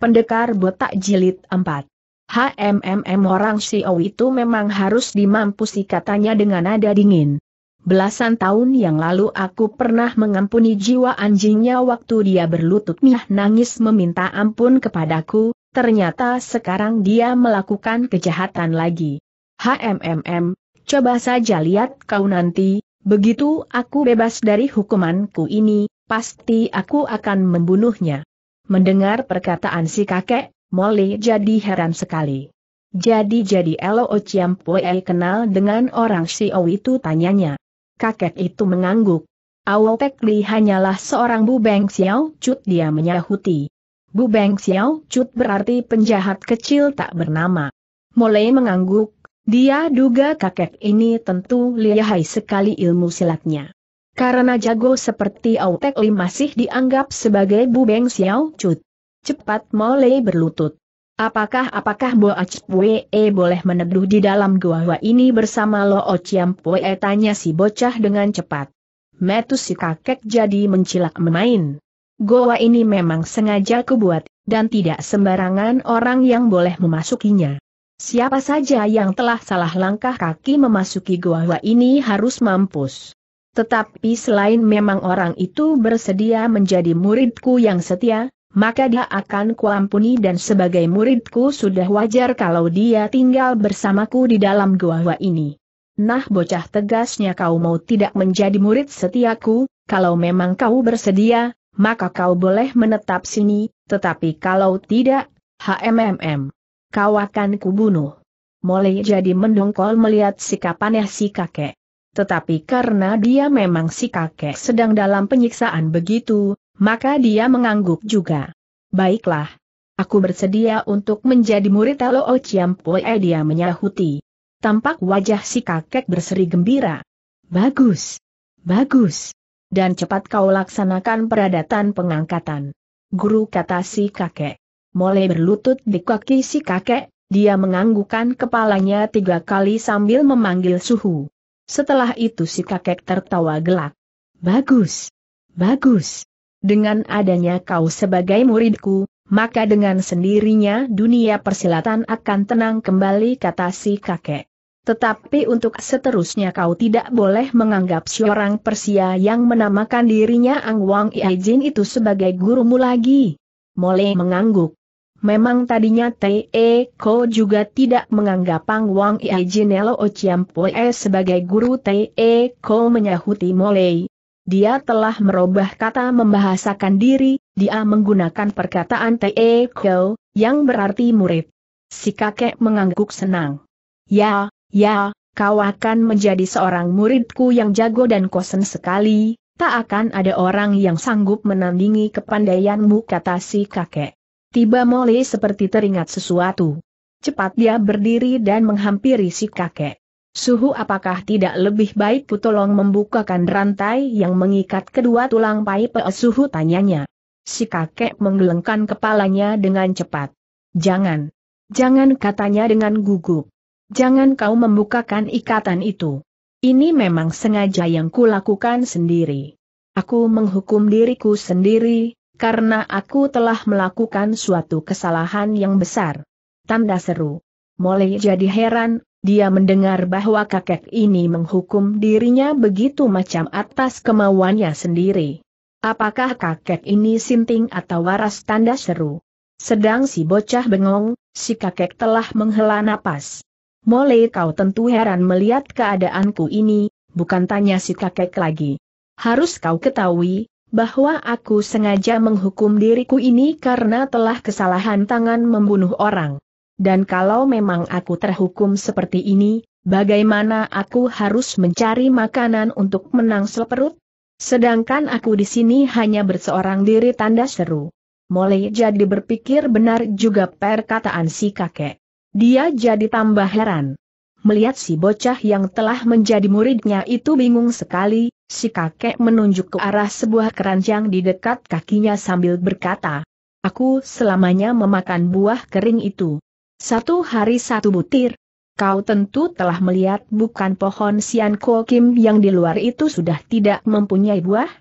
Pendekar Botak Jilid 4 HMMM orang Xiao itu memang harus dimampusi katanya dengan nada dingin. Belasan tahun yang lalu aku pernah mengampuni jiwa anjingnya waktu dia berlutut miah nangis meminta ampun kepadaku, ternyata sekarang dia melakukan kejahatan lagi. HMMM, coba saja lihat kau nanti, begitu aku bebas dari hukumanku ini, pasti aku akan membunuhnya. Mendengar perkataan si kakek, Molly jadi heran sekali. Jadi-jadi Elo Chiampue kenal dengan orang Xiao itu tanyanya. Kakek itu mengangguk. Awal Li hanyalah seorang Bu Beng Xiao Cut dia menyahuti. Bu Beng Xiao Cut berarti penjahat kecil tak bernama. Molly mengangguk, dia duga kakek ini tentu lihai sekali ilmu silatnya. Karena jago seperti Tek Li masih dianggap sebagai bu beng Xiao Cut. Cepat mulai berlutut. Apakah apakah Bo Pue boleh meneduh di dalam gua gua ini bersama Lo Ociam Pue tanya si bocah dengan cepat. Metu si kakek jadi mencilak memain. Goa ini memang sengaja kubuat, dan tidak sembarangan orang yang boleh memasukinya. Siapa saja yang telah salah langkah kaki memasuki goa ini harus mampus. Tetapi selain memang orang itu bersedia menjadi muridku yang setia, maka dia akan kuampuni dan sebagai muridku sudah wajar kalau dia tinggal bersamaku di dalam gua gua ini. Nah bocah tegasnya kau mau tidak menjadi murid setiaku, kalau memang kau bersedia, maka kau boleh menetap sini, tetapi kalau tidak, HMMM. Kau akan kubunuh. Mulai jadi mendongkol melihat sikap si kakek. Tetapi karena dia memang si kakek sedang dalam penyiksaan begitu, maka dia mengangguk juga. Baiklah. Aku bersedia untuk menjadi murid Talo Chiampoe dia menyahuti. Tampak wajah si kakek berseri gembira. Bagus. Bagus. Dan cepat kau laksanakan peradatan pengangkatan. Guru kata si kakek. Mulai berlutut di kaki si kakek, dia menganggukkan kepalanya tiga kali sambil memanggil suhu. Setelah itu si kakek tertawa gelak. Bagus. Bagus. Dengan adanya kau sebagai muridku, maka dengan sendirinya dunia persilatan akan tenang kembali kata si kakek. Tetapi untuk seterusnya kau tidak boleh menganggap seorang Persia yang menamakan dirinya Ang Wang Iajin itu sebagai gurumu lagi. Mole mengangguk. Memang tadinya T.E. Ko juga tidak menganggap Pang Wang Ia Jinelo Poe sebagai guru T.E. Ko menyahuti Molei. Dia telah merubah kata membahasakan diri, dia menggunakan perkataan T.E. Ko, yang berarti murid. Si kakek mengangguk senang. Ya, ya, kau akan menjadi seorang muridku yang jago dan kosen sekali, tak akan ada orang yang sanggup menandingi kepandaianmu kata si kakek. Tiba Mole seperti teringat sesuatu. Cepat dia berdiri dan menghampiri si kakek. Suhu apakah tidak lebih baik ku tolong membukakan rantai yang mengikat kedua tulang paipe. suhu tanyanya. Si kakek menggelengkan kepalanya dengan cepat. Jangan. Jangan katanya dengan gugup. Jangan kau membukakan ikatan itu. Ini memang sengaja yang kulakukan sendiri. Aku menghukum diriku sendiri, karena aku telah melakukan suatu kesalahan yang besar. Tanda seru. Mole jadi heran, dia mendengar bahwa kakek ini menghukum dirinya begitu macam atas kemauannya sendiri. Apakah kakek ini sinting atau waras tanda seru? Sedang si bocah bengong, si kakek telah menghela napas. Mole kau tentu heran melihat keadaanku ini, bukan tanya si kakek lagi. Harus kau ketahui, bahwa aku sengaja menghukum diriku ini karena telah kesalahan tangan membunuh orang. Dan kalau memang aku terhukum seperti ini, bagaimana aku harus mencari makanan untuk menang perut? Sedangkan aku di sini hanya berseorang diri tanda seru. Mulai jadi berpikir benar juga perkataan si kakek. Dia jadi tambah heran. Melihat si bocah yang telah menjadi muridnya itu bingung sekali, Si kakek menunjuk ke arah sebuah keranjang di dekat kakinya sambil berkata, Aku selamanya memakan buah kering itu. Satu hari satu butir. Kau tentu telah melihat bukan pohon Sian Ko Kim yang di luar itu sudah tidak mempunyai buah?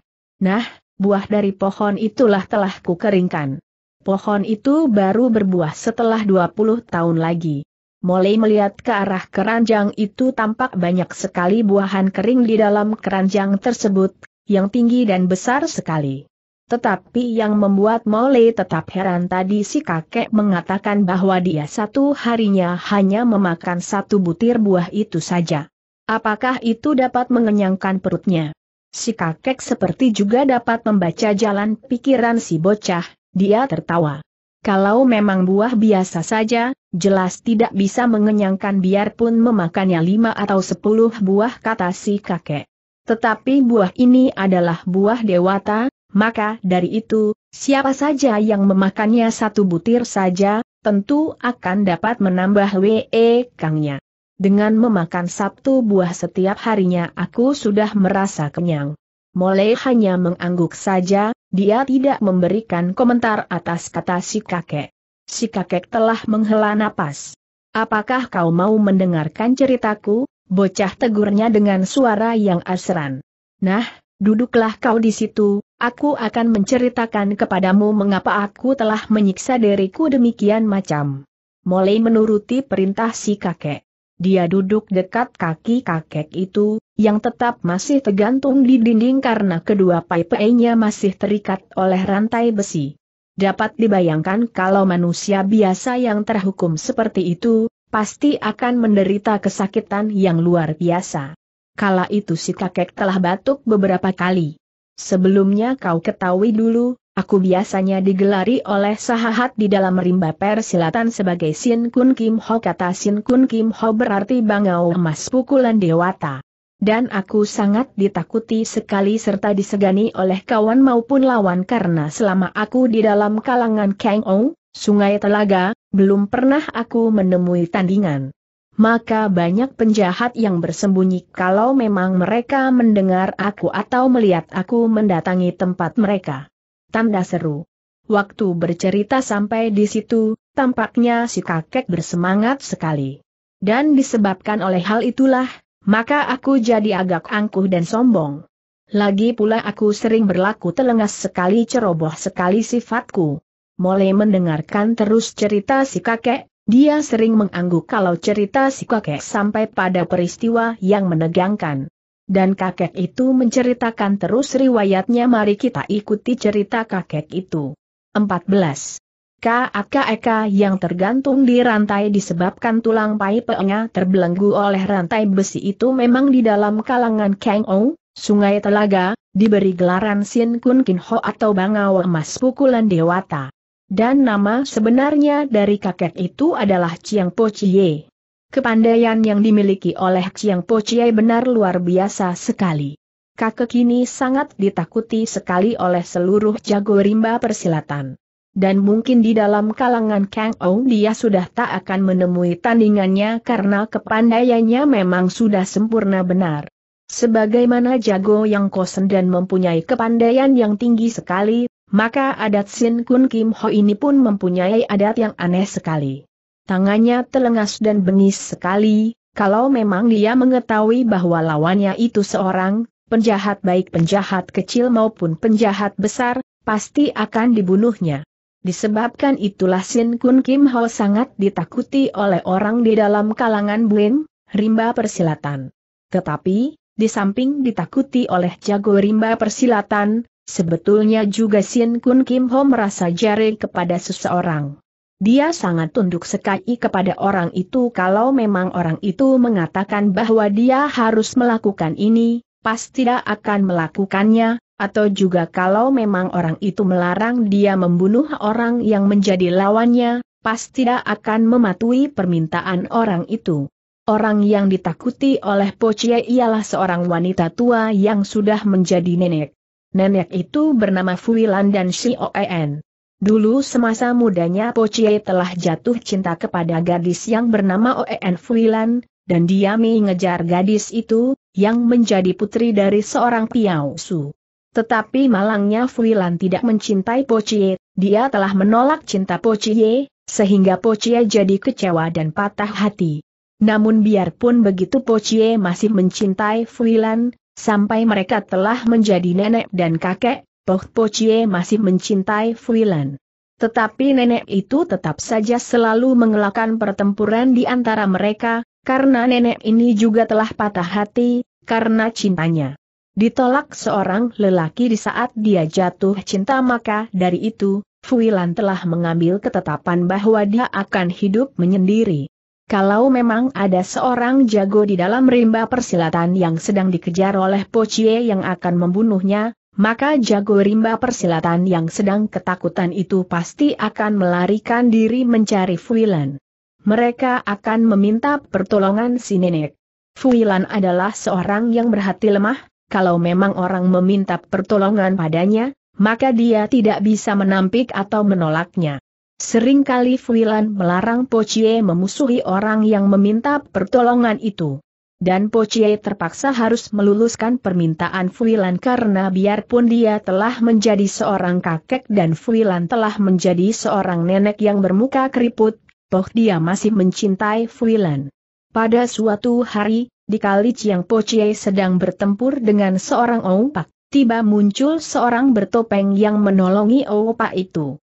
Nah, buah dari pohon itulah telah kukeringkan. Pohon itu baru berbuah setelah 20 tahun lagi. Mulai melihat ke arah keranjang itu tampak banyak sekali buahan kering di dalam keranjang tersebut, yang tinggi dan besar sekali. Tetapi yang membuat Mole tetap heran tadi si kakek mengatakan bahwa dia satu harinya hanya memakan satu butir buah itu saja. Apakah itu dapat mengenyangkan perutnya? Si kakek seperti juga dapat membaca jalan pikiran si bocah, dia tertawa. Kalau memang buah biasa saja, jelas tidak bisa mengenyangkan biarpun memakannya lima atau sepuluh buah kata si kakek. Tetapi buah ini adalah buah dewata, maka dari itu, siapa saja yang memakannya satu butir saja, tentu akan dapat menambah WE Kangnya. Dengan memakan satu buah setiap harinya aku sudah merasa kenyang. Mole hanya mengangguk saja, dia tidak memberikan komentar atas kata si kakek. Si kakek telah menghela napas. Apakah kau mau mendengarkan ceritaku? Bocah tegurnya dengan suara yang asran. Nah, duduklah kau di situ, aku akan menceritakan kepadamu mengapa aku telah menyiksa diriku demikian macam. Mulai menuruti perintah si kakek. Dia duduk dekat kaki kakek itu, yang tetap masih tergantung di dinding karena kedua pipe nya masih terikat oleh rantai besi. Dapat dibayangkan kalau manusia biasa yang terhukum seperti itu, pasti akan menderita kesakitan yang luar biasa. Kala itu si kakek telah batuk beberapa kali. Sebelumnya kau ketahui dulu, Aku biasanya digelari oleh sahahat di dalam rimba persilatan sebagai Sin Kun Kim Ho kata Sin Kun Kim Ho berarti bangau emas pukulan dewata. Dan aku sangat ditakuti sekali serta disegani oleh kawan maupun lawan karena selama aku di dalam kalangan Kang Ou, Sungai Telaga, belum pernah aku menemui tandingan. Maka banyak penjahat yang bersembunyi kalau memang mereka mendengar aku atau melihat aku mendatangi tempat mereka tanda seru. Waktu bercerita sampai di situ, tampaknya si kakek bersemangat sekali. Dan disebabkan oleh hal itulah, maka aku jadi agak angkuh dan sombong. Lagi pula aku sering berlaku telengas sekali ceroboh sekali sifatku. Mulai mendengarkan terus cerita si kakek, dia sering mengangguk kalau cerita si kakek sampai pada peristiwa yang menegangkan. Dan kakek itu menceritakan terus riwayatnya mari kita ikuti cerita kakek itu. 14. KAKEK yang tergantung di rantai disebabkan tulang pai peenga terbelenggu oleh rantai besi itu memang di dalam kalangan Kang Ou, Sungai Telaga, diberi gelaran Sin Kun Kin Ho atau Bangau Emas Pukulan Dewata. Dan nama sebenarnya dari kakek itu adalah Chiang Po Chie. Kepandaian yang dimiliki oleh Chiang Po Chiai benar luar biasa sekali. Kakek kini sangat ditakuti sekali oleh seluruh jago rimba persilatan. Dan mungkin di dalam kalangan Kang Ou dia sudah tak akan menemui tandingannya karena kepandaiannya memang sudah sempurna benar. Sebagaimana jago yang kosen dan mempunyai kepandaian yang tinggi sekali, maka adat Sin Kun Kim Ho ini pun mempunyai adat yang aneh sekali. Tangannya telengas dan bengis sekali, kalau memang dia mengetahui bahwa lawannya itu seorang, penjahat baik penjahat kecil maupun penjahat besar, pasti akan dibunuhnya. Disebabkan itulah Sin Kun Kim Ho sangat ditakuti oleh orang di dalam kalangan Buin, rimba persilatan. Tetapi, di samping ditakuti oleh jago rimba persilatan, sebetulnya juga Sin Kun Kim Ho merasa jari kepada seseorang. Dia sangat tunduk sekali kepada orang itu kalau memang orang itu mengatakan bahwa dia harus melakukan ini, pasti tidak akan melakukannya, atau juga kalau memang orang itu melarang dia membunuh orang yang menjadi lawannya, pasti tidak akan mematuhi permintaan orang itu. Orang yang ditakuti oleh Pochie ialah seorang wanita tua yang sudah menjadi nenek. Nenek itu bernama Fuilan dan Xioen. Dulu semasa mudanya Pochie telah jatuh cinta kepada gadis yang bernama Oen Fuilan, dan dia mengejar gadis itu, yang menjadi putri dari seorang Piao Su. Tetapi malangnya Fuilan tidak mencintai Pochie, dia telah menolak cinta Pochie, sehingga Pochie jadi kecewa dan patah hati. Namun biarpun begitu Pochie masih mencintai Fuilan, sampai mereka telah menjadi nenek dan kakek, Poh Pochie masih mencintai Fuilan. Tetapi nenek itu tetap saja selalu mengelakkan pertempuran di antara mereka, karena nenek ini juga telah patah hati, karena cintanya. Ditolak seorang lelaki di saat dia jatuh cinta maka dari itu, Fuilan telah mengambil ketetapan bahwa dia akan hidup menyendiri. Kalau memang ada seorang jago di dalam rimba persilatan yang sedang dikejar oleh Pochie yang akan membunuhnya, maka jago rimba persilatan yang sedang ketakutan itu pasti akan melarikan diri mencari Fuilan. Mereka akan meminta pertolongan si nenek. Fuilan adalah seorang yang berhati lemah, kalau memang orang meminta pertolongan padanya, maka dia tidak bisa menampik atau menolaknya. Seringkali Fuilan melarang Pochie memusuhi orang yang meminta pertolongan itu dan Pochie terpaksa harus meluluskan permintaan Fuilan karena biarpun dia telah menjadi seorang kakek dan Fuilan telah menjadi seorang nenek yang bermuka keriput, toh dia masih mencintai Fuilan. Pada suatu hari, di kali Chiang Pochie sedang bertempur dengan seorang Pak, tiba muncul seorang bertopeng yang menolongi Pak itu.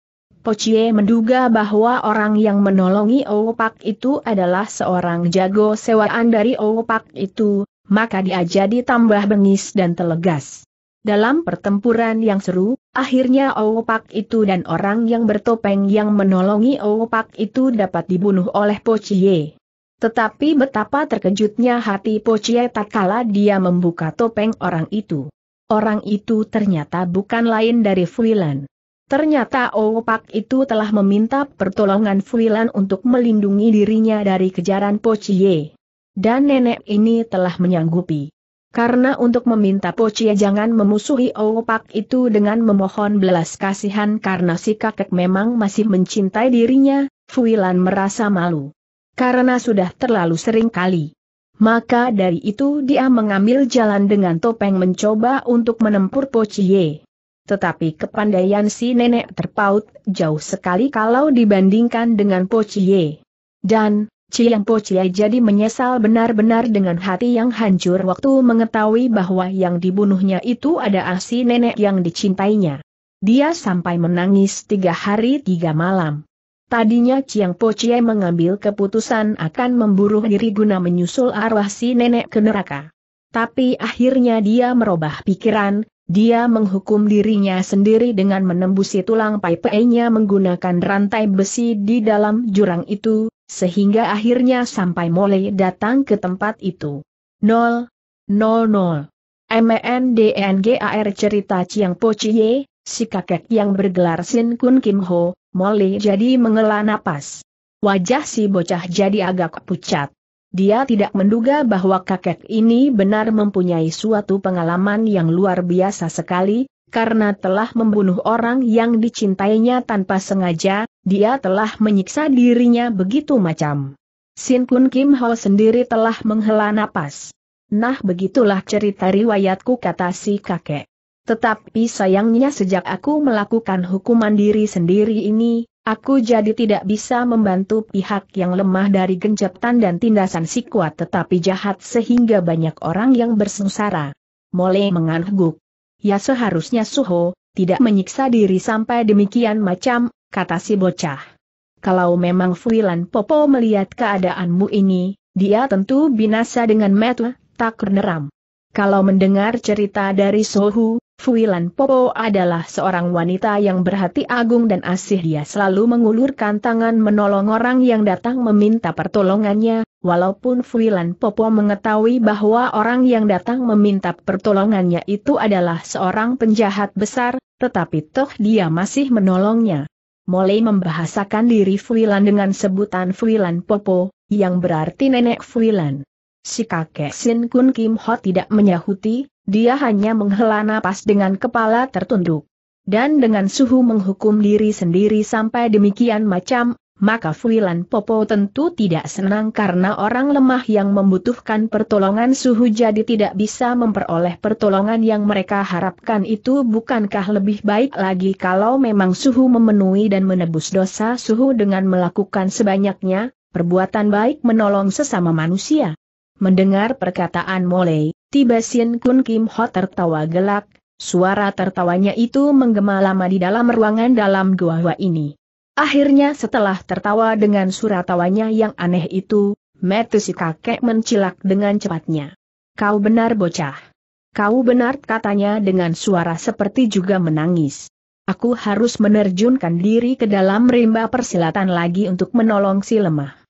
Pochie menduga bahwa orang yang menolongi Opak itu adalah seorang jago sewaan dari Opak itu, maka dia jadi tambah bengis dan telegas. Dalam pertempuran yang seru, akhirnya Opak itu dan orang yang bertopeng yang menolongi Opak itu dapat dibunuh oleh Pochie. Tetapi betapa terkejutnya hati Pochie tatkala dia membuka topeng orang itu. Orang itu ternyata bukan lain dari Fuilan. Ternyata Pak itu telah meminta pertolongan Fuilan untuk melindungi dirinya dari kejaran Pochie. Dan nenek ini telah menyanggupi. Karena untuk meminta Pochie jangan memusuhi Pak itu dengan memohon belas kasihan karena si kakek memang masih mencintai dirinya, Fuilan merasa malu. Karena sudah terlalu sering kali. Maka dari itu dia mengambil jalan dengan topeng mencoba untuk menempur Pochie. Tetapi kepandaian si nenek terpaut jauh sekali kalau dibandingkan dengan Po Chie. Dan, Chiang Po Chie jadi menyesal benar-benar dengan hati yang hancur waktu mengetahui bahwa yang dibunuhnya itu ada si nenek yang dicintainya. Dia sampai menangis tiga hari tiga malam. Tadinya Chiang Po Chie mengambil keputusan akan memburu diri guna menyusul arwah si nenek ke neraka. Tapi akhirnya dia merubah pikiran, dia menghukum dirinya sendiri dengan menembusi tulang pai menggunakan rantai besi di dalam jurang itu, sehingga akhirnya sampai mole datang ke tempat itu. 0. 00. MNDNGAR cerita Chiang Po Chie, si kakek yang bergelar Sin Kun Kim Ho, Mole jadi mengela napas. Wajah si bocah jadi agak pucat. Dia tidak menduga bahwa kakek ini benar mempunyai suatu pengalaman yang luar biasa sekali, karena telah membunuh orang yang dicintainya tanpa sengaja, dia telah menyiksa dirinya begitu macam. Sin Kun Kim Ho sendiri telah menghela napas. Nah begitulah cerita riwayatku kata si kakek. Tetapi sayangnya sejak aku melakukan hukuman diri sendiri ini, Aku jadi tidak bisa membantu pihak yang lemah dari gencetan dan tindasan si kuat tetapi jahat sehingga banyak orang yang bersengsara. Mole mengangguk. Ya seharusnya Suho, tidak menyiksa diri sampai demikian macam, kata si bocah. Kalau memang Fuilan Popo melihat keadaanmu ini, dia tentu binasa dengan metu, tak neram. Kalau mendengar cerita dari Sohu, Fuilan Popo adalah seorang wanita yang berhati agung dan asih dia selalu mengulurkan tangan menolong orang yang datang meminta pertolongannya, walaupun Fuilan Popo mengetahui bahwa orang yang datang meminta pertolongannya itu adalah seorang penjahat besar, tetapi toh dia masih menolongnya. Mulai membahasakan diri Fuilan dengan sebutan Fuilan Popo, yang berarti nenek Fuilan. Si kakek Sin Kun Kim Ho tidak menyahuti, dia hanya menghela napas dengan kepala tertunduk. Dan dengan suhu menghukum diri sendiri sampai demikian macam, maka Fuilan Popo tentu tidak senang karena orang lemah yang membutuhkan pertolongan suhu jadi tidak bisa memperoleh pertolongan yang mereka harapkan itu bukankah lebih baik lagi kalau memang suhu memenuhi dan menebus dosa suhu dengan melakukan sebanyaknya, perbuatan baik menolong sesama manusia. Mendengar perkataan Molei, Tiba Sien Kun Kim Ho tertawa gelak, suara tertawanya itu menggema lama di dalam ruangan dalam gua-gua ini. Akhirnya setelah tertawa dengan surat tawanya yang aneh itu, Metu si kakek mencilak dengan cepatnya. Kau benar bocah. Kau benar katanya dengan suara seperti juga menangis. Aku harus menerjunkan diri ke dalam rimba persilatan lagi untuk menolong si lemah.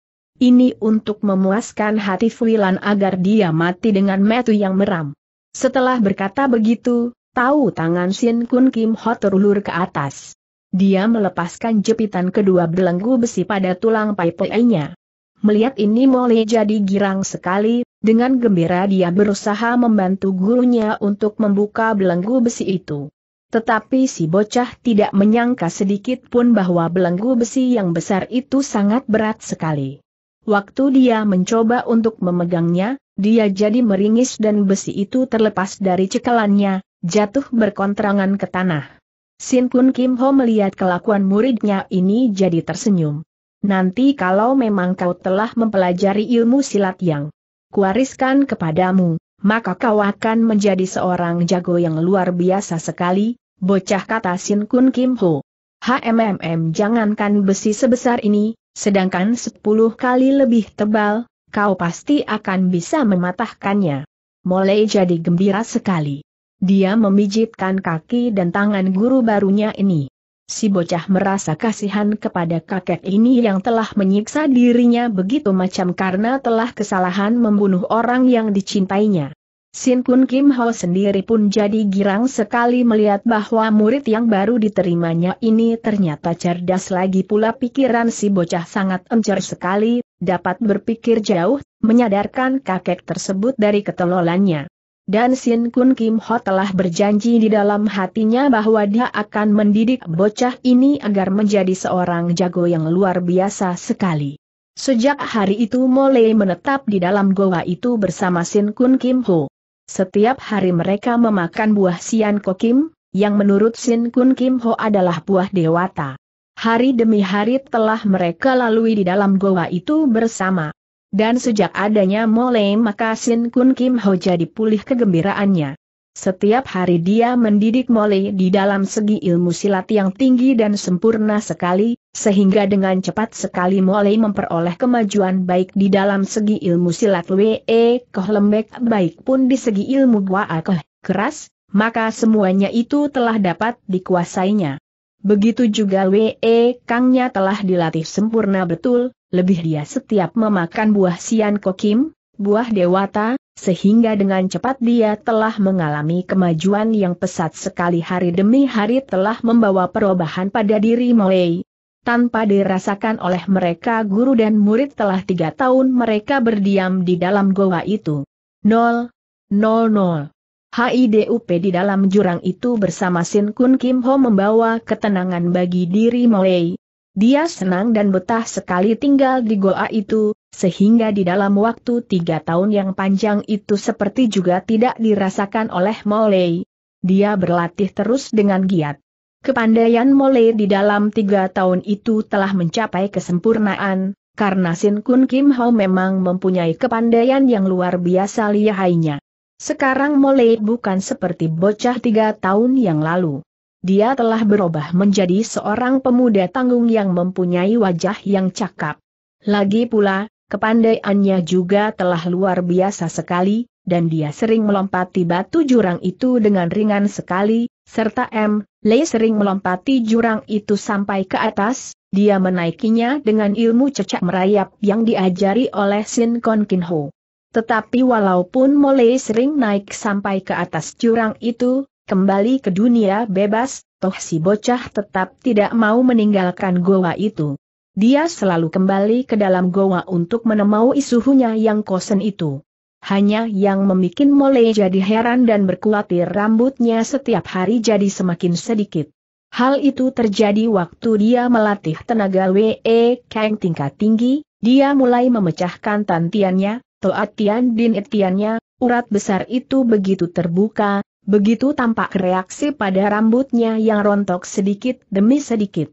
Ini untuk memuaskan hati Fuilan agar dia mati dengan metu yang meram. Setelah berkata begitu, tahu tangan Sin Kun Kim Ho terulur ke atas. Dia melepaskan jepitan kedua belenggu besi pada tulang pai-pai-nya. Melihat ini Mole jadi girang sekali, dengan gembira dia berusaha membantu gurunya untuk membuka belenggu besi itu. Tetapi si bocah tidak menyangka sedikit pun bahwa belenggu besi yang besar itu sangat berat sekali. Waktu dia mencoba untuk memegangnya, dia jadi meringis dan besi itu terlepas dari cekalannya, jatuh berkontrangan ke tanah. Sin Kun Kim Ho melihat kelakuan muridnya ini jadi tersenyum. Nanti kalau memang kau telah mempelajari ilmu silat yang kuariskan kepadamu, maka kau akan menjadi seorang jago yang luar biasa sekali, bocah kata Sin Kun Kim Ho. HMMM jangankan besi sebesar ini, sedangkan sepuluh kali lebih tebal, kau pasti akan bisa mematahkannya. Mulai jadi gembira sekali. Dia memijitkan kaki dan tangan guru barunya ini. Si bocah merasa kasihan kepada kakek ini yang telah menyiksa dirinya begitu macam karena telah kesalahan membunuh orang yang dicintainya. Sin Kun Kim Ho sendiri pun jadi girang sekali melihat bahwa murid yang baru diterimanya ini ternyata cerdas lagi pula pikiran si bocah sangat encer sekali, dapat berpikir jauh, menyadarkan kakek tersebut dari ketelolannya. Dan Sin Kun Kim Ho telah berjanji di dalam hatinya bahwa dia akan mendidik bocah ini agar menjadi seorang jago yang luar biasa sekali. Sejak hari itu mulai menetap di dalam goa itu bersama Sin Kun Kim Ho. Setiap hari mereka memakan buah Sian Kokim, yang menurut Sin Kun Kim Ho adalah buah dewata. Hari demi hari telah mereka lalui di dalam goa itu bersama. Dan sejak adanya Mole maka Sin Kun Kim Ho jadi pulih kegembiraannya. Setiap hari dia mendidik Mole di dalam segi ilmu silat yang tinggi dan sempurna sekali, sehingga dengan cepat sekali Mole memperoleh kemajuan baik di dalam segi ilmu silat Wee Koh Lembek baik pun di segi ilmu Gua Koh keras, maka semuanya itu telah dapat dikuasainya. Begitu juga Wee Kangnya telah dilatih sempurna betul, lebih dia setiap memakan buah Sian Kokim, buah Dewata, sehingga dengan cepat dia telah mengalami kemajuan yang pesat sekali hari demi hari telah membawa perubahan pada diri Moei. Tanpa dirasakan oleh mereka guru dan murid telah tiga tahun mereka berdiam di dalam goa itu. 0, 0, 0. HIDUP di dalam jurang itu bersama Sin Kun Kim Ho membawa ketenangan bagi diri Moei. Dia senang dan betah sekali tinggal di goa itu, sehingga di dalam waktu tiga tahun yang panjang itu seperti juga tidak dirasakan oleh Molei. Dia berlatih terus dengan giat. Kepandaian Molei di dalam tiga tahun itu telah mencapai kesempurnaan, karena Sin Kun Kim Ho memang mempunyai kepandaian yang luar biasa lihainya. Sekarang Molei bukan seperti bocah tiga tahun yang lalu. Dia telah berubah menjadi seorang pemuda tanggung yang mempunyai wajah yang cakap. Lagi pula, Kepandaiannya juga telah luar biasa sekali, dan dia sering melompati batu jurang itu dengan ringan sekali, serta M. Lei sering melompati jurang itu sampai ke atas, dia menaikinya dengan ilmu cecak merayap yang diajari oleh Sin Kon Kin Ho. Tetapi walaupun Mole sering naik sampai ke atas jurang itu, kembali ke dunia bebas, toh si bocah tetap tidak mau meninggalkan goa itu. Dia selalu kembali ke dalam goa untuk menemau isuhunya yang kosen itu. Hanya yang memikin Mole jadi heran dan berkuatir rambutnya setiap hari jadi semakin sedikit. Hal itu terjadi waktu dia melatih tenaga WE Kang tingkat tinggi, dia mulai memecahkan tantiannya, toatian din etiannya, urat besar itu begitu terbuka, begitu tampak reaksi pada rambutnya yang rontok sedikit demi sedikit.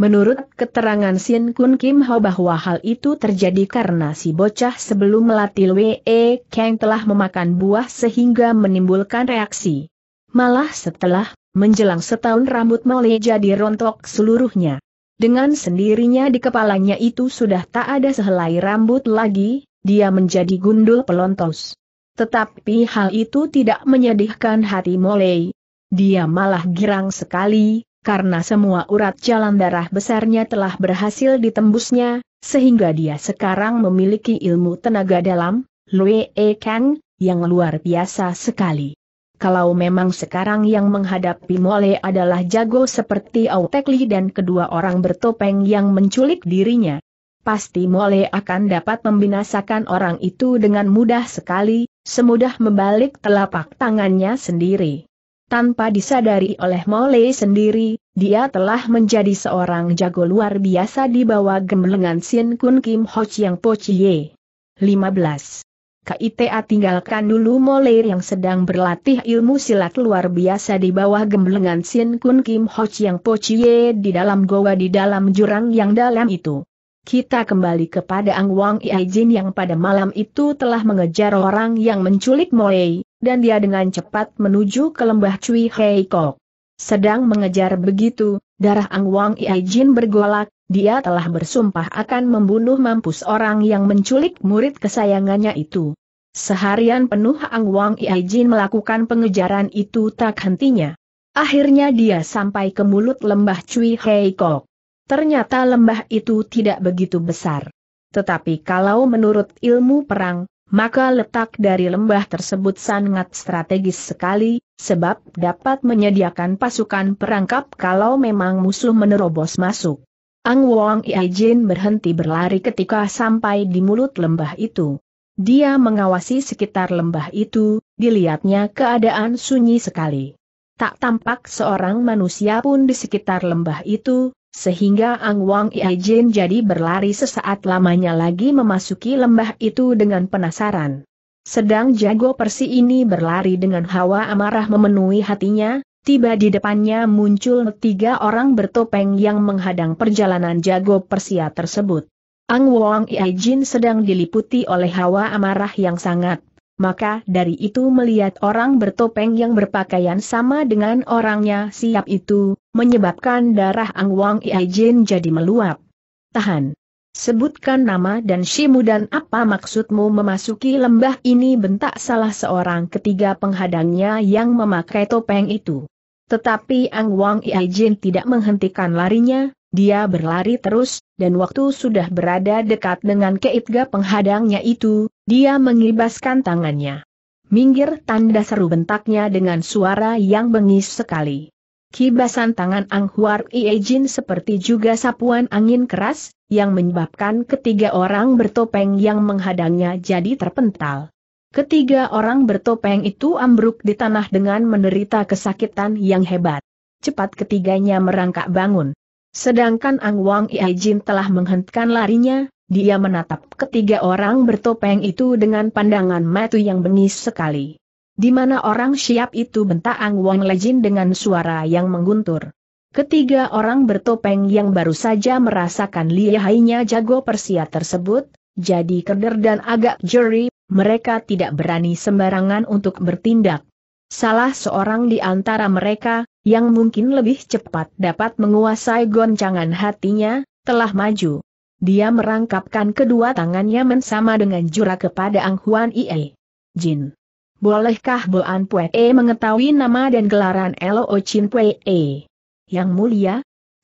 Menurut keterangan Sin Kun Kim Ho bahwa hal itu terjadi karena si bocah sebelum melatih Wei e Kang telah memakan buah sehingga menimbulkan reaksi. Malah setelah, menjelang setahun rambut Mali jadi rontok seluruhnya. Dengan sendirinya di kepalanya itu sudah tak ada sehelai rambut lagi, dia menjadi gundul pelontos. Tetapi hal itu tidak menyedihkan hati Molei. Dia malah girang sekali, karena semua urat jalan darah besarnya telah berhasil ditembusnya, sehingga dia sekarang memiliki ilmu tenaga dalam, Lue E Kang, yang luar biasa sekali. Kalau memang sekarang yang menghadapi Mole adalah jago seperti Autekli dan kedua orang bertopeng yang menculik dirinya, pasti Mole akan dapat membinasakan orang itu dengan mudah sekali, semudah membalik telapak tangannya sendiri. Tanpa disadari oleh Mole sendiri, dia telah menjadi seorang jago luar biasa di bawah gemblengan Sin Kun Kim Ho Chiang Po Chie. 15. KITA tinggalkan dulu Mole yang sedang berlatih ilmu silat luar biasa di bawah gemblengan Sin Kun Kim Ho Chiang Po Chie di dalam goa di dalam jurang yang dalam itu. Kita kembali kepada Ang Wang Jin yang pada malam itu telah mengejar orang yang menculik Mole dan dia dengan cepat menuju ke lembah Cui Hei Kok. Sedang mengejar begitu, darah Ang Wang Iai Jin bergolak, dia telah bersumpah akan membunuh mampus orang yang menculik murid kesayangannya itu. Seharian penuh Ang Wang Iai Jin melakukan pengejaran itu tak hentinya. Akhirnya dia sampai ke mulut lembah Cui Hei Kok. Ternyata lembah itu tidak begitu besar. Tetapi kalau menurut ilmu perang, maka letak dari lembah tersebut sangat strategis sekali, sebab dapat menyediakan pasukan perangkap kalau memang musuh menerobos masuk. Ang Wong Iajin berhenti berlari ketika sampai di mulut lembah itu. Dia mengawasi sekitar lembah itu, dilihatnya keadaan sunyi sekali. Tak tampak seorang manusia pun di sekitar lembah itu, sehingga Ang Wang Jin jadi berlari sesaat lamanya lagi memasuki lembah itu dengan penasaran. Sedang jago persi ini berlari dengan hawa amarah memenuhi hatinya, tiba di depannya muncul tiga orang bertopeng yang menghadang perjalanan jago persia tersebut. Ang Wang Jin sedang diliputi oleh hawa amarah yang sangat, maka dari itu melihat orang bertopeng yang berpakaian sama dengan orangnya siap itu, menyebabkan darah Ang Wang Jin jadi meluap. Tahan. Sebutkan nama dan Shimu dan apa maksudmu memasuki lembah ini bentak salah seorang ketiga penghadangnya yang memakai topeng itu. Tetapi Ang Wang Jin tidak menghentikan larinya, dia berlari terus, dan waktu sudah berada dekat dengan keitga penghadangnya itu, dia mengibaskan tangannya. Minggir tanda seru bentaknya dengan suara yang bengis sekali. Kibasan tangan Ang Huar Jin seperti juga sapuan angin keras, yang menyebabkan ketiga orang bertopeng yang menghadangnya jadi terpental. Ketiga orang bertopeng itu ambruk di tanah dengan menderita kesakitan yang hebat. Cepat ketiganya merangkak bangun. Sedangkan Ang Wang Jin telah menghentikan larinya, dia menatap ketiga orang bertopeng itu dengan pandangan matu yang bengis sekali. Di mana orang siap itu bentak Ang Wong Lejin dengan suara yang mengguntur. Ketiga orang bertopeng yang baru saja merasakan lihainya jago Persia tersebut, jadi keder dan agak jeri, mereka tidak berani sembarangan untuk bertindak. Salah seorang di antara mereka, yang mungkin lebih cepat dapat menguasai goncangan hatinya, telah maju. Dia merangkapkan kedua tangannya mensama dengan jura kepada Ang Huan Ie. Jin. Bolehkah Boan Pue e mengetahui nama dan gelaran Elo Chin Pue? E? Yang mulia?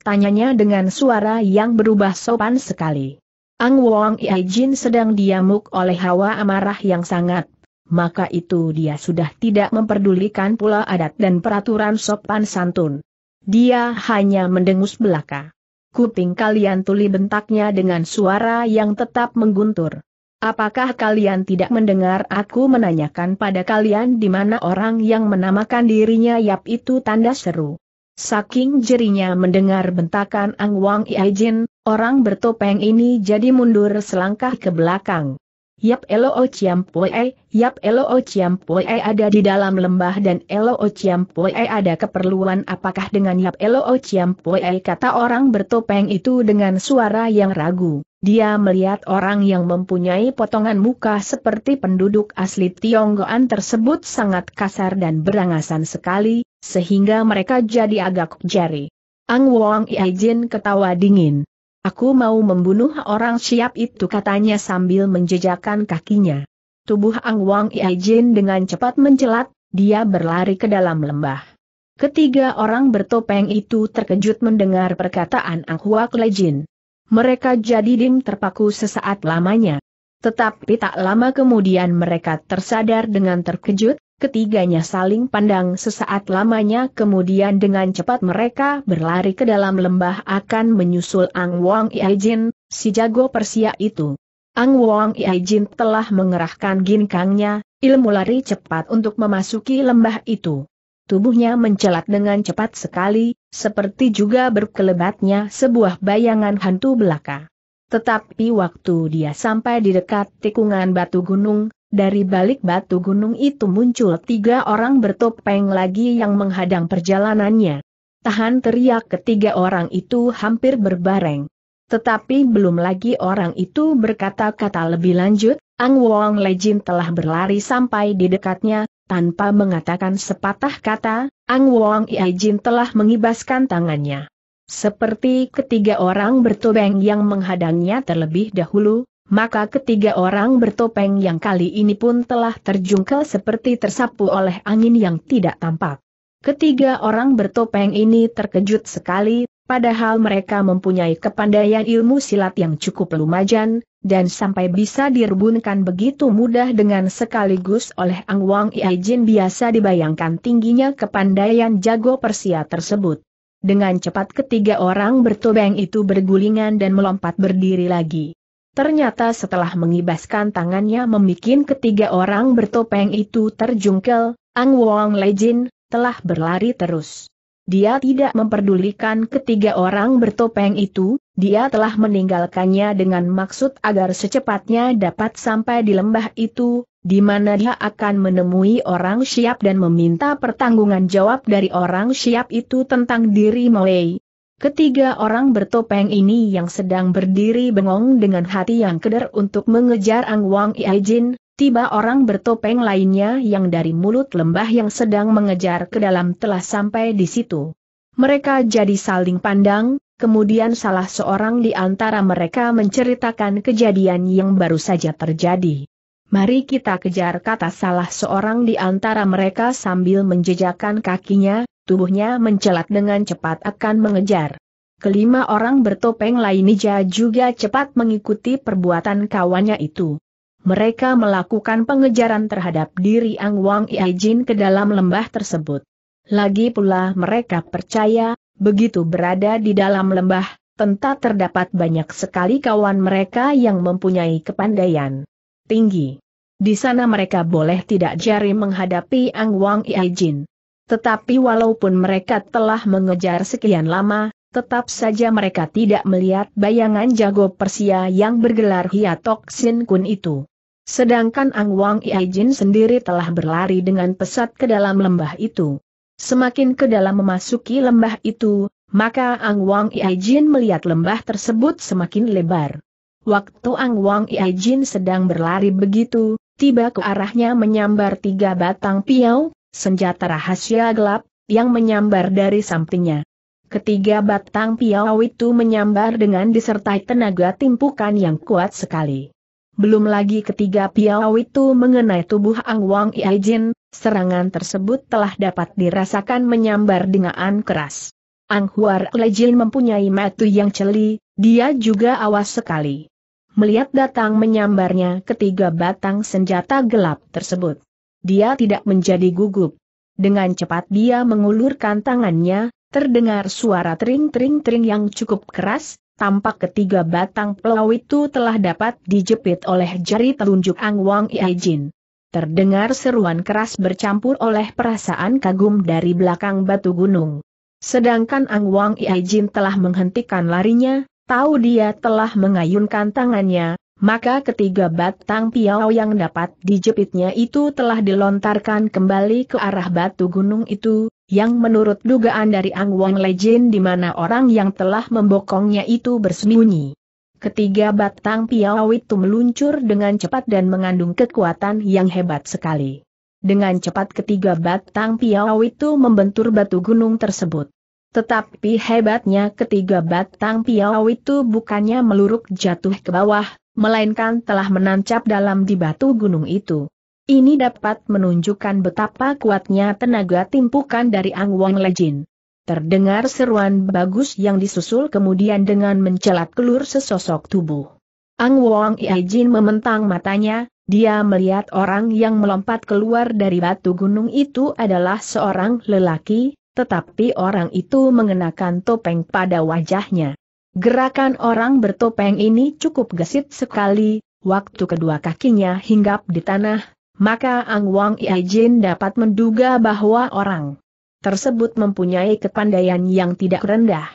Tanyanya dengan suara yang berubah sopan sekali. Ang Wong Iai e Jin sedang diamuk oleh hawa amarah yang sangat. Maka itu dia sudah tidak memperdulikan pula adat dan peraturan sopan santun. Dia hanya mendengus belaka. Kuping kalian tuli bentaknya dengan suara yang tetap mengguntur. Apakah kalian tidak mendengar aku menanyakan pada kalian di mana orang yang menamakan dirinya Yap itu tanda seru? Saking jerinya mendengar bentakan Ang Wang Iajin, orang bertopeng ini jadi mundur selangkah ke belakang. Yap Elo Eloo oh Chiampue, Yap Elo Eloo oh Chiampue ada di dalam lembah dan Elo Eloo oh Chiampue ada keperluan apakah dengan Yap Elo Eloo Chiampue kata orang bertopeng itu dengan suara yang ragu. Dia melihat orang yang mempunyai potongan muka seperti penduduk asli Tionggoan tersebut sangat kasar dan berangasan sekali, sehingga mereka jadi agak jari. Ang Wong Iajin ketawa dingin. Aku mau membunuh orang siap itu katanya sambil menjejakkan kakinya. Tubuh Ang Wang Iajin dengan cepat mencelat, dia berlari ke dalam lembah. Ketiga orang bertopeng itu terkejut mendengar perkataan Ang Huak Lejin. Mereka jadi dim terpaku sesaat lamanya. Tetapi tak lama kemudian mereka tersadar dengan terkejut, Ketiganya saling pandang sesaat lamanya kemudian dengan cepat mereka berlari ke dalam lembah akan menyusul Ang Wang Iajin, si jago Persia itu. Ang Wang Iajin telah mengerahkan ginkangnya, ilmu lari cepat untuk memasuki lembah itu. Tubuhnya mencelat dengan cepat sekali, seperti juga berkelebatnya sebuah bayangan hantu belaka. Tetapi waktu dia sampai di dekat tikungan batu gunung, dari balik batu gunung itu muncul tiga orang bertopeng lagi yang menghadang perjalanannya. Tahan teriak ketiga orang itu hampir berbareng. Tetapi belum lagi orang itu berkata-kata lebih lanjut, Ang Wong Lejin telah berlari sampai di dekatnya, tanpa mengatakan sepatah kata, Ang Wong Iajin telah mengibaskan tangannya. Seperti ketiga orang bertobeng yang menghadangnya terlebih dahulu, maka ketiga orang bertopeng yang kali ini pun telah terjungkel seperti tersapu oleh angin yang tidak tampak. Ketiga orang bertopeng ini terkejut sekali, padahal mereka mempunyai kepandaian ilmu silat yang cukup lumajan, dan sampai bisa direbunkan begitu mudah dengan sekaligus oleh Ang Wang Iajin biasa dibayangkan tingginya kepandaian jago Persia tersebut. Dengan cepat ketiga orang bertopeng itu bergulingan dan melompat berdiri lagi. Ternyata setelah mengibaskan tangannya membuat ketiga orang bertopeng itu terjungkel, Ang Wong Lejin telah berlari terus. Dia tidak memperdulikan ketiga orang bertopeng itu, dia telah meninggalkannya dengan maksud agar secepatnya dapat sampai di lembah itu, di mana dia akan menemui orang siap dan meminta pertanggungan jawab dari orang siap itu tentang diri Malay, Ketiga orang bertopeng ini yang sedang berdiri bengong dengan hati yang keder untuk mengejar Ang Wang Iajin, tiba orang bertopeng lainnya yang dari mulut lembah yang sedang mengejar ke dalam telah sampai di situ. Mereka jadi saling pandang, kemudian salah seorang di antara mereka menceritakan kejadian yang baru saja terjadi. Mari kita kejar kata salah seorang di antara mereka sambil menjejakkan kakinya, tubuhnya mencelat dengan cepat akan mengejar. Kelima orang bertopeng lainnya juga cepat mengikuti perbuatan kawannya itu. Mereka melakukan pengejaran terhadap diri Ang Wang Iajin ke dalam lembah tersebut. Lagi pula mereka percaya, begitu berada di dalam lembah, tentu terdapat banyak sekali kawan mereka yang mempunyai kepandaian tinggi. Di sana mereka boleh tidak jari menghadapi Ang Wang Iajin. Tetapi walaupun mereka telah mengejar sekian lama, tetap saja mereka tidak melihat bayangan jago Persia yang bergelar Hiatok Sin Kun itu. Sedangkan Ang Wang Iajin sendiri telah berlari dengan pesat ke dalam lembah itu. Semakin ke dalam memasuki lembah itu, maka Ang Wang Iajin melihat lembah tersebut semakin lebar. Waktu Ang Wang Iajin sedang berlari begitu, tiba ke arahnya menyambar tiga batang piau, senjata rahasia gelap, yang menyambar dari sampingnya. Ketiga batang piau itu menyambar dengan disertai tenaga timpukan yang kuat sekali. Belum lagi ketiga piau itu mengenai tubuh Ang Wang Iajin, serangan tersebut telah dapat dirasakan menyambar dengan keras. Ang Huar Lejin mempunyai metu yang celi, dia juga awas sekali. Melihat datang menyambarnya ketiga batang senjata gelap tersebut dia tidak menjadi gugup. Dengan cepat dia mengulurkan tangannya, terdengar suara tering tering tring yang cukup keras, tampak ketiga batang pelau itu telah dapat dijepit oleh jari telunjuk Ang Wang Jin. Terdengar seruan keras bercampur oleh perasaan kagum dari belakang batu gunung. Sedangkan Ang Wang Jin telah menghentikan larinya, tahu dia telah mengayunkan tangannya, maka ketiga batang piau yang dapat dijepitnya itu telah dilontarkan kembali ke arah batu gunung itu, yang menurut dugaan dari Ang Wong Legend di mana orang yang telah membokongnya itu bersembunyi. Ketiga batang piau itu meluncur dengan cepat dan mengandung kekuatan yang hebat sekali. Dengan cepat ketiga batang piau itu membentur batu gunung tersebut. Tetapi hebatnya ketiga batang piau itu bukannya meluruk jatuh ke bawah, melainkan telah menancap dalam di batu gunung itu. Ini dapat menunjukkan betapa kuatnya tenaga timpukan dari Ang Wang Lejin. Terdengar seruan bagus yang disusul kemudian dengan mencelat kelur sesosok tubuh. Ang Wang Iajin mementang matanya, dia melihat orang yang melompat keluar dari batu gunung itu adalah seorang lelaki, tetapi orang itu mengenakan topeng pada wajahnya. Gerakan orang bertopeng ini cukup gesit sekali, waktu kedua kakinya hinggap di tanah, maka Ang Wang Jin dapat menduga bahwa orang tersebut mempunyai kepandaian yang tidak rendah.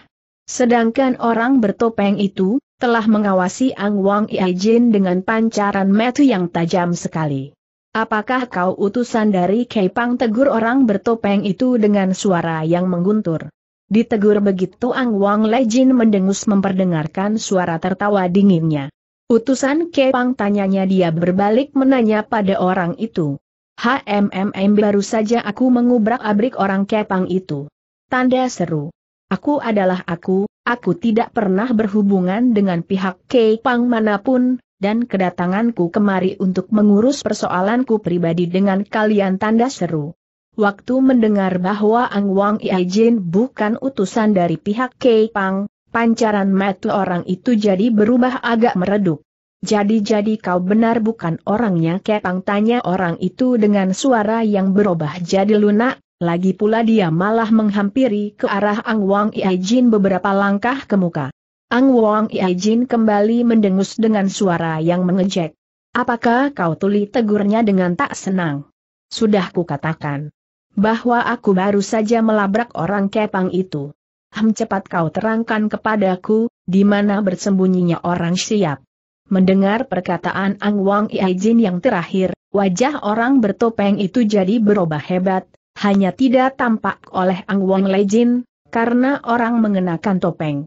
Sedangkan orang bertopeng itu, telah mengawasi Ang Wang Jin dengan pancaran mata yang tajam sekali. Apakah kau utusan dari Pang? tegur orang bertopeng itu dengan suara yang mengguntur? Ditegur begitu Ang Wang Lejin mendengus memperdengarkan suara tertawa dinginnya. Utusan Kepang tanyanya dia berbalik menanya pada orang itu. HMMM baru saja aku mengubrak-abrik orang Kepang itu. Tanda seru. Aku adalah aku, aku tidak pernah berhubungan dengan pihak Kepang manapun, dan kedatanganku kemari untuk mengurus persoalanku pribadi dengan kalian tanda seru. Waktu mendengar bahwa Ang Wang Iajin bukan utusan dari pihak Kei Pang, pancaran mata orang itu jadi berubah agak meredup. Jadi-jadi kau benar bukan orangnya Kei Pang? tanya orang itu dengan suara yang berubah jadi lunak, lagi pula dia malah menghampiri ke arah Ang Wang Iajin beberapa langkah ke muka. Ang Wang Iajin kembali mendengus dengan suara yang mengejek. Apakah kau tuli tegurnya dengan tak senang? Sudah kukatakan bahwa aku baru saja melabrak orang kepang itu. Hem cepat kau terangkan kepadaku, di mana bersembunyinya orang siap. Mendengar perkataan Ang Wang Iajin yang terakhir, wajah orang bertopeng itu jadi berubah hebat, hanya tidak tampak oleh Ang Wang Lejin, karena orang mengenakan topeng.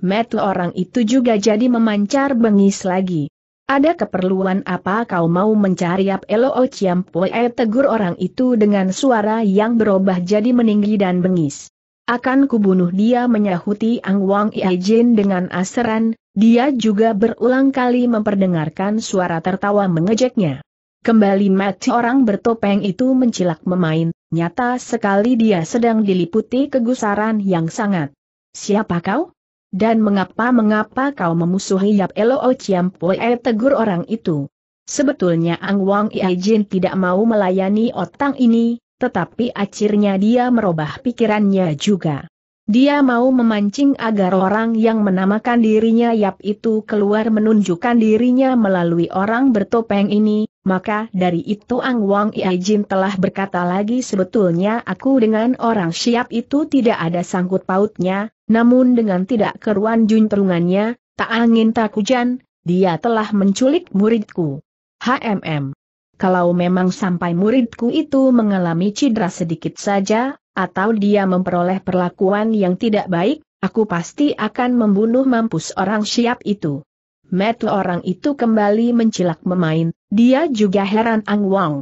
Metu orang itu juga jadi memancar bengis lagi. Ada keperluan apa kau mau mencari Ap Elo oh Chiampue tegur orang itu dengan suara yang berubah jadi meninggi dan bengis. Akan kubunuh dia menyahuti Ang Wang Iajin dengan aseran, dia juga berulang kali memperdengarkan suara tertawa mengejeknya. Kembali mati orang bertopeng itu mencilak memain, nyata sekali dia sedang diliputi kegusaran yang sangat. Siapa kau? Dan mengapa-mengapa kau memusuhi Yap Elo oh Poe tegur orang itu? Sebetulnya Ang Wang Iajin tidak mau melayani otang ini, tetapi akhirnya dia merubah pikirannya juga. Dia mau memancing agar orang yang menamakan dirinya Yap itu keluar menunjukkan dirinya melalui orang bertopeng ini, maka dari itu Ang Wang Ia Jin telah berkata lagi sebetulnya aku dengan orang siap itu tidak ada sangkut pautnya, namun dengan tidak keruan juntrungannya, tak angin tak hujan, dia telah menculik muridku. HMM. Kalau memang sampai muridku itu mengalami cedera sedikit saja, atau dia memperoleh perlakuan yang tidak baik, aku pasti akan membunuh mampus orang siap itu. Metu orang itu kembali mencilak memain, dia juga heran Ang Wang.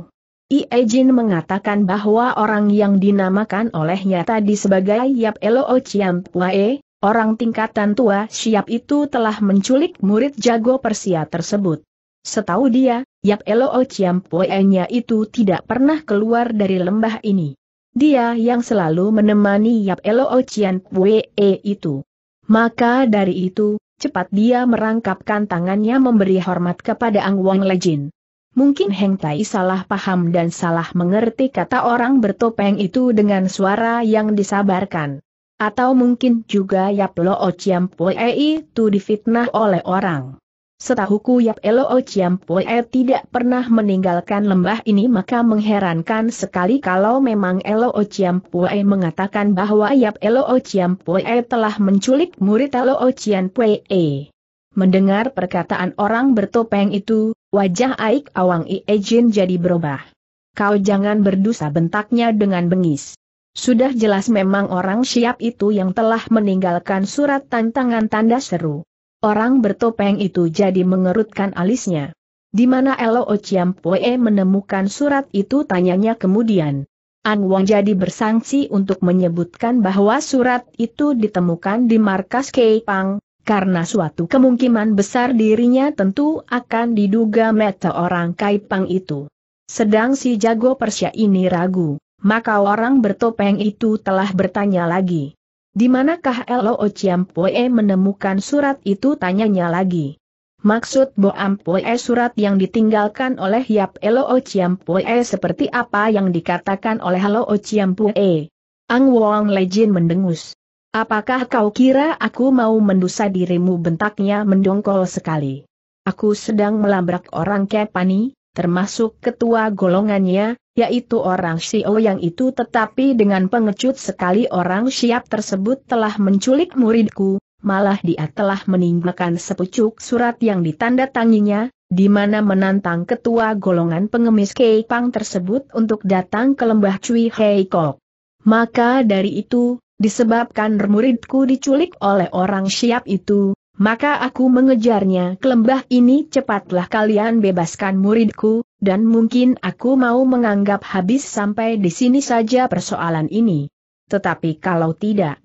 Ie Jin mengatakan bahwa orang yang dinamakan olehnya tadi sebagai Yap Elo O Chiam Wae, orang tingkatan tua siap itu telah menculik murid jago Persia tersebut. Setahu dia, Yap Elo O Chiam Chiampwae-nya itu tidak pernah keluar dari lembah ini. Dia yang selalu menemani Yap Elo O Chiam Wae itu. Maka dari itu, Cepat dia merangkapkan tangannya memberi hormat kepada Ang Wong Lejin. Mungkin Heng Tai salah paham dan salah mengerti kata orang bertopeng itu dengan suara yang disabarkan. Atau mungkin juga Yap Lo O Ociam Pue itu difitnah oleh orang. Setahuku Yap Elo Eloo oh Poe er tidak pernah meninggalkan lembah ini maka mengherankan sekali kalau memang Elo Eloo oh Poe mengatakan bahwa Yap Elo Eloo oh Poe er telah menculik murid Elo Eloo Poe. E. Mendengar perkataan orang bertopeng itu, wajah Aik Awang Iejin jadi berubah. Kau jangan berdosa bentaknya dengan bengis. Sudah jelas memang orang siap itu yang telah meninggalkan surat tantangan tanda seru. Orang bertopeng itu jadi mengerutkan alisnya. Di mana Elo Poe menemukan surat itu tanyanya kemudian. An Wong jadi bersangsi untuk menyebutkan bahwa surat itu ditemukan di markas Keipang, karena suatu kemungkinan besar dirinya tentu akan diduga meta orang Kaipang itu. Sedang si jago Persia ini ragu, maka orang bertopeng itu telah bertanya lagi. Di manakah Lo Chiampoe menemukan surat itu tanyanya lagi. Maksud Bo Ampoe surat yang ditinggalkan oleh Yap Lo Chiampoe seperti apa yang dikatakan oleh Lo Chiampoe. Ang Wong Lejin mendengus. Apakah kau kira aku mau mendusa dirimu bentaknya mendongkol sekali. Aku sedang melabrak orang Kepani, termasuk ketua golongannya, yaitu orang Xiao yang itu tetapi dengan pengecut sekali orang siap tersebut telah menculik muridku, malah dia telah meninggalkan sepucuk surat yang ditandatanginya, di mana menantang ketua golongan pengemis Kei Pang tersebut untuk datang ke lembah Cui Hei Kok. Maka dari itu, disebabkan muridku diculik oleh orang siap itu, maka aku mengejarnya ke lembah ini cepatlah kalian bebaskan muridku, dan mungkin aku mau menganggap habis sampai di sini saja persoalan ini. Tetapi kalau tidak,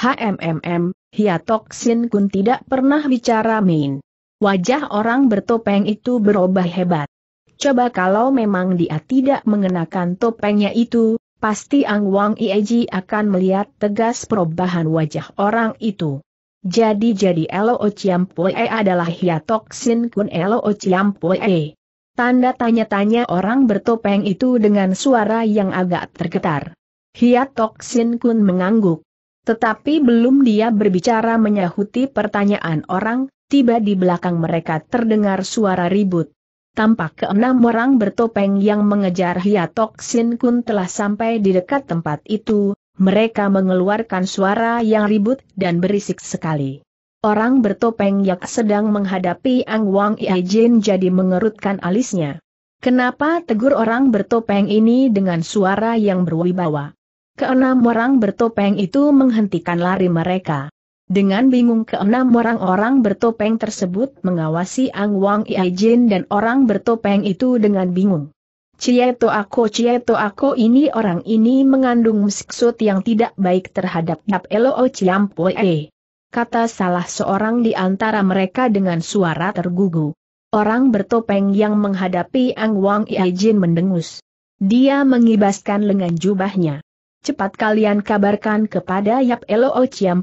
HMMM, hiatoksin Sin Kun tidak pernah bicara main. Wajah orang bertopeng itu berubah hebat. Coba kalau memang dia tidak mengenakan topengnya itu, pasti Ang Wang Ieji akan melihat tegas perubahan wajah orang itu. Jadi-jadi Elo Ociampoe adalah hiatoksin Sin Kun Elo Ociampoe. Tanda tanya-tanya orang bertopeng itu dengan suara yang agak tergetar. Hiat Tok Sin Kun mengangguk. Tetapi belum dia berbicara menyahuti pertanyaan orang, tiba di belakang mereka terdengar suara ribut. Tampak keenam orang bertopeng yang mengejar Tok Sin Kun telah sampai di dekat tempat itu, mereka mengeluarkan suara yang ribut dan berisik sekali. Orang bertopeng yang sedang menghadapi Ang Wang Jin jadi mengerutkan alisnya. Kenapa tegur orang bertopeng ini dengan suara yang berwibawa? Keenam orang bertopeng itu menghentikan lari mereka. Dengan bingung keenam orang-orang bertopeng tersebut mengawasi Ang Wang Jin dan orang bertopeng itu dengan bingung. Cieto aku cieto aku ini orang ini mengandung maksud yang tidak baik terhadap Yap Elo Ciampoe kata salah seorang di antara mereka dengan suara tergugu. Orang bertopeng yang menghadapi Ang Wang Iajin mendengus. Dia mengibaskan lengan jubahnya. Cepat kalian kabarkan kepada Yap Elo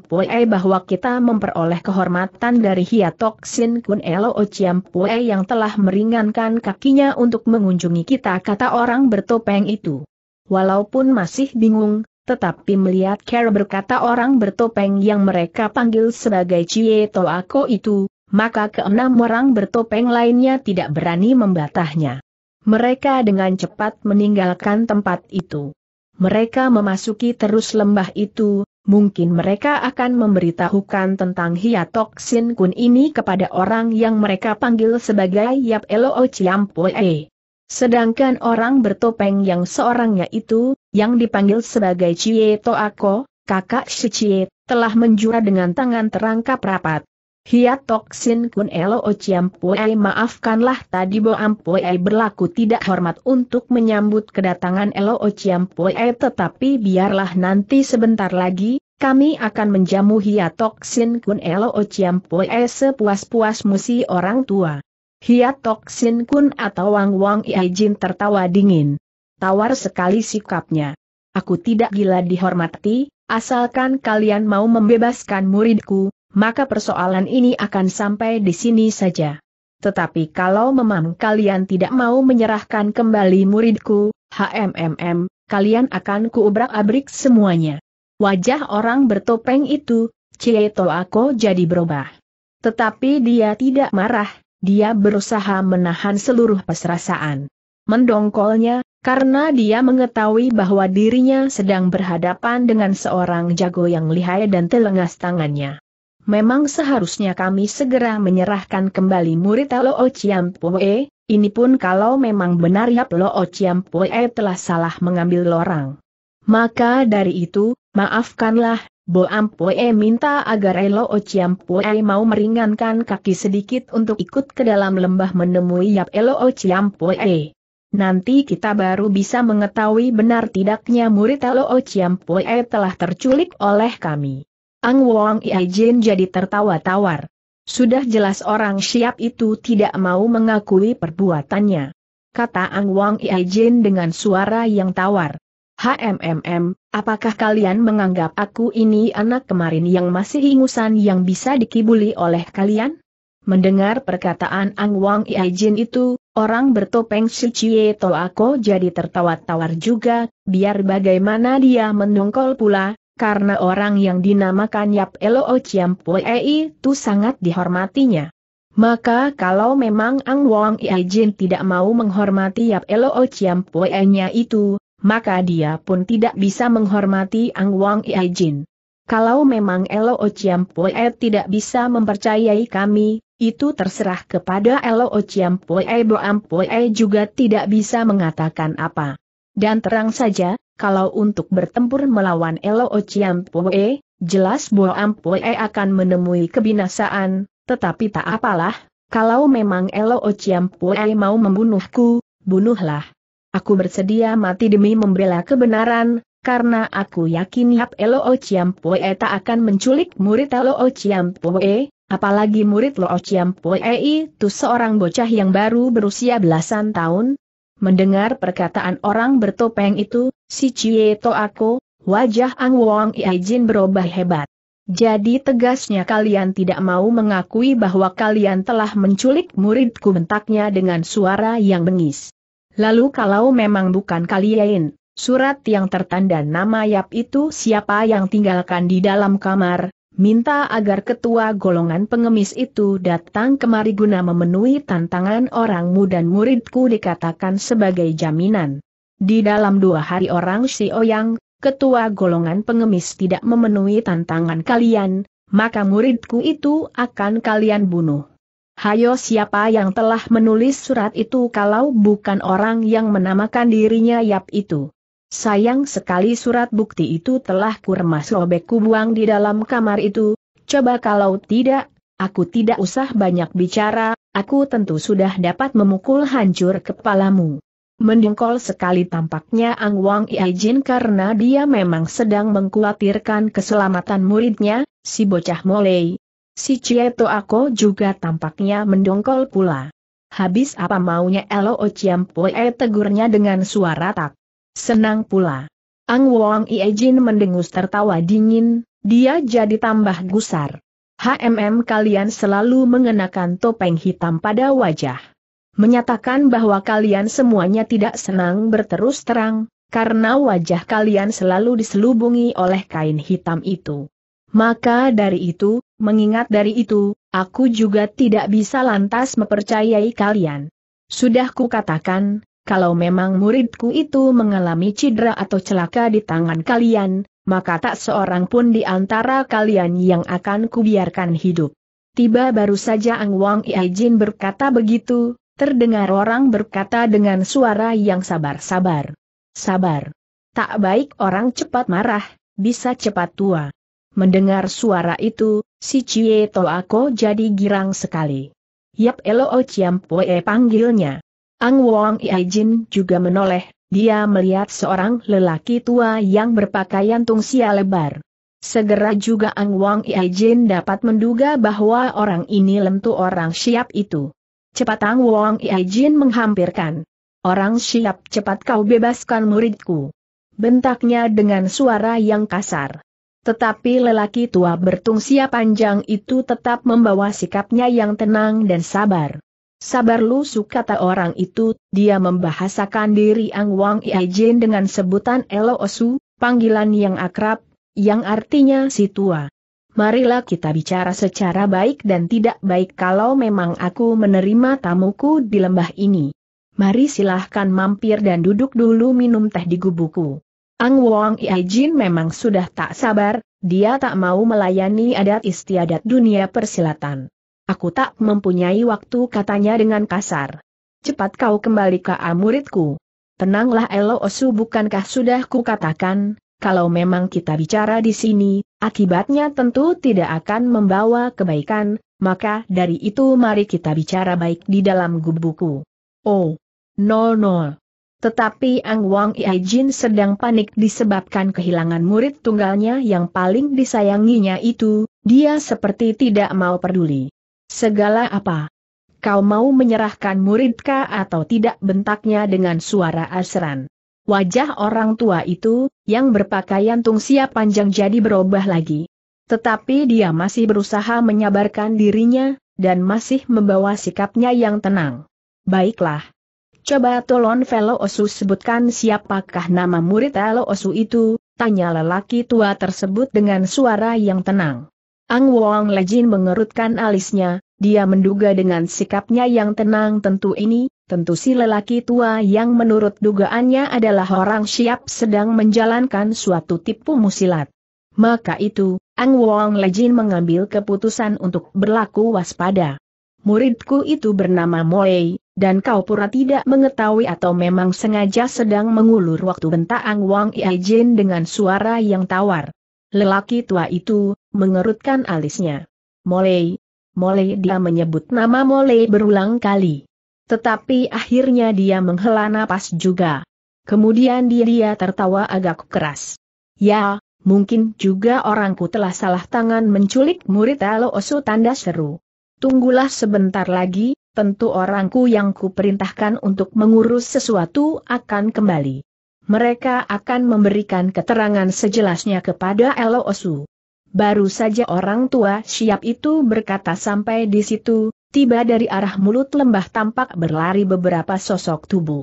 Pue bahwa kita memperoleh kehormatan dari Hiatok Sin Kun Elo Pue yang telah meringankan kakinya untuk mengunjungi kita kata orang bertopeng itu. Walaupun masih bingung, tetapi melihat Care berkata orang bertopeng yang mereka panggil sebagai Cie Toako itu, maka keenam orang bertopeng lainnya tidak berani membatahnya. Mereka dengan cepat meninggalkan tempat itu. Mereka memasuki terus lembah itu, mungkin mereka akan memberitahukan tentang Hiatok Sin Kun ini kepada orang yang mereka panggil sebagai Yap Elo Chiampoe. Sedangkan orang bertopeng yang seorangnya itu, yang dipanggil sebagai Cie Ako, kakak si Cie, telah menjura dengan tangan terangkap rapat. Hiatok Toksin Kun Elo Ociam Puei maafkanlah tadi Bo Puei berlaku tidak hormat untuk menyambut kedatangan Elo Ociam Puei tetapi biarlah nanti sebentar lagi, kami akan menjamu Hiatok Toksin Kun Elo Ociam Puei sepuas-puas musi orang tua. Hiatok Toksin Kun atau Wang Wang Iajin tertawa dingin tawar sekali sikapnya. Aku tidak gila dihormati, asalkan kalian mau membebaskan muridku, maka persoalan ini akan sampai di sini saja. Tetapi kalau memang kalian tidak mau menyerahkan kembali muridku, HMMM, kalian akan kuubrak-abrik semuanya. Wajah orang bertopeng itu, Cieto Ako jadi berubah. Tetapi dia tidak marah, dia berusaha menahan seluruh perasaan. Mendongkolnya, karena dia mengetahui bahwa dirinya sedang berhadapan dengan seorang jago yang lihai dan telengas tangannya. Memang seharusnya kami segera menyerahkan kembali murid Lo oh Chiampue, ini pun kalau memang benar Yap Lo oh Chiampue telah salah mengambil lorang. Maka dari itu, maafkanlah, Bo Ampue minta agar Lo oh Chiampue mau meringankan kaki sedikit untuk ikut ke dalam lembah menemui Yap Lo Chiampue. Nanti kita baru bisa mengetahui benar tidaknya murid Loo Chiam Pue telah terculik oleh kami. Ang Wong Ia Jin jadi tertawa tawar. Sudah jelas orang siap itu tidak mau mengakui perbuatannya. Kata Ang Wong Ia Jin dengan suara yang tawar. HMMM, apakah kalian menganggap aku ini anak kemarin yang masih ingusan yang bisa dikibuli oleh kalian? Mendengar perkataan Ang Wang Iajin itu, Orang bertopeng si Cie Toako jadi tertawa-tawar juga, biar bagaimana dia menungkol pula, karena orang yang dinamakan Yap Elo Eloo Chiampue itu sangat dihormatinya. Maka kalau memang Ang Wang Iajin tidak mau menghormati Yap Elo Chiampue-nya itu, maka dia pun tidak bisa menghormati Ang Wang Iajin. Kalau memang Elo Eloo E tidak bisa mempercayai kami, itu terserah kepada Elo Boam E juga tidak bisa mengatakan apa. Dan terang saja, kalau untuk bertempur melawan Elo E, jelas E akan menemui kebinasaan, tetapi tak apalah, kalau memang Elo E mau membunuhku, bunuhlah. Aku bersedia mati demi membela kebenaran, karena aku yakin Yap Elo E tak akan menculik murid Elo E. Apalagi murid Lo Ociam Pue itu seorang bocah yang baru berusia belasan tahun. Mendengar perkataan orang bertopeng itu, si Cie to Ako, wajah Ang Wong Iajin berubah hebat. Jadi tegasnya kalian tidak mau mengakui bahwa kalian telah menculik muridku bentaknya dengan suara yang bengis. Lalu kalau memang bukan kalian, surat yang tertanda nama Yap itu siapa yang tinggalkan di dalam kamar, minta agar ketua golongan pengemis itu datang kemari guna memenuhi tantangan orang dan muridku dikatakan sebagai jaminan. Di dalam dua hari orang Si Oyang, ketua golongan pengemis tidak memenuhi tantangan kalian, maka muridku itu akan kalian bunuh. Hayo siapa yang telah menulis surat itu kalau bukan orang yang menamakan dirinya Yap itu. Sayang sekali surat bukti itu telah kuremas robek kubuang di dalam kamar itu, coba kalau tidak, aku tidak usah banyak bicara, aku tentu sudah dapat memukul hancur kepalamu. Mendengkol sekali tampaknya Ang Wang Iajin karena dia memang sedang mengkhawatirkan keselamatan muridnya, si bocah Molei. Si Cieto Ako juga tampaknya mendongkol pula. Habis apa maunya Elo Ociampoe tegurnya dengan suara tak Senang pula. Ang Wong Jin mendengus tertawa dingin, dia jadi tambah gusar. HMM kalian selalu mengenakan topeng hitam pada wajah. Menyatakan bahwa kalian semuanya tidak senang berterus terang, karena wajah kalian selalu diselubungi oleh kain hitam itu. Maka dari itu, mengingat dari itu, aku juga tidak bisa lantas mempercayai kalian. Sudah kukatakan, kalau memang muridku itu mengalami cedera atau celaka di tangan kalian, maka tak seorang pun di antara kalian yang akan kubiarkan hidup. Tiba baru saja Ang Wang Iajin berkata begitu, terdengar orang berkata dengan suara yang sabar-sabar. Sabar. Tak baik orang cepat marah, bisa cepat tua. Mendengar suara itu, si Cie Toako jadi girang sekali. Yap Elo Chiam Pue panggilnya. Ang Wong Iai Jin juga menoleh, dia melihat seorang lelaki tua yang berpakaian tungsia lebar. Segera juga Ang Wong Iai Jin dapat menduga bahwa orang ini lentu orang siap itu. Cepat Ang Wong Iai Jin menghampirkan. Orang siap cepat kau bebaskan muridku. Bentaknya dengan suara yang kasar. Tetapi lelaki tua bertungsia panjang itu tetap membawa sikapnya yang tenang dan sabar. Sabar lu, suka kata orang itu, dia membahasakan diri Ang Wang Iajin dengan sebutan Elo Osu, panggilan yang akrab, yang artinya si tua. Marilah kita bicara secara baik dan tidak baik kalau memang aku menerima tamuku di lembah ini. Mari silahkan mampir dan duduk dulu minum teh di gubuku. Ang Wang Iajin memang sudah tak sabar, dia tak mau melayani adat istiadat dunia persilatan. Aku tak mempunyai waktu katanya dengan kasar. Cepat kau kembali ke muridku. Tenanglah Elo Osu bukankah sudah kukatakan, kalau memang kita bicara di sini, akibatnya tentu tidak akan membawa kebaikan, maka dari itu mari kita bicara baik di dalam gubuku. Oh, no no. Tetapi Ang Wang Jin sedang panik disebabkan kehilangan murid tunggalnya yang paling disayanginya itu, dia seperti tidak mau peduli. Segala apa? Kau mau menyerahkan muridka atau tidak bentaknya dengan suara asran. Wajah orang tua itu, yang berpakaian tungsia panjang jadi berubah lagi. Tetapi dia masih berusaha menyabarkan dirinya, dan masih membawa sikapnya yang tenang. Baiklah. Coba tolong fellow Osu sebutkan siapakah nama murid Velo Osu itu, tanya lelaki tua tersebut dengan suara yang tenang. Ang Wong Lejin mengerutkan alisnya, dia menduga dengan sikapnya yang tenang tentu ini, tentu si lelaki tua yang menurut dugaannya adalah orang siap sedang menjalankan suatu tipu musilat. Maka itu, Ang Wong Lejin mengambil keputusan untuk berlaku waspada. Muridku itu bernama Moei, dan kau pura tidak mengetahui atau memang sengaja sedang mengulur waktu bentak Ang Wong Iajin dengan suara yang tawar. Lelaki tua itu, mengerutkan alisnya. Moei, Mole dia menyebut nama Mole berulang kali. Tetapi akhirnya dia menghela napas juga. Kemudian dia, dia tertawa agak keras. Ya, mungkin juga orangku telah salah tangan menculik murid Alo Osu tanda seru. Tunggulah sebentar lagi, tentu orangku yang kuperintahkan untuk mengurus sesuatu akan kembali. Mereka akan memberikan keterangan sejelasnya kepada Elo Osu. Baru saja orang tua siap itu berkata sampai di situ, tiba dari arah mulut lembah tampak berlari beberapa sosok tubuh.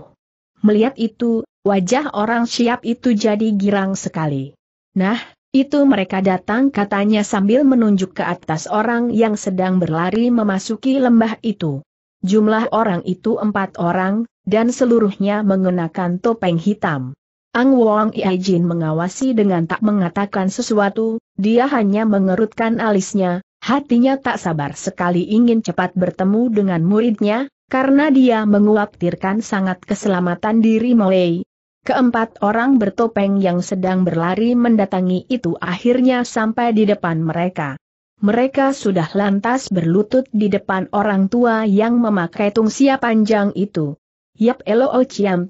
Melihat itu, wajah orang siap itu jadi girang sekali. Nah, itu mereka datang katanya sambil menunjuk ke atas orang yang sedang berlari memasuki lembah itu. Jumlah orang itu empat orang, dan seluruhnya mengenakan topeng hitam. Ang Wong Iajin mengawasi dengan tak mengatakan sesuatu, dia hanya mengerutkan alisnya, hatinya tak sabar sekali ingin cepat bertemu dengan muridnya, karena dia mengulaptirkan sangat keselamatan diri Molei. Keempat orang bertopeng yang sedang berlari mendatangi itu akhirnya sampai di depan mereka. Mereka sudah lantas berlutut di depan orang tua yang memakai tungsia panjang itu. Yap elo oh ciam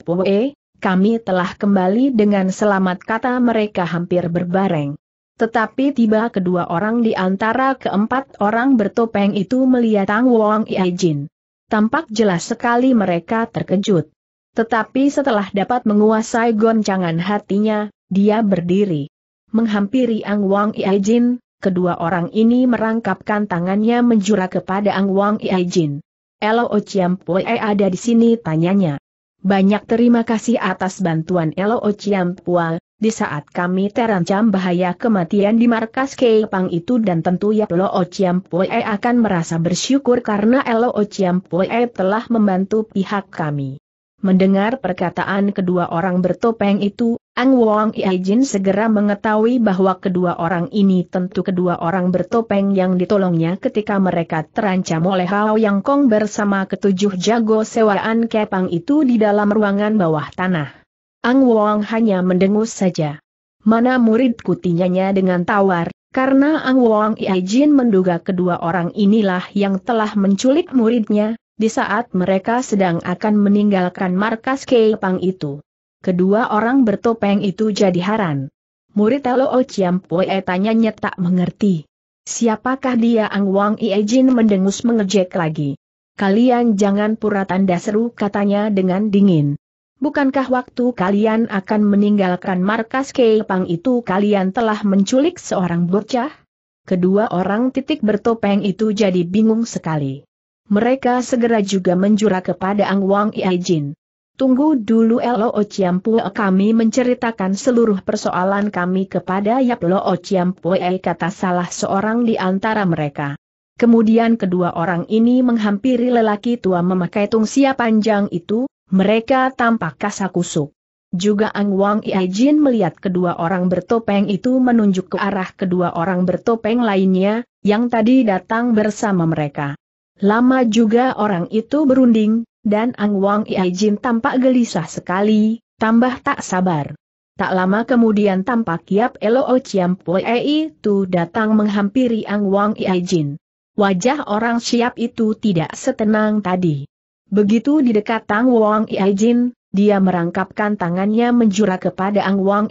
kami telah kembali dengan selamat kata mereka hampir berbareng. Tetapi tiba kedua orang di antara keempat orang bertopeng itu melihat Tang Wong Ie Jin. Tampak jelas sekali mereka terkejut. Tetapi setelah dapat menguasai goncangan hatinya, dia berdiri. Menghampiri Ang Wang Ie Jin, kedua orang ini merangkapkan tangannya menjura kepada Ang Wang Ie Jin. Elo Pue ada di sini tanyanya. Banyak terima kasih atas bantuan Elo Ociampua, di saat kami terancam bahaya kematian di markas Keipang itu dan tentu ya Lo Poe akan merasa bersyukur karena Lo Poe telah membantu pihak kami. Mendengar perkataan kedua orang bertopeng itu, Ang Wong Jin segera mengetahui bahwa kedua orang ini tentu kedua orang bertopeng yang ditolongnya ketika mereka terancam oleh Hao Yang Kong bersama ketujuh jago sewaan Kepang itu di dalam ruangan bawah tanah. Ang Wong hanya mendengus saja. Mana murid kutinyanya dengan tawar, karena Ang Wong Iajin menduga kedua orang inilah yang telah menculik muridnya, di saat mereka sedang akan meninggalkan markas Keipang itu. Kedua orang bertopeng itu jadi haran. Murid Talo Chiam Pue tanyanya tak mengerti. Siapakah dia Ang Wong Iajin mendengus mengejek lagi. Kalian jangan pura tanda seru katanya dengan dingin. Bukankah waktu kalian akan meninggalkan markas Keipang itu kalian telah menculik seorang bocah? Kedua orang titik bertopeng itu jadi bingung sekali. Mereka segera juga menjura kepada Ang Wang Iajin. Tunggu dulu Lo Chiampue kami menceritakan seluruh persoalan kami kepada Yap Lo Chiampue eh, kata salah seorang di antara mereka. Kemudian kedua orang ini menghampiri lelaki tua memakai tungsia panjang itu, mereka tampak kasakusuk. Juga Ang Wang Jin melihat kedua orang bertopeng itu menunjuk ke arah kedua orang bertopeng lainnya, yang tadi datang bersama mereka. Lama juga orang itu berunding, dan Ang Wang Jin tampak gelisah sekali, tambah tak sabar. Tak lama kemudian tampak Yap Elo Chiam Pue itu datang menghampiri Ang Wang Jin. Wajah orang siap itu tidak setenang tadi. Begitu di dekat Tang Wang Iajin, dia merangkapkan tangannya menjura kepada Ang Wang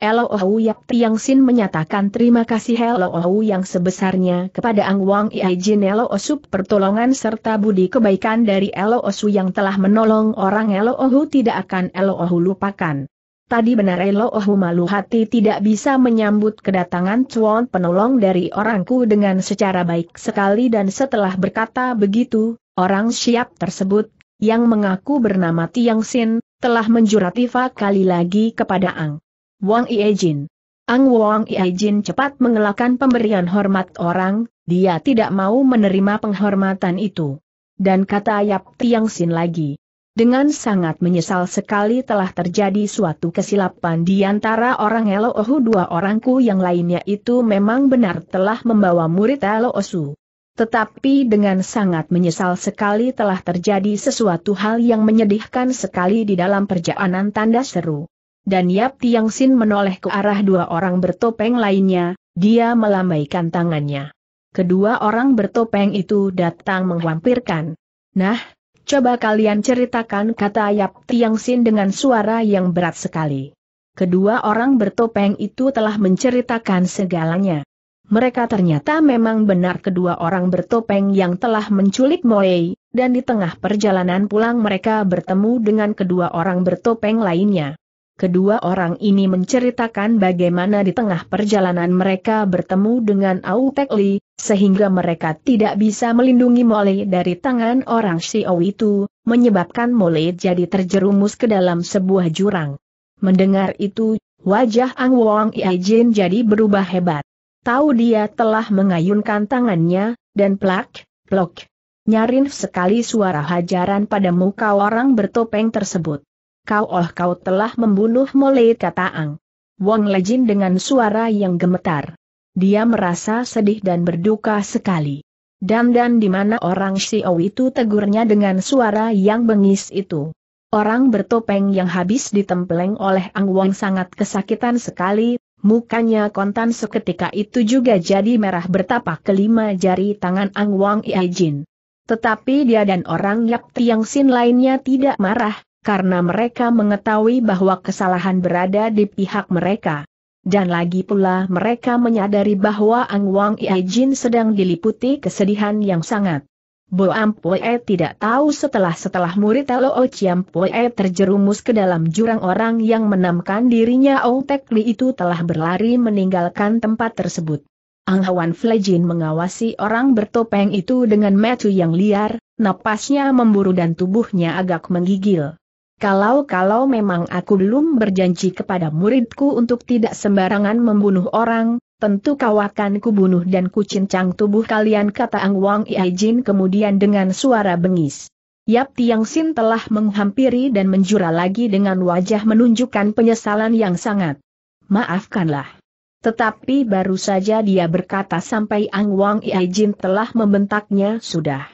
Elo Ohu Yap Tiang Sin menyatakan terima kasih Ohu yang sebesarnya kepada Ang Wang Iajin Elo Osu pertolongan serta budi kebaikan dari Elo Osu yang telah menolong orang Elo Ohu tidak akan Elo Ohu lupakan. Tadi benar Elo Ohu malu hati tidak bisa menyambut kedatangan cuan penolong dari orangku dengan secara baik sekali dan setelah berkata begitu, Orang siap tersebut, yang mengaku bernama Tiang Sin, telah menjurat Fa kali lagi kepada Ang Wang Ie Jin. Ang Wang Ie Jin cepat mengelakkan pemberian hormat orang, dia tidak mau menerima penghormatan itu. Dan kata Yap Tiang Sin lagi. Dengan sangat menyesal sekali telah terjadi suatu kesilapan di antara orang Elo Ohu dua orangku yang lainnya itu memang benar telah membawa murid Elo Osu. Tetapi dengan sangat menyesal sekali telah terjadi sesuatu hal yang menyedihkan sekali di dalam perjalanan tanda seru. Dan Yap Tiang Sin menoleh ke arah dua orang bertopeng lainnya, dia melambaikan tangannya. Kedua orang bertopeng itu datang menghampirkan. Nah, coba kalian ceritakan kata Yap Tiang Sin dengan suara yang berat sekali. Kedua orang bertopeng itu telah menceritakan segalanya mereka ternyata memang benar kedua orang bertopeng yang telah menculik Moei, dan di tengah perjalanan pulang mereka bertemu dengan kedua orang bertopeng lainnya. Kedua orang ini menceritakan bagaimana di tengah perjalanan mereka bertemu dengan Au Tek Li, sehingga mereka tidak bisa melindungi Mole dari tangan orang Xiao itu, menyebabkan Mole jadi terjerumus ke dalam sebuah jurang. Mendengar itu, wajah Ang Wong Jin jadi berubah hebat. Tahu dia telah mengayunkan tangannya, dan plak, plok. Nyarin sekali suara hajaran pada muka orang bertopeng tersebut. Kau oh kau telah membunuh Mole kata Ang. Wong Lejin dengan suara yang gemetar. Dia merasa sedih dan berduka sekali. Dan dan di mana orang Xiao itu tegurnya dengan suara yang bengis itu. Orang bertopeng yang habis ditempeleng oleh Ang Wong sangat kesakitan sekali, Mukanya kontan seketika itu juga jadi merah bertapak kelima jari tangan Ang Wang Jin. Tetapi dia dan orang Yap Tiang Sin lainnya tidak marah, karena mereka mengetahui bahwa kesalahan berada di pihak mereka. Dan lagi pula mereka menyadari bahwa Ang Wang Jin sedang diliputi kesedihan yang sangat. Bo Ampue tidak tahu setelah-setelah murid Lo Chiampue terjerumus ke dalam jurang orang yang menamkan dirinya Ong Tek Li itu telah berlari meninggalkan tempat tersebut. Ang Hwan Flejin mengawasi orang bertopeng itu dengan metu yang liar, napasnya memburu dan tubuhnya agak menggigil. Kalau-kalau memang aku belum berjanji kepada muridku untuk tidak sembarangan membunuh orang, tentu kau akan kubunuh dan kucincang tubuh kalian kata Ang Wang Iai Jin kemudian dengan suara bengis. Yap Tiang Sin telah menghampiri dan menjura lagi dengan wajah menunjukkan penyesalan yang sangat. Maafkanlah. Tetapi baru saja dia berkata sampai Ang Wang Iai Jin telah membentaknya sudah.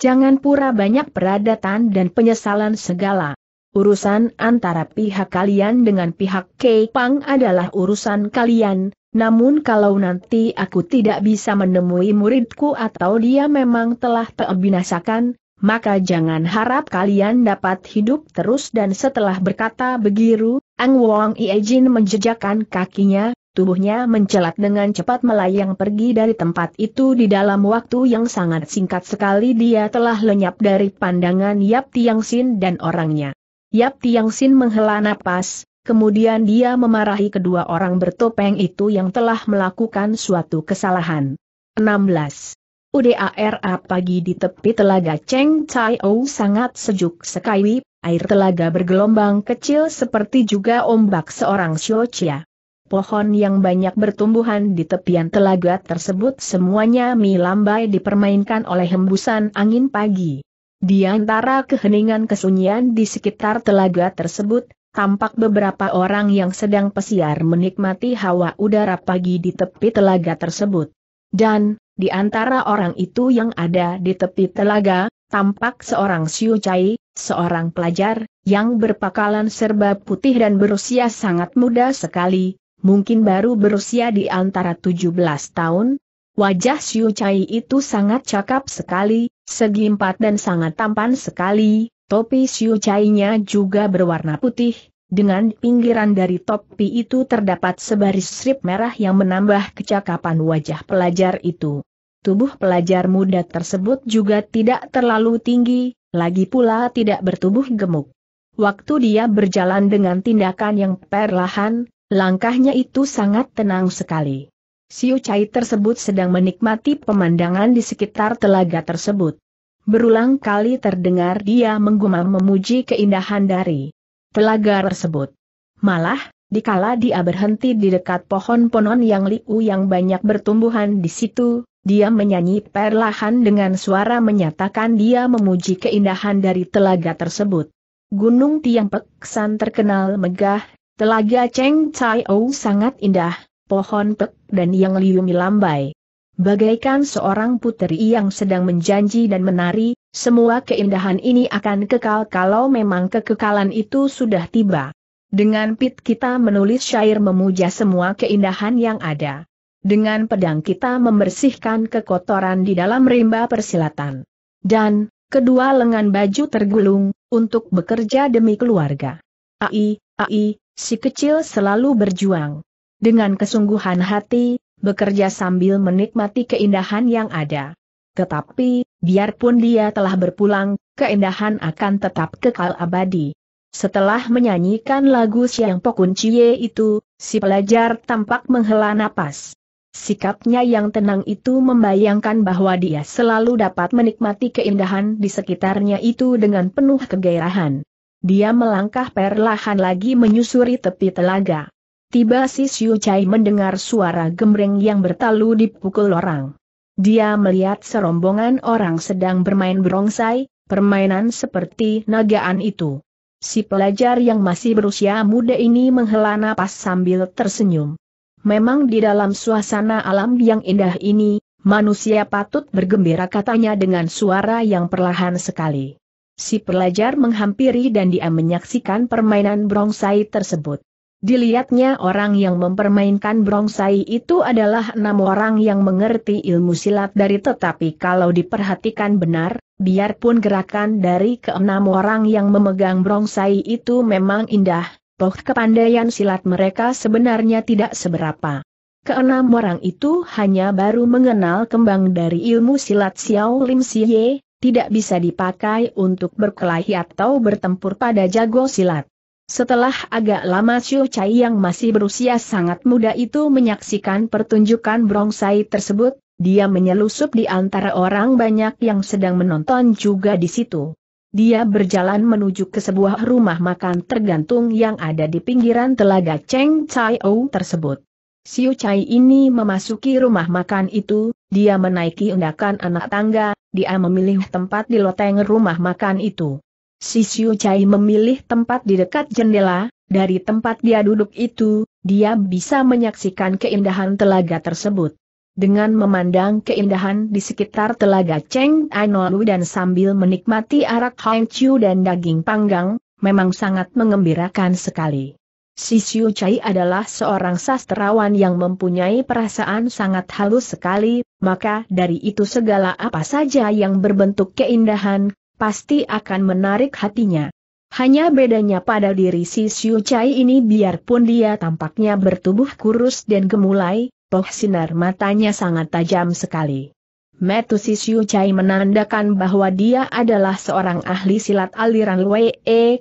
Jangan pura banyak peradatan dan penyesalan segala. Urusan antara pihak kalian dengan pihak Kepang adalah urusan kalian, namun kalau nanti aku tidak bisa menemui muridku atau dia memang telah terbinasakan, maka jangan harap kalian dapat hidup terus dan setelah berkata begiru, Ang Wong Iejin menjejakkan kakinya, tubuhnya mencelat dengan cepat melayang pergi dari tempat itu di dalam waktu yang sangat singkat sekali dia telah lenyap dari pandangan Yap Tiang Sin dan orangnya. Yap Tiang Sin menghela napas, kemudian dia memarahi kedua orang bertopeng itu yang telah melakukan suatu kesalahan. 16. UDARA pagi di tepi telaga Cheng Chai O sangat sejuk sekali, air telaga bergelombang kecil seperti juga ombak seorang Chia. Pohon yang banyak bertumbuhan di tepian telaga tersebut semuanya milambai dipermainkan oleh hembusan angin pagi. Di antara keheningan kesunyian di sekitar telaga tersebut, tampak beberapa orang yang sedang pesiar menikmati hawa udara pagi di tepi telaga tersebut. Dan, di antara orang itu yang ada di tepi telaga, tampak seorang Siu Chai, seorang pelajar, yang berpakalan serba putih dan berusia sangat muda sekali, mungkin baru berusia di antara 17 tahun. Wajah Siu Chai itu sangat cakap sekali, Segi empat dan sangat tampan sekali, topi Siu cainya juga berwarna putih, dengan pinggiran dari topi itu terdapat sebaris strip merah yang menambah kecakapan wajah pelajar itu. Tubuh pelajar muda tersebut juga tidak terlalu tinggi, lagi pula tidak bertubuh gemuk. Waktu dia berjalan dengan tindakan yang perlahan, langkahnya itu sangat tenang sekali. Siu Chai tersebut sedang menikmati pemandangan di sekitar telaga tersebut. Berulang kali terdengar dia menggumam memuji keindahan dari telaga tersebut. Malah, dikala dia berhenti di dekat pohon ponon yang liu yang banyak bertumbuhan di situ, dia menyanyi perlahan dengan suara menyatakan dia memuji keindahan dari telaga tersebut. Gunung Tiang Peksan terkenal megah, telaga Cheng Chai O sangat indah, pohon pek dan yang liumi lambai. Bagaikan seorang puteri yang sedang menjanji dan menari, semua keindahan ini akan kekal kalau memang kekekalan itu sudah tiba. Dengan pit kita menulis syair memuja semua keindahan yang ada. Dengan pedang kita membersihkan kekotoran di dalam rimba persilatan. Dan, kedua lengan baju tergulung, untuk bekerja demi keluarga. Ai, ai, si kecil selalu berjuang. Dengan kesungguhan hati, bekerja sambil menikmati keindahan yang ada. Tetapi, biarpun dia telah berpulang, keindahan akan tetap kekal abadi. Setelah menyanyikan lagu Siang Pokun Cie itu, si pelajar tampak menghela napas. Sikapnya yang tenang itu membayangkan bahwa dia selalu dapat menikmati keindahan di sekitarnya itu dengan penuh kegairahan. Dia melangkah perlahan lagi menyusuri tepi telaga tiba si Siu Chai mendengar suara gembreng yang bertalu dipukul orang. Dia melihat serombongan orang sedang bermain berongsai, permainan seperti nagaan itu. Si pelajar yang masih berusia muda ini menghela napas sambil tersenyum. Memang di dalam suasana alam yang indah ini, manusia patut bergembira katanya dengan suara yang perlahan sekali. Si pelajar menghampiri dan dia menyaksikan permainan brongsai tersebut. Dilihatnya orang yang mempermainkan brongsai itu adalah enam orang yang mengerti ilmu silat dari tetapi kalau diperhatikan benar, biarpun gerakan dari keenam orang yang memegang brongsai itu memang indah, toh kepandaian silat mereka sebenarnya tidak seberapa. Keenam orang itu hanya baru mengenal kembang dari ilmu silat Xiao Lim Siye, tidak bisa dipakai untuk berkelahi atau bertempur pada jago silat. Setelah agak lama Xiu Chai yang masih berusia sangat muda itu menyaksikan pertunjukan brongsai tersebut, dia menyelusup di antara orang banyak yang sedang menonton juga di situ. Dia berjalan menuju ke sebuah rumah makan tergantung yang ada di pinggiran telaga Cheng Chai Ou tersebut. Siu Chai ini memasuki rumah makan itu, dia menaiki undakan anak tangga, dia memilih tempat di loteng rumah makan itu. Si Siu Chai memilih tempat di dekat jendela, dari tempat dia duduk itu, dia bisa menyaksikan keindahan telaga tersebut. Dengan memandang keindahan di sekitar telaga Cheng Ainolu dan sambil menikmati arak Hong Chiu dan daging panggang, memang sangat mengembirakan sekali. Si Siu Chai adalah seorang sastrawan yang mempunyai perasaan sangat halus sekali, maka dari itu segala apa saja yang berbentuk keindahan, pasti akan menarik hatinya. Hanya bedanya pada diri si Siu Chai ini biarpun dia tampaknya bertubuh kurus dan gemulai, toh sinar matanya sangat tajam sekali. Metu si Siu Chai menandakan bahwa dia adalah seorang ahli silat aliran Wei E,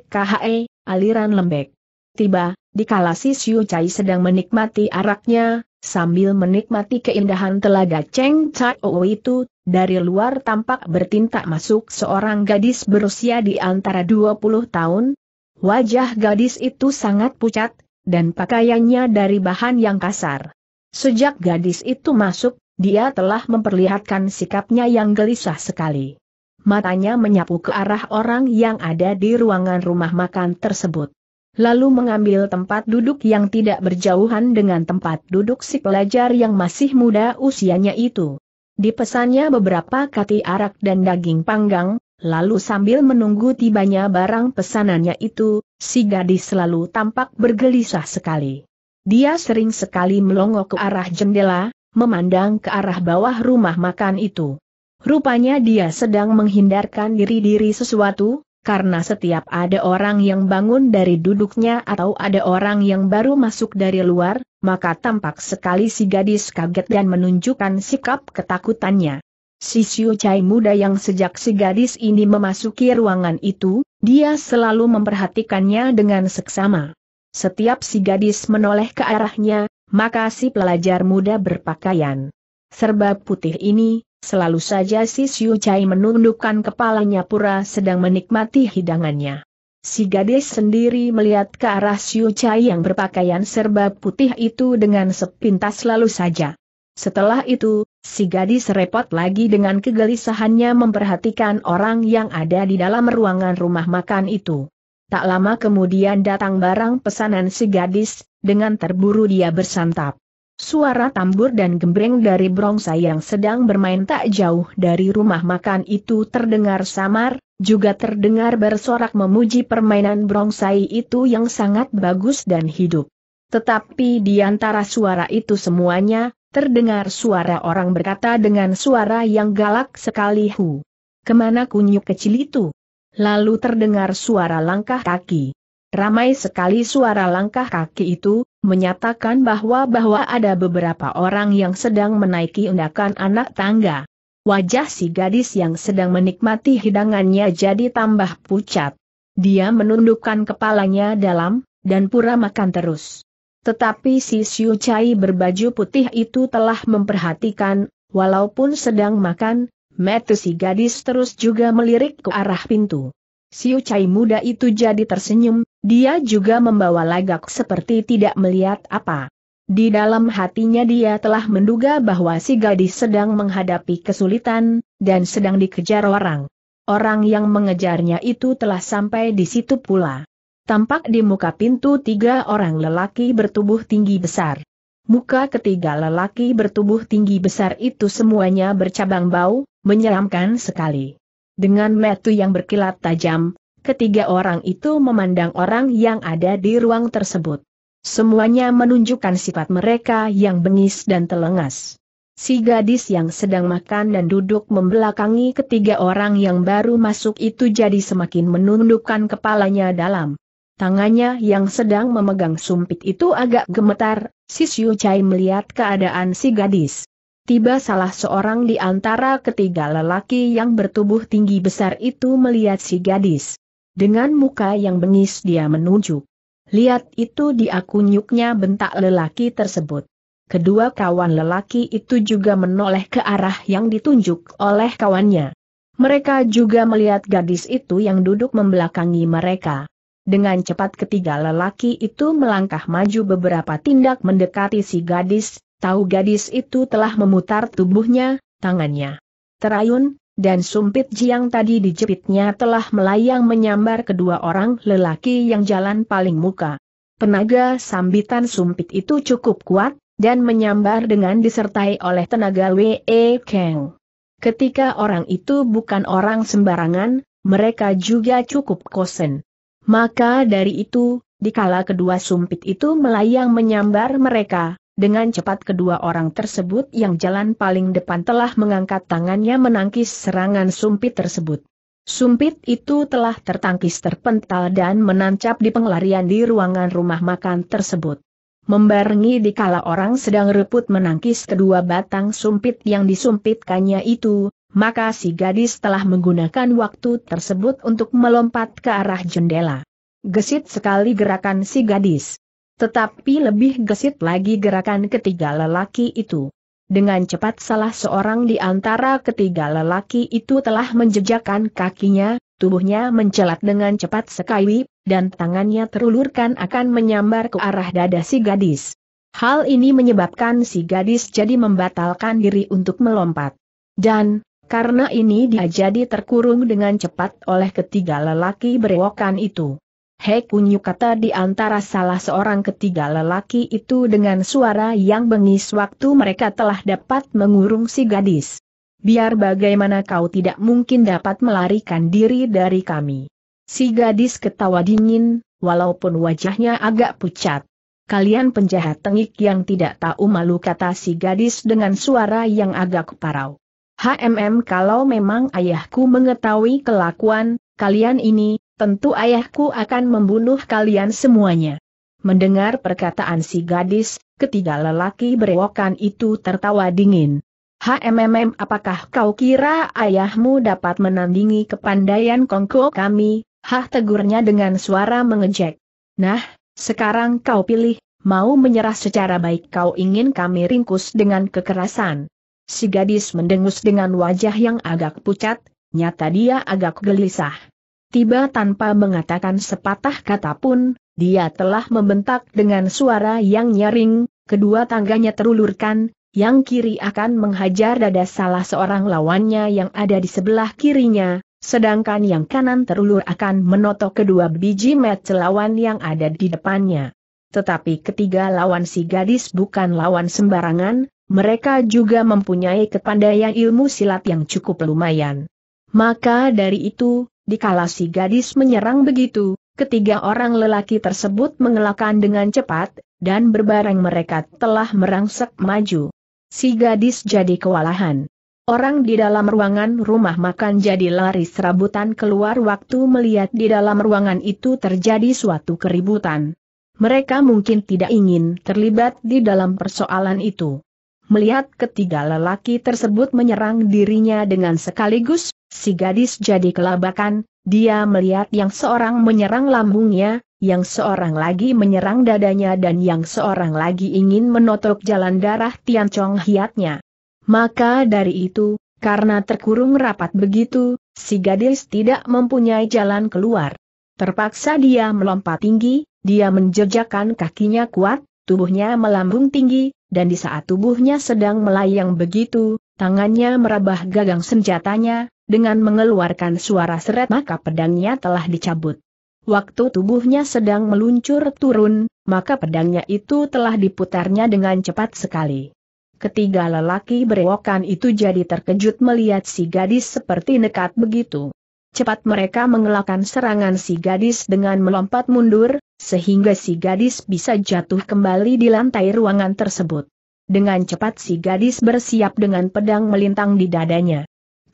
aliran lembek. Tiba, dikala si Siu Chai sedang menikmati araknya, sambil menikmati keindahan telaga Cheng Chao itu, dari luar tampak bertintak masuk seorang gadis berusia di antara 20 tahun. Wajah gadis itu sangat pucat, dan pakaiannya dari bahan yang kasar. Sejak gadis itu masuk, dia telah memperlihatkan sikapnya yang gelisah sekali. Matanya menyapu ke arah orang yang ada di ruangan rumah makan tersebut lalu mengambil tempat duduk yang tidak berjauhan dengan tempat duduk si pelajar yang masih muda usianya itu. Dipesannya beberapa kati arak dan daging panggang, lalu sambil menunggu tibanya barang pesanannya itu, si gadis selalu tampak bergelisah sekali. Dia sering sekali melongo ke arah jendela, memandang ke arah bawah rumah makan itu. Rupanya dia sedang menghindarkan diri-diri sesuatu, karena setiap ada orang yang bangun dari duduknya atau ada orang yang baru masuk dari luar, maka tampak sekali si gadis kaget dan menunjukkan sikap ketakutannya. Si Siu Chai muda yang sejak si gadis ini memasuki ruangan itu, dia selalu memperhatikannya dengan seksama. Setiap si gadis menoleh ke arahnya, maka si pelajar muda berpakaian serba putih ini, Selalu saja si Siu Chai menundukkan kepalanya pura sedang menikmati hidangannya. Si gadis sendiri melihat ke arah Siu Chai yang berpakaian serba putih itu dengan sepintas lalu saja. Setelah itu, si gadis repot lagi dengan kegelisahannya memperhatikan orang yang ada di dalam ruangan rumah makan itu. Tak lama kemudian datang barang pesanan si gadis, dengan terburu dia bersantap. Suara tambur dan gembreng dari Brongsa yang sedang bermain tak jauh dari rumah makan itu terdengar samar, juga terdengar bersorak memuji permainan Brongsai itu yang sangat bagus dan hidup. Tetapi di antara suara itu semuanya, terdengar suara orang berkata dengan suara yang galak sekali hu. Kemana kunyuk kecil itu? Lalu terdengar suara langkah kaki. Ramai sekali suara langkah kaki itu, menyatakan bahwa bahwa ada beberapa orang yang sedang menaiki undakan anak tangga. Wajah si gadis yang sedang menikmati hidangannya jadi tambah pucat. Dia menundukkan kepalanya dalam, dan pura makan terus. Tetapi si Siu Chai berbaju putih itu telah memperhatikan, walaupun sedang makan, metu si gadis terus juga melirik ke arah pintu. Siu Chai muda itu jadi tersenyum, dia juga membawa lagak seperti tidak melihat apa. Di dalam hatinya dia telah menduga bahwa si gadis sedang menghadapi kesulitan, dan sedang dikejar orang. Orang yang mengejarnya itu telah sampai di situ pula. Tampak di muka pintu tiga orang lelaki bertubuh tinggi besar. Muka ketiga lelaki bertubuh tinggi besar itu semuanya bercabang bau, menyeramkan sekali. Dengan metu yang berkilat tajam, Ketiga orang itu memandang orang yang ada di ruang tersebut. Semuanya menunjukkan sifat mereka yang bengis dan telengas. Si gadis yang sedang makan dan duduk membelakangi ketiga orang yang baru masuk itu jadi semakin menundukkan kepalanya dalam. Tangannya yang sedang memegang sumpit itu agak gemetar, si Siu Chai melihat keadaan si gadis. Tiba salah seorang di antara ketiga lelaki yang bertubuh tinggi besar itu melihat si gadis. Dengan muka yang bengis dia menunjuk. Lihat itu dia kunyuknya bentak lelaki tersebut. Kedua kawan lelaki itu juga menoleh ke arah yang ditunjuk oleh kawannya. Mereka juga melihat gadis itu yang duduk membelakangi mereka. Dengan cepat ketiga lelaki itu melangkah maju beberapa tindak mendekati si gadis, tahu gadis itu telah memutar tubuhnya, tangannya. Terayun, dan sumpit jiang tadi dijepitnya telah melayang menyambar kedua orang lelaki yang jalan paling muka. Penaga sambitan sumpit itu cukup kuat, dan menyambar dengan disertai oleh tenaga Wei Kang. Ketika orang itu bukan orang sembarangan, mereka juga cukup kosen. Maka dari itu, dikala kedua sumpit itu melayang menyambar mereka, dengan cepat kedua orang tersebut yang jalan paling depan telah mengangkat tangannya menangkis serangan sumpit tersebut. Sumpit itu telah tertangkis terpental dan menancap di penglarian di ruangan rumah makan tersebut. Membarengi dikala orang sedang reput menangkis kedua batang sumpit yang disumpitkannya itu, maka si gadis telah menggunakan waktu tersebut untuk melompat ke arah jendela. Gesit sekali gerakan si gadis. Tetapi lebih gesit lagi gerakan ketiga lelaki itu. Dengan cepat salah seorang di antara ketiga lelaki itu telah menjejakkan kakinya, tubuhnya mencelat dengan cepat sekali, dan tangannya terulurkan akan menyambar ke arah dada si gadis. Hal ini menyebabkan si gadis jadi membatalkan diri untuk melompat. Dan, karena ini dia jadi terkurung dengan cepat oleh ketiga lelaki berewokan itu. Hei kunyuk kata di antara salah seorang ketiga lelaki itu dengan suara yang bengis waktu mereka telah dapat mengurung si gadis. Biar bagaimana kau tidak mungkin dapat melarikan diri dari kami. Si gadis ketawa dingin, walaupun wajahnya agak pucat. Kalian penjahat tengik yang tidak tahu malu kata si gadis dengan suara yang agak parau. HMM kalau memang ayahku mengetahui kelakuan, kalian ini, tentu ayahku akan membunuh kalian semuanya. Mendengar perkataan si gadis, ketiga lelaki berewokan itu tertawa dingin. HMMM apakah kau kira ayahmu dapat menandingi kepandaian kongko kami? Hah tegurnya dengan suara mengejek. Nah, sekarang kau pilih, mau menyerah secara baik kau ingin kami ringkus dengan kekerasan. Si gadis mendengus dengan wajah yang agak pucat, nyata dia agak gelisah tiba tanpa mengatakan sepatah kata pun, dia telah membentak dengan suara yang nyaring, kedua tangganya terulurkan, yang kiri akan menghajar dada salah seorang lawannya yang ada di sebelah kirinya, sedangkan yang kanan terulur akan menotok kedua biji mata lawan yang ada di depannya. Tetapi ketiga lawan si gadis bukan lawan sembarangan, mereka juga mempunyai kepandaian ilmu silat yang cukup lumayan. Maka dari itu, Dikala si gadis menyerang begitu, ketiga orang lelaki tersebut mengelakkan dengan cepat, dan berbareng mereka telah merangsek maju. Si gadis jadi kewalahan. Orang di dalam ruangan rumah makan jadi lari serabutan keluar waktu melihat di dalam ruangan itu terjadi suatu keributan. Mereka mungkin tidak ingin terlibat di dalam persoalan itu. Melihat ketiga lelaki tersebut menyerang dirinya dengan sekaligus, Si gadis jadi kelabakan, dia melihat yang seorang menyerang lambungnya, yang seorang lagi menyerang dadanya dan yang seorang lagi ingin menotok jalan darah Tian Chong hiatnya. Maka dari itu, karena terkurung rapat begitu, si gadis tidak mempunyai jalan keluar. Terpaksa dia melompat tinggi, dia menjejakkan kakinya kuat, tubuhnya melambung tinggi, dan di saat tubuhnya sedang melayang begitu, tangannya merabah gagang senjatanya, dengan mengeluarkan suara seret maka pedangnya telah dicabut. Waktu tubuhnya sedang meluncur turun, maka pedangnya itu telah diputarnya dengan cepat sekali. Ketiga lelaki berewokan itu jadi terkejut melihat si gadis seperti nekat begitu. Cepat mereka mengelakkan serangan si gadis dengan melompat mundur, sehingga si gadis bisa jatuh kembali di lantai ruangan tersebut. Dengan cepat si gadis bersiap dengan pedang melintang di dadanya.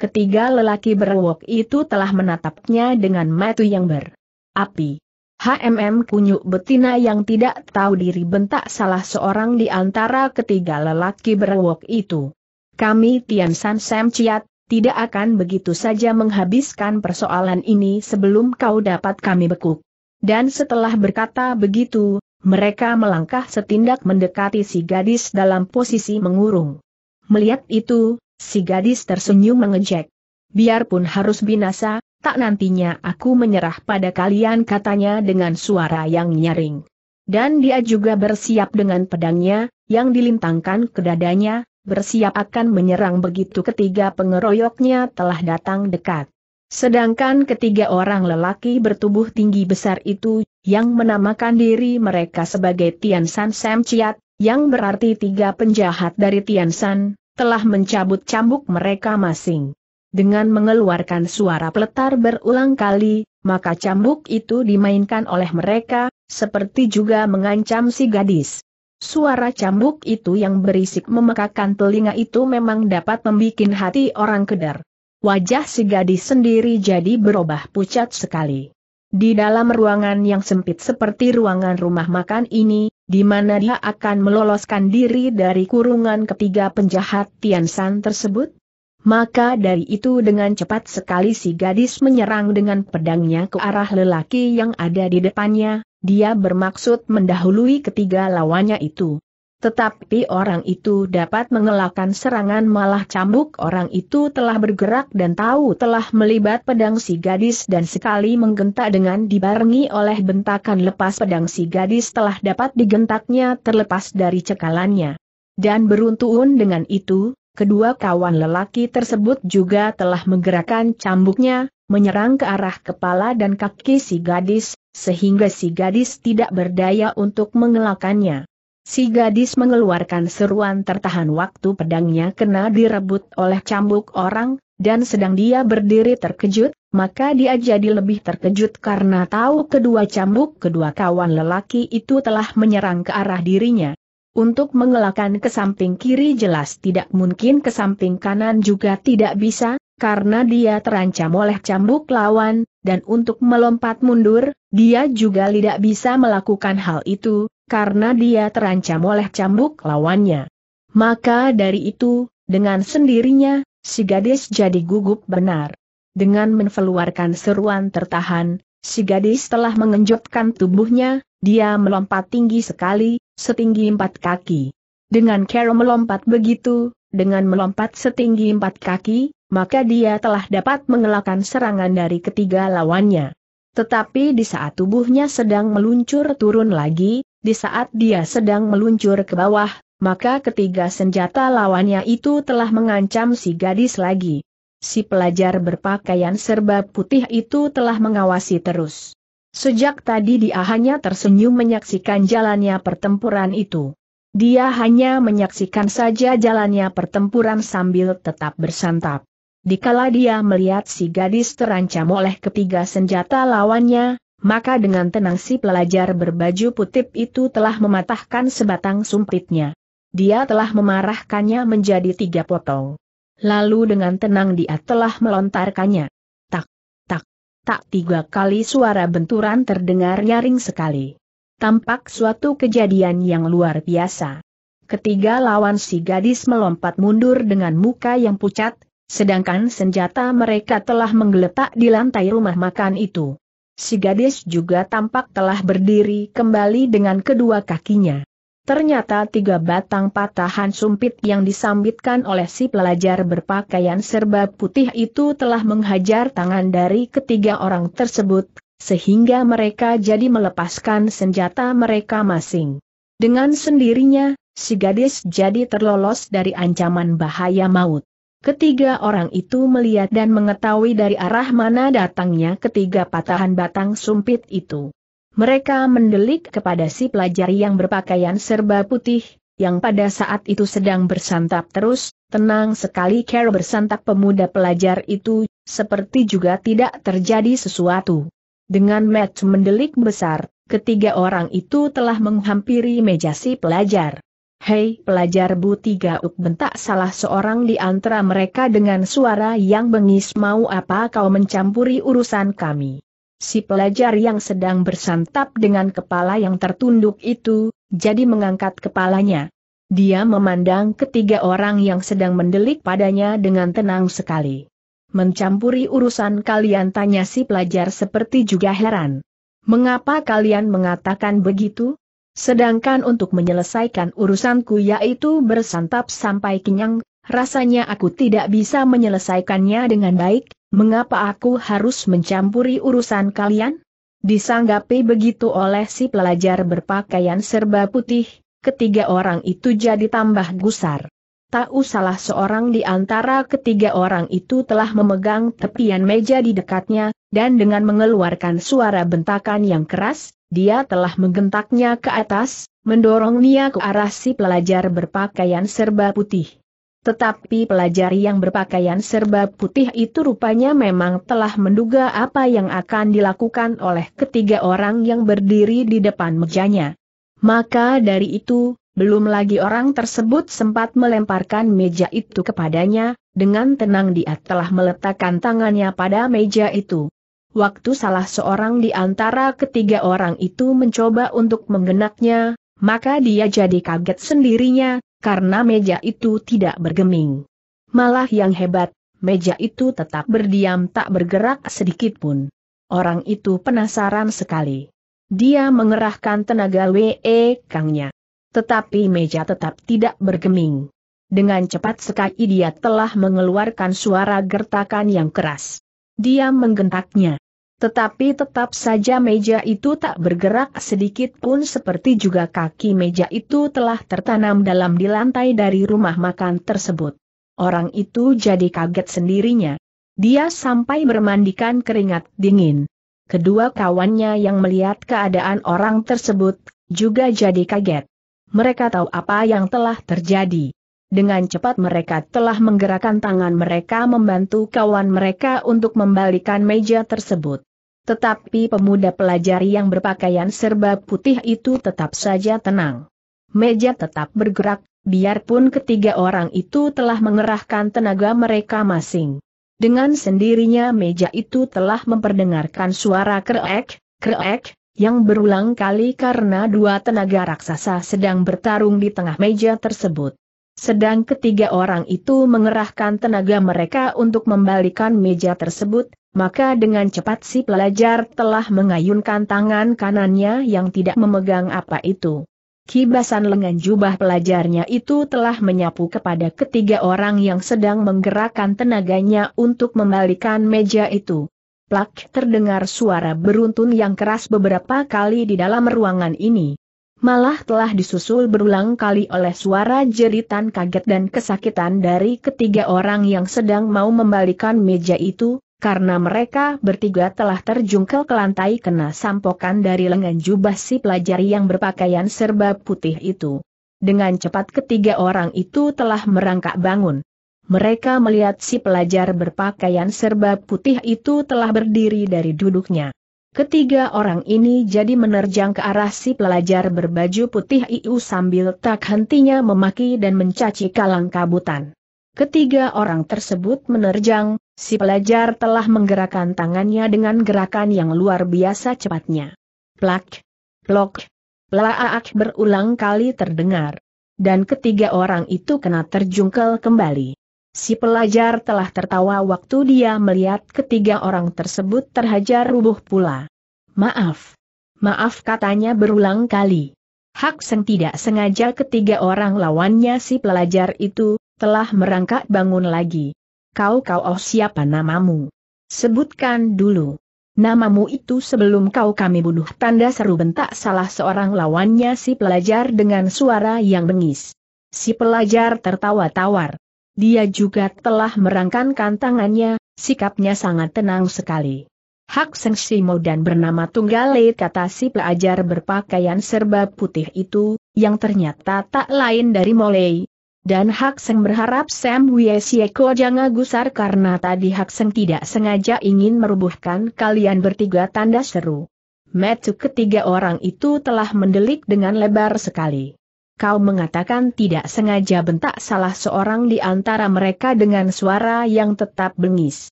Ketiga lelaki berwok itu telah menatapnya dengan mata yang berapi. HMM kunyuk betina yang tidak tahu diri bentak salah seorang di antara ketiga lelaki berwok itu. Kami Tian San Sam Ciat, tidak akan begitu saja menghabiskan persoalan ini sebelum kau dapat kami bekuk. Dan setelah berkata begitu, mereka melangkah setindak mendekati si gadis dalam posisi mengurung. Melihat itu, Si gadis tersenyum mengejek. Biarpun harus binasa, tak nantinya aku menyerah pada kalian katanya dengan suara yang nyaring. Dan dia juga bersiap dengan pedangnya, yang dilintangkan ke dadanya, bersiap akan menyerang begitu ketiga pengeroyoknya telah datang dekat. Sedangkan ketiga orang lelaki bertubuh tinggi besar itu, yang menamakan diri mereka sebagai Tian San Sam Chiat, yang berarti tiga penjahat dari Tian San, telah mencabut cambuk mereka masing. Dengan mengeluarkan suara peletar berulang kali, maka cambuk itu dimainkan oleh mereka, seperti juga mengancam si gadis. Suara cambuk itu yang berisik memekakan telinga itu memang dapat membuat hati orang keder. Wajah si gadis sendiri jadi berubah pucat sekali. Di dalam ruangan yang sempit seperti ruangan rumah makan ini, di mana dia akan meloloskan diri dari kurungan ketiga penjahat Tiansan tersebut? Maka dari itu dengan cepat sekali si gadis menyerang dengan pedangnya ke arah lelaki yang ada di depannya, dia bermaksud mendahului ketiga lawannya itu. Tetapi orang itu dapat mengelakkan serangan malah cambuk orang itu telah bergerak dan tahu telah melibat pedang si gadis dan sekali menggentak dengan dibarengi oleh bentakan lepas pedang si gadis telah dapat digentaknya terlepas dari cekalannya. Dan beruntun dengan itu, kedua kawan lelaki tersebut juga telah menggerakkan cambuknya, menyerang ke arah kepala dan kaki si gadis, sehingga si gadis tidak berdaya untuk mengelakannya. Si gadis mengeluarkan seruan tertahan waktu pedangnya kena direbut oleh cambuk orang, dan sedang dia berdiri terkejut, maka dia jadi lebih terkejut karena tahu kedua cambuk kedua kawan lelaki itu telah menyerang ke arah dirinya. Untuk mengelakkan ke samping kiri jelas tidak mungkin ke samping kanan juga tidak bisa, karena dia terancam oleh cambuk lawan, dan untuk melompat mundur, dia juga tidak bisa melakukan hal itu, karena dia terancam oleh cambuk lawannya. Maka dari itu, dengan sendirinya, si gadis jadi gugup benar. Dengan mengeluarkan seruan tertahan, si gadis telah mengenjotkan tubuhnya, dia melompat tinggi sekali, setinggi empat kaki. Dengan cara melompat begitu, dengan melompat setinggi empat kaki, maka dia telah dapat mengelakkan serangan dari ketiga lawannya. Tetapi di saat tubuhnya sedang meluncur turun lagi, di saat dia sedang meluncur ke bawah, maka ketiga senjata lawannya itu telah mengancam si gadis lagi. Si pelajar berpakaian serba putih itu telah mengawasi terus. Sejak tadi dia hanya tersenyum menyaksikan jalannya pertempuran itu. Dia hanya menyaksikan saja jalannya pertempuran sambil tetap bersantap. Dikala dia melihat si gadis terancam oleh ketiga senjata lawannya, maka dengan tenang si pelajar berbaju putih itu telah mematahkan sebatang sumpitnya. Dia telah memarahkannya menjadi tiga potong. Lalu dengan tenang dia telah melontarkannya. Tak, tak, tak tiga kali suara benturan terdengar nyaring sekali. Tampak suatu kejadian yang luar biasa. Ketiga lawan si gadis melompat mundur dengan muka yang pucat, sedangkan senjata mereka telah menggeletak di lantai rumah makan itu. Si gadis juga tampak telah berdiri kembali dengan kedua kakinya. Ternyata tiga batang patahan sumpit yang disambitkan oleh si pelajar berpakaian serba putih itu telah menghajar tangan dari ketiga orang tersebut, sehingga mereka jadi melepaskan senjata mereka masing. Dengan sendirinya, si gadis jadi terlolos dari ancaman bahaya maut. Ketiga orang itu melihat dan mengetahui dari arah mana datangnya ketiga patahan batang sumpit itu. Mereka mendelik kepada si pelajar yang berpakaian serba putih, yang pada saat itu sedang bersantap terus, tenang sekali Carol bersantap pemuda pelajar itu, seperti juga tidak terjadi sesuatu. Dengan match mendelik besar, ketiga orang itu telah menghampiri meja si pelajar. Hei pelajar Bu Tiga Uk bentak salah seorang di antara mereka dengan suara yang bengis mau apa kau mencampuri urusan kami. Si pelajar yang sedang bersantap dengan kepala yang tertunduk itu, jadi mengangkat kepalanya. Dia memandang ketiga orang yang sedang mendelik padanya dengan tenang sekali. Mencampuri urusan kalian tanya si pelajar seperti juga heran. Mengapa kalian mengatakan begitu? Sedangkan untuk menyelesaikan urusanku yaitu bersantap sampai kenyang, rasanya aku tidak bisa menyelesaikannya dengan baik, mengapa aku harus mencampuri urusan kalian? Disanggapi begitu oleh si pelajar berpakaian serba putih, ketiga orang itu jadi tambah gusar. Tak usahlah seorang di antara ketiga orang itu telah memegang tepian meja di dekatnya, dan dengan mengeluarkan suara bentakan yang keras, dia telah menggentaknya ke atas, mendorong Nia ke arah si pelajar berpakaian serba putih. Tetapi pelajar yang berpakaian serba putih itu rupanya memang telah menduga apa yang akan dilakukan oleh ketiga orang yang berdiri di depan mejanya. Maka dari itu, belum lagi orang tersebut sempat melemparkan meja itu kepadanya, dengan tenang dia telah meletakkan tangannya pada meja itu waktu salah seorang di antara ketiga orang itu mencoba untuk menggenaknya, maka dia jadi kaget sendirinya, karena meja itu tidak bergeming. Malah yang hebat, meja itu tetap berdiam tak bergerak sedikit pun. Orang itu penasaran sekali. Dia mengerahkan tenaga WE Kangnya. Tetapi meja tetap tidak bergeming. Dengan cepat sekali dia telah mengeluarkan suara gertakan yang keras. Dia menggentaknya. Tetapi tetap saja meja itu tak bergerak sedikit pun seperti juga kaki meja itu telah tertanam dalam di lantai dari rumah makan tersebut. Orang itu jadi kaget sendirinya. Dia sampai bermandikan keringat dingin. Kedua kawannya yang melihat keadaan orang tersebut, juga jadi kaget. Mereka tahu apa yang telah terjadi. Dengan cepat mereka telah menggerakkan tangan mereka membantu kawan mereka untuk membalikan meja tersebut. Tetapi pemuda pelajari yang berpakaian serba putih itu tetap saja tenang. Meja tetap bergerak, biarpun ketiga orang itu telah mengerahkan tenaga mereka masing. Dengan sendirinya meja itu telah memperdengarkan suara kreek, kreek, yang berulang kali karena dua tenaga raksasa sedang bertarung di tengah meja tersebut. Sedang ketiga orang itu mengerahkan tenaga mereka untuk membalikan meja tersebut, maka dengan cepat si pelajar telah mengayunkan tangan kanannya yang tidak memegang apa itu. Kibasan lengan jubah pelajarnya itu telah menyapu kepada ketiga orang yang sedang menggerakkan tenaganya untuk membalikan meja itu. Plak terdengar suara beruntun yang keras beberapa kali di dalam ruangan ini malah telah disusul berulang kali oleh suara jeritan kaget dan kesakitan dari ketiga orang yang sedang mau membalikan meja itu, karena mereka bertiga telah terjungkel ke lantai kena sampokan dari lengan jubah si pelajar yang berpakaian serba putih itu. Dengan cepat ketiga orang itu telah merangkak bangun. Mereka melihat si pelajar berpakaian serba putih itu telah berdiri dari duduknya. Ketiga orang ini jadi menerjang ke arah si pelajar berbaju putih Iu sambil tak hentinya memaki dan mencaci kalang kabutan. Ketiga orang tersebut menerjang, si pelajar telah menggerakkan tangannya dengan gerakan yang luar biasa cepatnya. Plak, plok, plaak berulang kali terdengar. Dan ketiga orang itu kena terjungkel kembali. Si pelajar telah tertawa waktu dia melihat ketiga orang tersebut terhajar rubuh pula. Maaf. Maaf katanya berulang kali. Hak Seng tidak sengaja ketiga orang lawannya si pelajar itu, telah merangkak bangun lagi. Kau kau oh siapa namamu? Sebutkan dulu. Namamu itu sebelum kau kami bunuh tanda seru bentak salah seorang lawannya si pelajar dengan suara yang bengis. Si pelajar tertawa tawar. Dia juga telah merangkankan tangannya, sikapnya sangat tenang sekali. Hak Seng Simo dan bernama Tunggale kata si pelajar berpakaian serba putih itu, yang ternyata tak lain dari Molei. Dan Hak Seng berharap Sam Wiesieko jangan gusar karena tadi Hak Seng tidak sengaja ingin merubuhkan kalian bertiga tanda seru. Metu ketiga orang itu telah mendelik dengan lebar sekali. Kau mengatakan tidak sengaja bentak salah seorang di antara mereka dengan suara yang tetap bengis.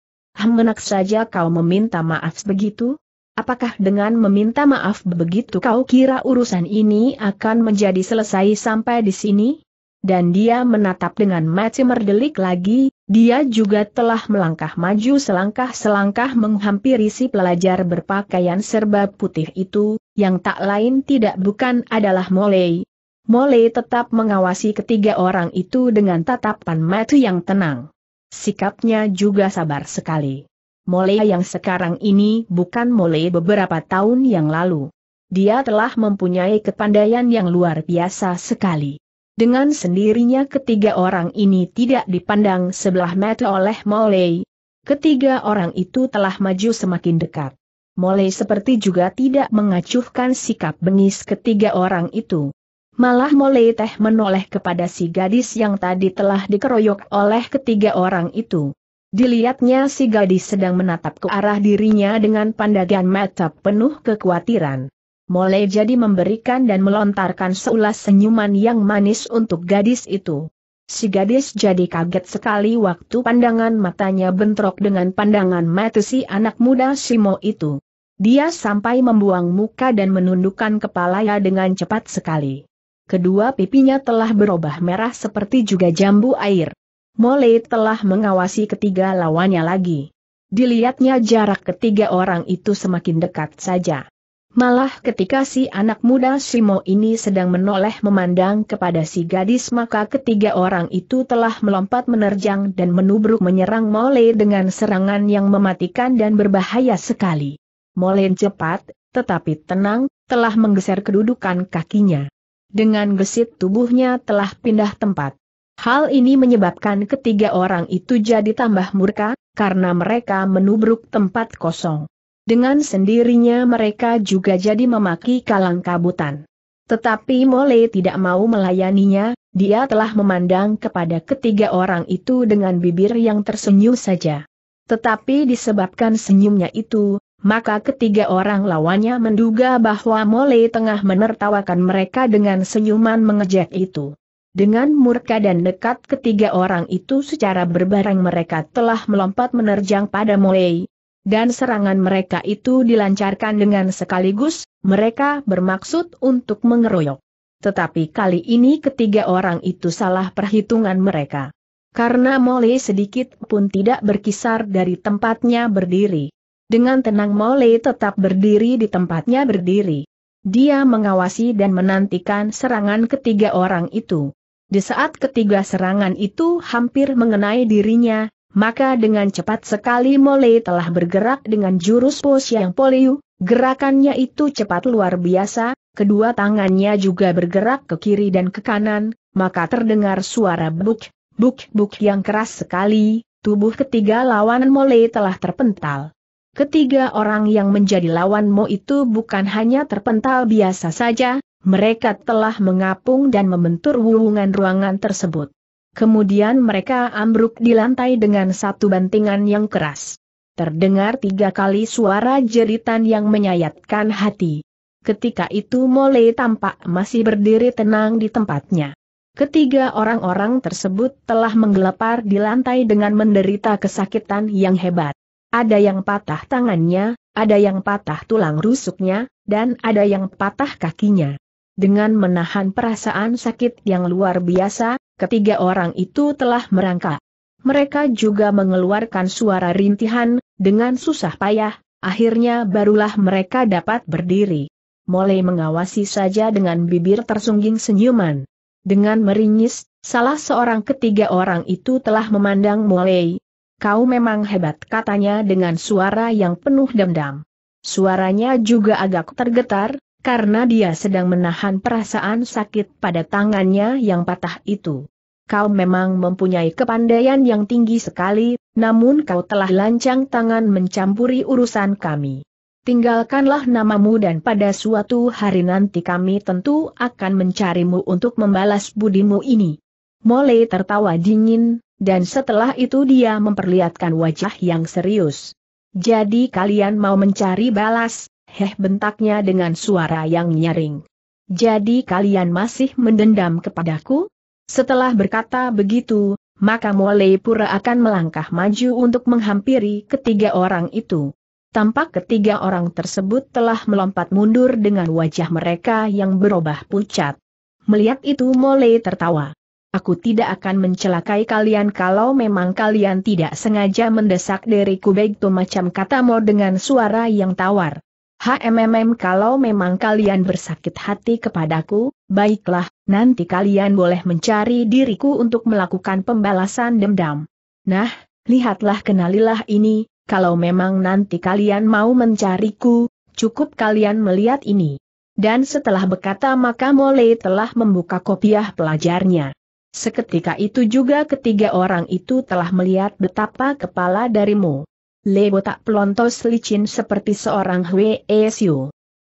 Hamenak saja kau meminta maaf begitu? Apakah dengan meminta maaf begitu kau kira urusan ini akan menjadi selesai sampai di sini? Dan dia menatap dengan mata merdelik lagi, dia juga telah melangkah maju selangkah-selangkah menghampiri si pelajar berpakaian serba putih itu, yang tak lain tidak bukan adalah Molei, Mole tetap mengawasi ketiga orang itu dengan tatapan mata yang tenang. Sikapnya juga sabar sekali. Mole yang sekarang ini bukan Mole beberapa tahun yang lalu. Dia telah mempunyai kepandaian yang luar biasa sekali. Dengan sendirinya ketiga orang ini tidak dipandang sebelah mata oleh Mole. Ketiga orang itu telah maju semakin dekat. Mole seperti juga tidak mengacuhkan sikap bengis ketiga orang itu. Malah Mole Teh menoleh kepada si gadis yang tadi telah dikeroyok oleh ketiga orang itu. Dilihatnya si gadis sedang menatap ke arah dirinya dengan pandangan mata penuh kekhawatiran. Mole jadi memberikan dan melontarkan seulas senyuman yang manis untuk gadis itu. Si gadis jadi kaget sekali waktu pandangan matanya bentrok dengan pandangan mata si anak muda Simo itu. Dia sampai membuang muka dan menundukkan kepalanya dengan cepat sekali kedua pipinya telah berubah merah seperti juga jambu air. Mole telah mengawasi ketiga lawannya lagi. Dilihatnya jarak ketiga orang itu semakin dekat saja. Malah ketika si anak muda Simo ini sedang menoleh memandang kepada si gadis maka ketiga orang itu telah melompat menerjang dan menubruk menyerang Mole dengan serangan yang mematikan dan berbahaya sekali. Mole cepat, tetapi tenang, telah menggeser kedudukan kakinya dengan gesit tubuhnya telah pindah tempat. Hal ini menyebabkan ketiga orang itu jadi tambah murka, karena mereka menubruk tempat kosong. Dengan sendirinya mereka juga jadi memaki kalang kabutan. Tetapi Mole tidak mau melayaninya, dia telah memandang kepada ketiga orang itu dengan bibir yang tersenyum saja. Tetapi disebabkan senyumnya itu, maka ketiga orang lawannya menduga bahwa Mole tengah menertawakan mereka dengan senyuman mengejek itu. Dengan murka dan dekat ketiga orang itu secara berbareng mereka telah melompat menerjang pada Mole. Dan serangan mereka itu dilancarkan dengan sekaligus, mereka bermaksud untuk mengeroyok. Tetapi kali ini ketiga orang itu salah perhitungan mereka. Karena Mole sedikit pun tidak berkisar dari tempatnya berdiri. Dengan tenang Mole tetap berdiri di tempatnya berdiri. Dia mengawasi dan menantikan serangan ketiga orang itu. Di saat ketiga serangan itu hampir mengenai dirinya, maka dengan cepat sekali Mole telah bergerak dengan jurus pos yang Poliu, gerakannya itu cepat luar biasa, kedua tangannya juga bergerak ke kiri dan ke kanan, maka terdengar suara buk, buk, buk yang keras sekali, tubuh ketiga lawan Mole telah terpental. Ketiga orang yang menjadi lawanmu itu bukan hanya terpental biasa saja, mereka telah mengapung dan membentur wulungan ruangan tersebut. Kemudian mereka ambruk di lantai dengan satu bantingan yang keras. Terdengar tiga kali suara jeritan yang menyayatkan hati. Ketika itu Mole tampak masih berdiri tenang di tempatnya. Ketiga orang-orang tersebut telah menggelepar di lantai dengan menderita kesakitan yang hebat. Ada yang patah tangannya, ada yang patah tulang rusuknya, dan ada yang patah kakinya. Dengan menahan perasaan sakit yang luar biasa, ketiga orang itu telah merangkak. Mereka juga mengeluarkan suara rintihan, dengan susah payah, akhirnya barulah mereka dapat berdiri. Mulai mengawasi saja dengan bibir tersungging senyuman. Dengan meringis, salah seorang ketiga orang itu telah memandang mulai, Kau memang hebat katanya dengan suara yang penuh dendam. Suaranya juga agak tergetar, karena dia sedang menahan perasaan sakit pada tangannya yang patah itu. Kau memang mempunyai kepandaian yang tinggi sekali, namun kau telah lancang tangan mencampuri urusan kami. Tinggalkanlah namamu dan pada suatu hari nanti kami tentu akan mencarimu untuk membalas budimu ini. Mole tertawa dingin, dan setelah itu dia memperlihatkan wajah yang serius. Jadi kalian mau mencari balas, heh bentaknya dengan suara yang nyaring. Jadi kalian masih mendendam kepadaku? Setelah berkata begitu, maka Mole Pura akan melangkah maju untuk menghampiri ketiga orang itu. Tampak ketiga orang tersebut telah melompat mundur dengan wajah mereka yang berubah pucat. Melihat itu Mole tertawa. Aku tidak akan mencelakai kalian kalau memang kalian tidak sengaja mendesak diriku begitu macam kata katamu dengan suara yang tawar. HMMM kalau memang kalian bersakit hati kepadaku, baiklah, nanti kalian boleh mencari diriku untuk melakukan pembalasan dendam. Nah, lihatlah kenalilah ini, kalau memang nanti kalian mau mencariku, cukup kalian melihat ini. Dan setelah berkata maka Mole telah membuka kopiah pelajarnya. Seketika itu juga ketiga orang itu telah melihat betapa kepala darimu. Lebo tak pelontos licin seperti seorang Hwe e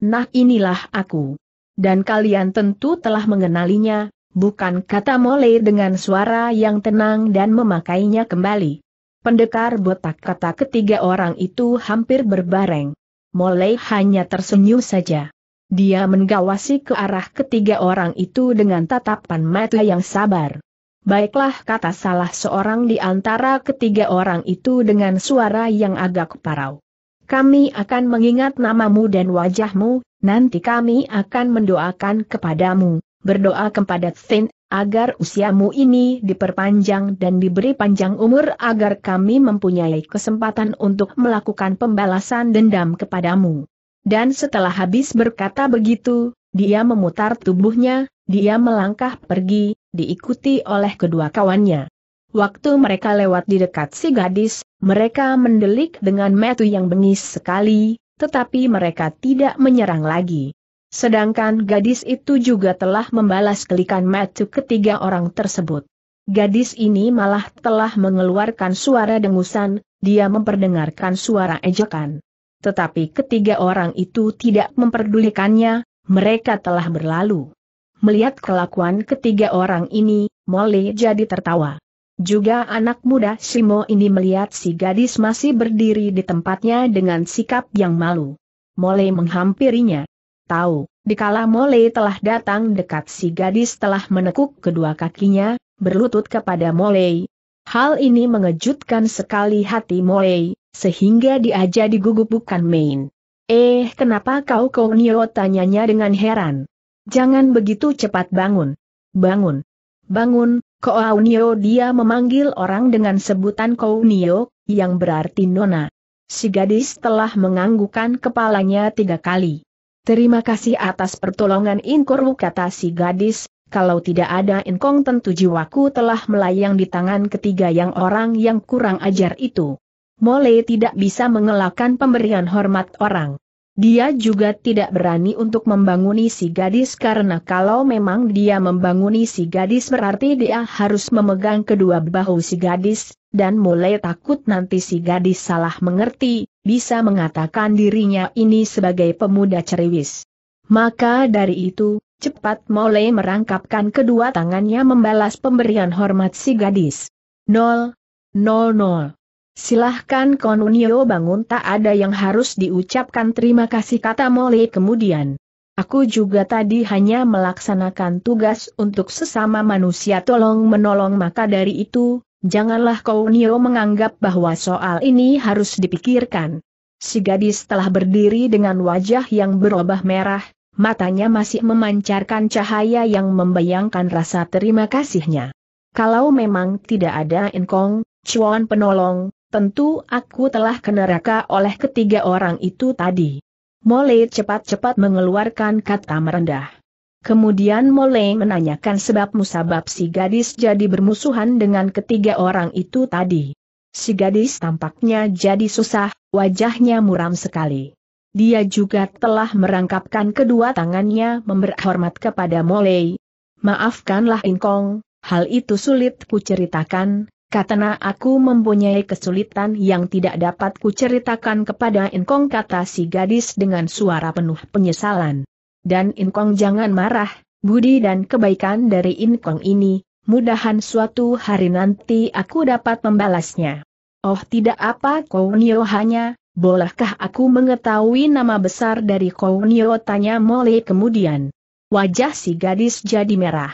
Nah inilah aku. Dan kalian tentu telah mengenalinya, bukan kata Mole dengan suara yang tenang dan memakainya kembali. Pendekar botak kata ketiga orang itu hampir berbareng. Mole hanya tersenyum saja. Dia menggawasi ke arah ketiga orang itu dengan tatapan mata yang sabar. Baiklah kata salah seorang di antara ketiga orang itu dengan suara yang agak parau. Kami akan mengingat namamu dan wajahmu, nanti kami akan mendoakan kepadamu, berdoa kepada Thin, agar usiamu ini diperpanjang dan diberi panjang umur agar kami mempunyai kesempatan untuk melakukan pembalasan dendam kepadamu. Dan setelah habis berkata begitu, dia memutar tubuhnya, dia melangkah pergi, diikuti oleh kedua kawannya. Waktu mereka lewat di dekat si gadis, mereka mendelik dengan metu yang bengis sekali, tetapi mereka tidak menyerang lagi. Sedangkan gadis itu juga telah membalas kelikan metu ketiga orang tersebut. Gadis ini malah telah mengeluarkan suara dengusan, dia memperdengarkan suara ejekan. Tetapi ketiga orang itu tidak memperdulikannya, mereka telah berlalu. Melihat kelakuan ketiga orang ini, Molly jadi tertawa. Juga anak muda Simo ini melihat si gadis masih berdiri di tempatnya dengan sikap yang malu. Mole menghampirinya. Tahu, dikala Mole telah datang dekat si gadis telah menekuk kedua kakinya, berlutut kepada Mole. Hal ini mengejutkan sekali hati Mole, sehingga dia jadi gugup bukan main. Eh, kenapa kau Konio tanyanya dengan heran. Jangan begitu cepat bangun. Bangun. Bangun, Kounio dia memanggil orang dengan sebutan Kounio, yang berarti nona. Si gadis telah menganggukan kepalanya tiga kali. Terima kasih atas pertolongan Inkoru kata si gadis, kalau tidak ada Inkong tentu jiwaku telah melayang di tangan ketiga yang orang yang kurang ajar itu. Mole tidak bisa mengelakkan pemberian hormat orang. Dia juga tidak berani untuk membanguni si gadis karena kalau memang dia membanguni si gadis berarti dia harus memegang kedua bahu si gadis, dan mulai takut nanti si gadis salah mengerti, bisa mengatakan dirinya ini sebagai pemuda ceriwis. Maka dari itu, cepat mulai merangkapkan kedua tangannya membalas pemberian hormat si gadis. 0 0 0 Silahkan Konunio bangun tak ada yang harus diucapkan terima kasih kata Mole kemudian. Aku juga tadi hanya melaksanakan tugas untuk sesama manusia tolong menolong maka dari itu, janganlah Konunio menganggap bahwa soal ini harus dipikirkan. Si gadis telah berdiri dengan wajah yang berubah merah, matanya masih memancarkan cahaya yang membayangkan rasa terima kasihnya. Kalau memang tidak ada Enkong, Chuan penolong, Tentu aku telah ke neraka oleh ketiga orang itu tadi. Mole cepat-cepat mengeluarkan kata merendah. Kemudian Mole menanyakan sebab musabab si gadis jadi bermusuhan dengan ketiga orang itu tadi. Si gadis tampaknya jadi susah, wajahnya muram sekali. Dia juga telah merangkapkan kedua tangannya memberhormat kepada Mole. Maafkanlah Inkong, hal itu sulit ku ceritakan. Katana aku mempunyai kesulitan yang tidak dapat kuceritakan kepada Inkong kata si gadis dengan suara penuh penyesalan. Dan Inkong jangan marah, budi dan kebaikan dari Inkong ini, mudahan suatu hari nanti aku dapat membalasnya. Oh tidak apa Kounio hanya, bolehkah aku mengetahui nama besar dari Kounio tanya Mole kemudian. Wajah si gadis jadi merah.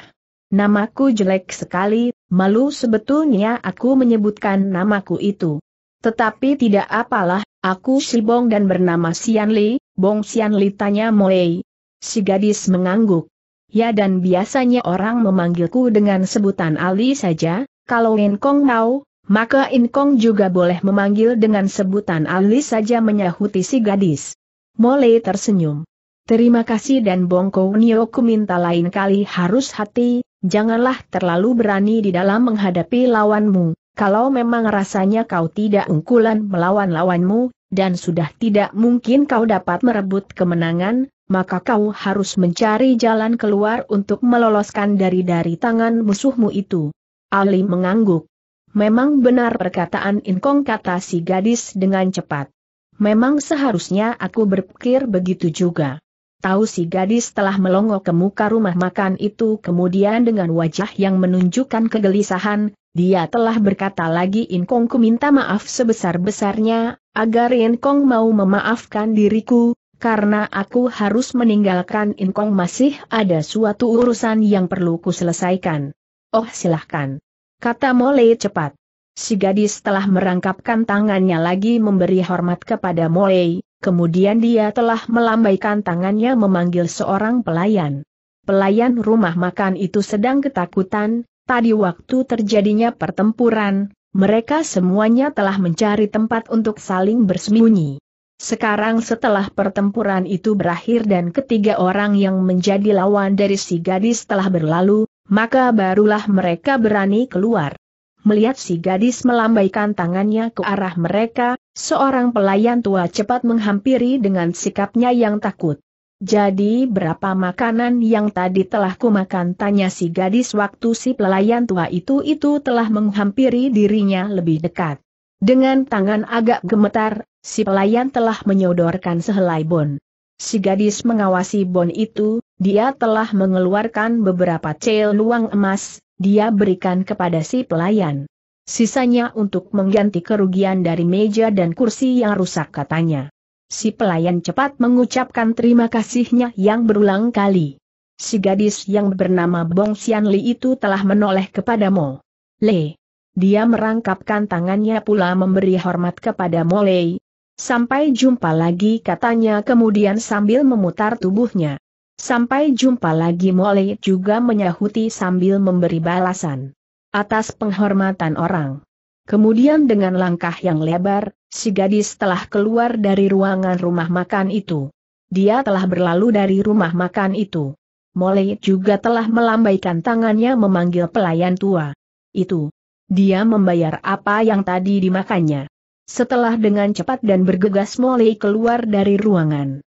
Namaku jelek sekali, Malu sebetulnya aku menyebutkan namaku itu. Tetapi tidak apalah, aku Si Bong dan bernama Sian Li, Bong Sian Li tanya Moei. Si gadis mengangguk. Ya dan biasanya orang memanggilku dengan sebutan Ali saja, kalau In Kong mau, maka In Kong juga boleh memanggil dengan sebutan Ali saja menyahuti si gadis. Mole tersenyum. Terima kasih dan Bongko Nio ku minta lain kali harus hati, janganlah terlalu berani di dalam menghadapi lawanmu, kalau memang rasanya kau tidak ungkulan melawan lawanmu, dan sudah tidak mungkin kau dapat merebut kemenangan, maka kau harus mencari jalan keluar untuk meloloskan dari dari tangan musuhmu itu. Ali mengangguk. Memang benar perkataan Inkong kata si gadis dengan cepat. Memang seharusnya aku berpikir begitu juga. Tahu si gadis telah melongo ke muka rumah makan itu kemudian dengan wajah yang menunjukkan kegelisahan, dia telah berkata lagi In ku minta maaf sebesar-besarnya, agar Kong mau memaafkan diriku, karena aku harus meninggalkan In Kong masih ada suatu urusan yang perlu ku selesaikan. Oh silahkan. Kata Mole cepat. Si gadis telah merangkapkan tangannya lagi memberi hormat kepada Mole, Kemudian dia telah melambaikan tangannya memanggil seorang pelayan. Pelayan rumah makan itu sedang ketakutan, tadi waktu terjadinya pertempuran, mereka semuanya telah mencari tempat untuk saling bersembunyi. Sekarang setelah pertempuran itu berakhir dan ketiga orang yang menjadi lawan dari si gadis telah berlalu, maka barulah mereka berani keluar. Melihat si gadis melambaikan tangannya ke arah mereka, seorang pelayan tua cepat menghampiri dengan sikapnya yang takut. Jadi berapa makanan yang tadi telah kumakan tanya si gadis waktu si pelayan tua itu itu telah menghampiri dirinya lebih dekat. Dengan tangan agak gemetar, si pelayan telah menyodorkan sehelai bon. Si gadis mengawasi bon itu, dia telah mengeluarkan beberapa cel luang emas, dia berikan kepada si pelayan. Sisanya untuk mengganti kerugian dari meja dan kursi yang rusak katanya. Si pelayan cepat mengucapkan terima kasihnya yang berulang kali. Si gadis yang bernama Bong Xian Li itu telah menoleh kepada Mo. Le. Dia merangkapkan tangannya pula memberi hormat kepada Mo Lei. Sampai jumpa lagi katanya kemudian sambil memutar tubuhnya. Sampai jumpa lagi Mole juga menyahuti sambil memberi balasan. Atas penghormatan orang. Kemudian dengan langkah yang lebar, si gadis telah keluar dari ruangan rumah makan itu. Dia telah berlalu dari rumah makan itu. Mole juga telah melambaikan tangannya memanggil pelayan tua. Itu. Dia membayar apa yang tadi dimakannya. Setelah dengan cepat dan bergegas Mole keluar dari ruangan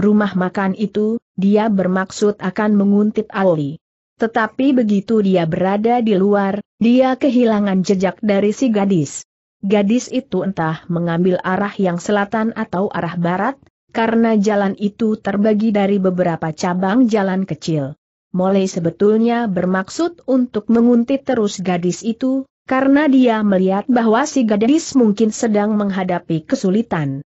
rumah makan itu, dia bermaksud akan menguntit Ali. Tetapi begitu dia berada di luar, dia kehilangan jejak dari si gadis. Gadis itu entah mengambil arah yang selatan atau arah barat, karena jalan itu terbagi dari beberapa cabang jalan kecil. Mulai sebetulnya bermaksud untuk menguntit terus gadis itu, karena dia melihat bahwa si gadis mungkin sedang menghadapi kesulitan.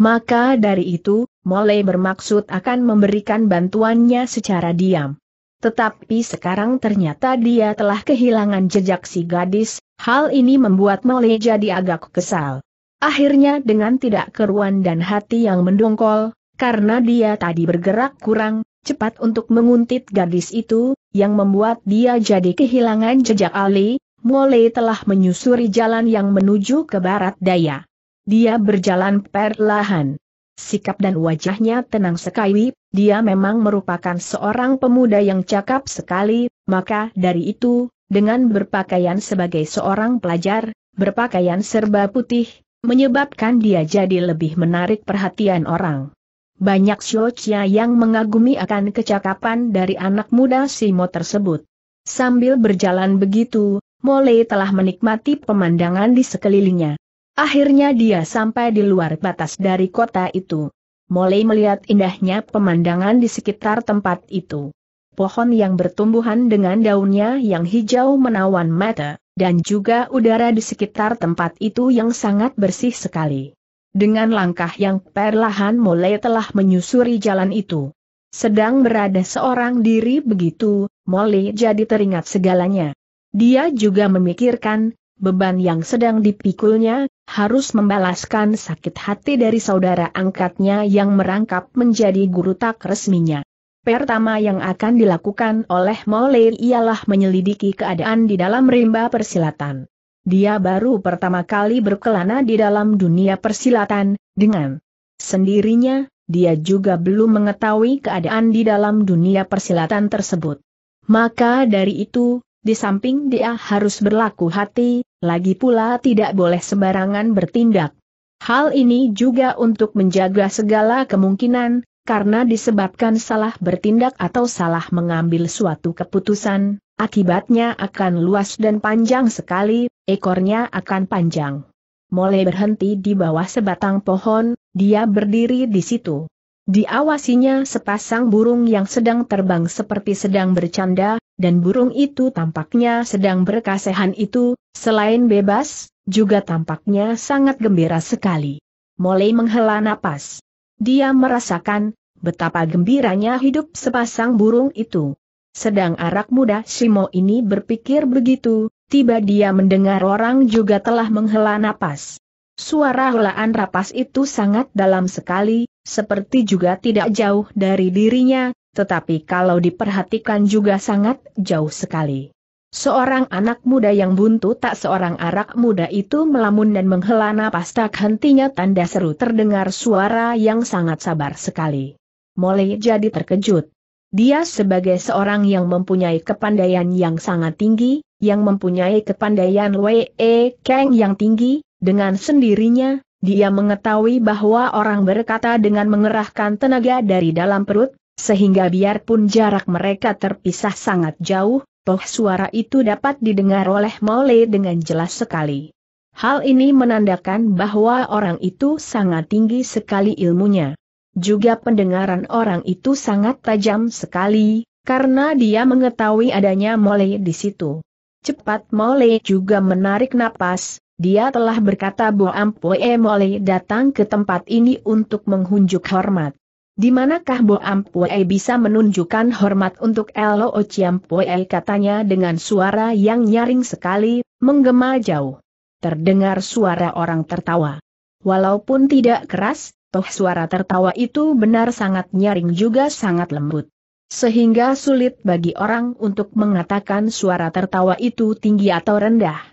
Maka dari itu, Mole bermaksud akan memberikan bantuannya secara diam. Tetapi sekarang ternyata dia telah kehilangan jejak si gadis, hal ini membuat Mole jadi agak kesal. Akhirnya dengan tidak keruan dan hati yang mendongkol, karena dia tadi bergerak kurang, cepat untuk menguntit gadis itu, yang membuat dia jadi kehilangan jejak Ali, Mole telah menyusuri jalan yang menuju ke barat daya. Dia berjalan perlahan. Sikap dan wajahnya tenang sekali, dia memang merupakan seorang pemuda yang cakap sekali, maka dari itu, dengan berpakaian sebagai seorang pelajar, berpakaian serba putih, menyebabkan dia jadi lebih menarik perhatian orang. Banyak Shochia yang mengagumi akan kecakapan dari anak muda Simo tersebut. Sambil berjalan begitu, Mole telah menikmati pemandangan di sekelilingnya. Akhirnya dia sampai di luar batas dari kota itu. Mulai melihat indahnya pemandangan di sekitar tempat itu. Pohon yang bertumbuhan dengan daunnya yang hijau menawan mata, dan juga udara di sekitar tempat itu yang sangat bersih sekali. Dengan langkah yang perlahan mulai telah menyusuri jalan itu. Sedang berada seorang diri begitu, Molly jadi teringat segalanya. Dia juga memikirkan, beban yang sedang dipikulnya, harus membalaskan sakit hati dari saudara angkatnya yang merangkap menjadi guru tak resminya. Pertama yang akan dilakukan oleh Molay ialah menyelidiki keadaan di dalam rimba persilatan. Dia baru pertama kali berkelana di dalam dunia persilatan, dengan sendirinya, dia juga belum mengetahui keadaan di dalam dunia persilatan tersebut. Maka dari itu, di samping dia harus berlaku hati, lagi pula tidak boleh sembarangan bertindak. Hal ini juga untuk menjaga segala kemungkinan, karena disebabkan salah bertindak atau salah mengambil suatu keputusan, akibatnya akan luas dan panjang sekali, ekornya akan panjang. Mole berhenti di bawah sebatang pohon, dia berdiri di situ. Diawasinya sepasang burung yang sedang terbang seperti sedang bercanda, dan burung itu tampaknya sedang berkasehan itu, selain bebas, juga tampaknya sangat gembira sekali. Mulai menghela napas. Dia merasakan betapa gembiranya hidup sepasang burung itu. Sedang arak muda Simo ini berpikir begitu, tiba dia mendengar orang juga telah menghela napas. Suara helaan rapas itu sangat dalam sekali, seperti juga tidak jauh dari dirinya, tetapi kalau diperhatikan juga sangat jauh sekali. Seorang anak muda yang buntu tak seorang arak muda itu melamun dan menghela napas tak hentinya tanda seru terdengar suara yang sangat sabar sekali. Mole jadi terkejut. Dia sebagai seorang yang mempunyai kepandaian yang sangat tinggi, yang mempunyai kepandaian Wei keng yang tinggi, dengan sendirinya, dia mengetahui bahwa orang berkata dengan mengerahkan tenaga dari dalam perut, sehingga biarpun jarak mereka terpisah sangat jauh, toh suara itu dapat didengar oleh Mole dengan jelas sekali. Hal ini menandakan bahwa orang itu sangat tinggi sekali ilmunya. Juga pendengaran orang itu sangat tajam sekali, karena dia mengetahui adanya Mole di situ. Cepat Mole juga menarik napas, dia telah berkata Boam Pue Mole datang ke tempat ini untuk menghunjuk hormat. Di manakah Boam Pue bisa menunjukkan hormat untuk Elo Ociam Pue katanya dengan suara yang nyaring sekali, menggema jauh. Terdengar suara orang tertawa. Walaupun tidak keras, toh suara tertawa itu benar sangat nyaring juga sangat lembut sehingga sulit bagi orang untuk mengatakan suara tertawa itu tinggi atau rendah.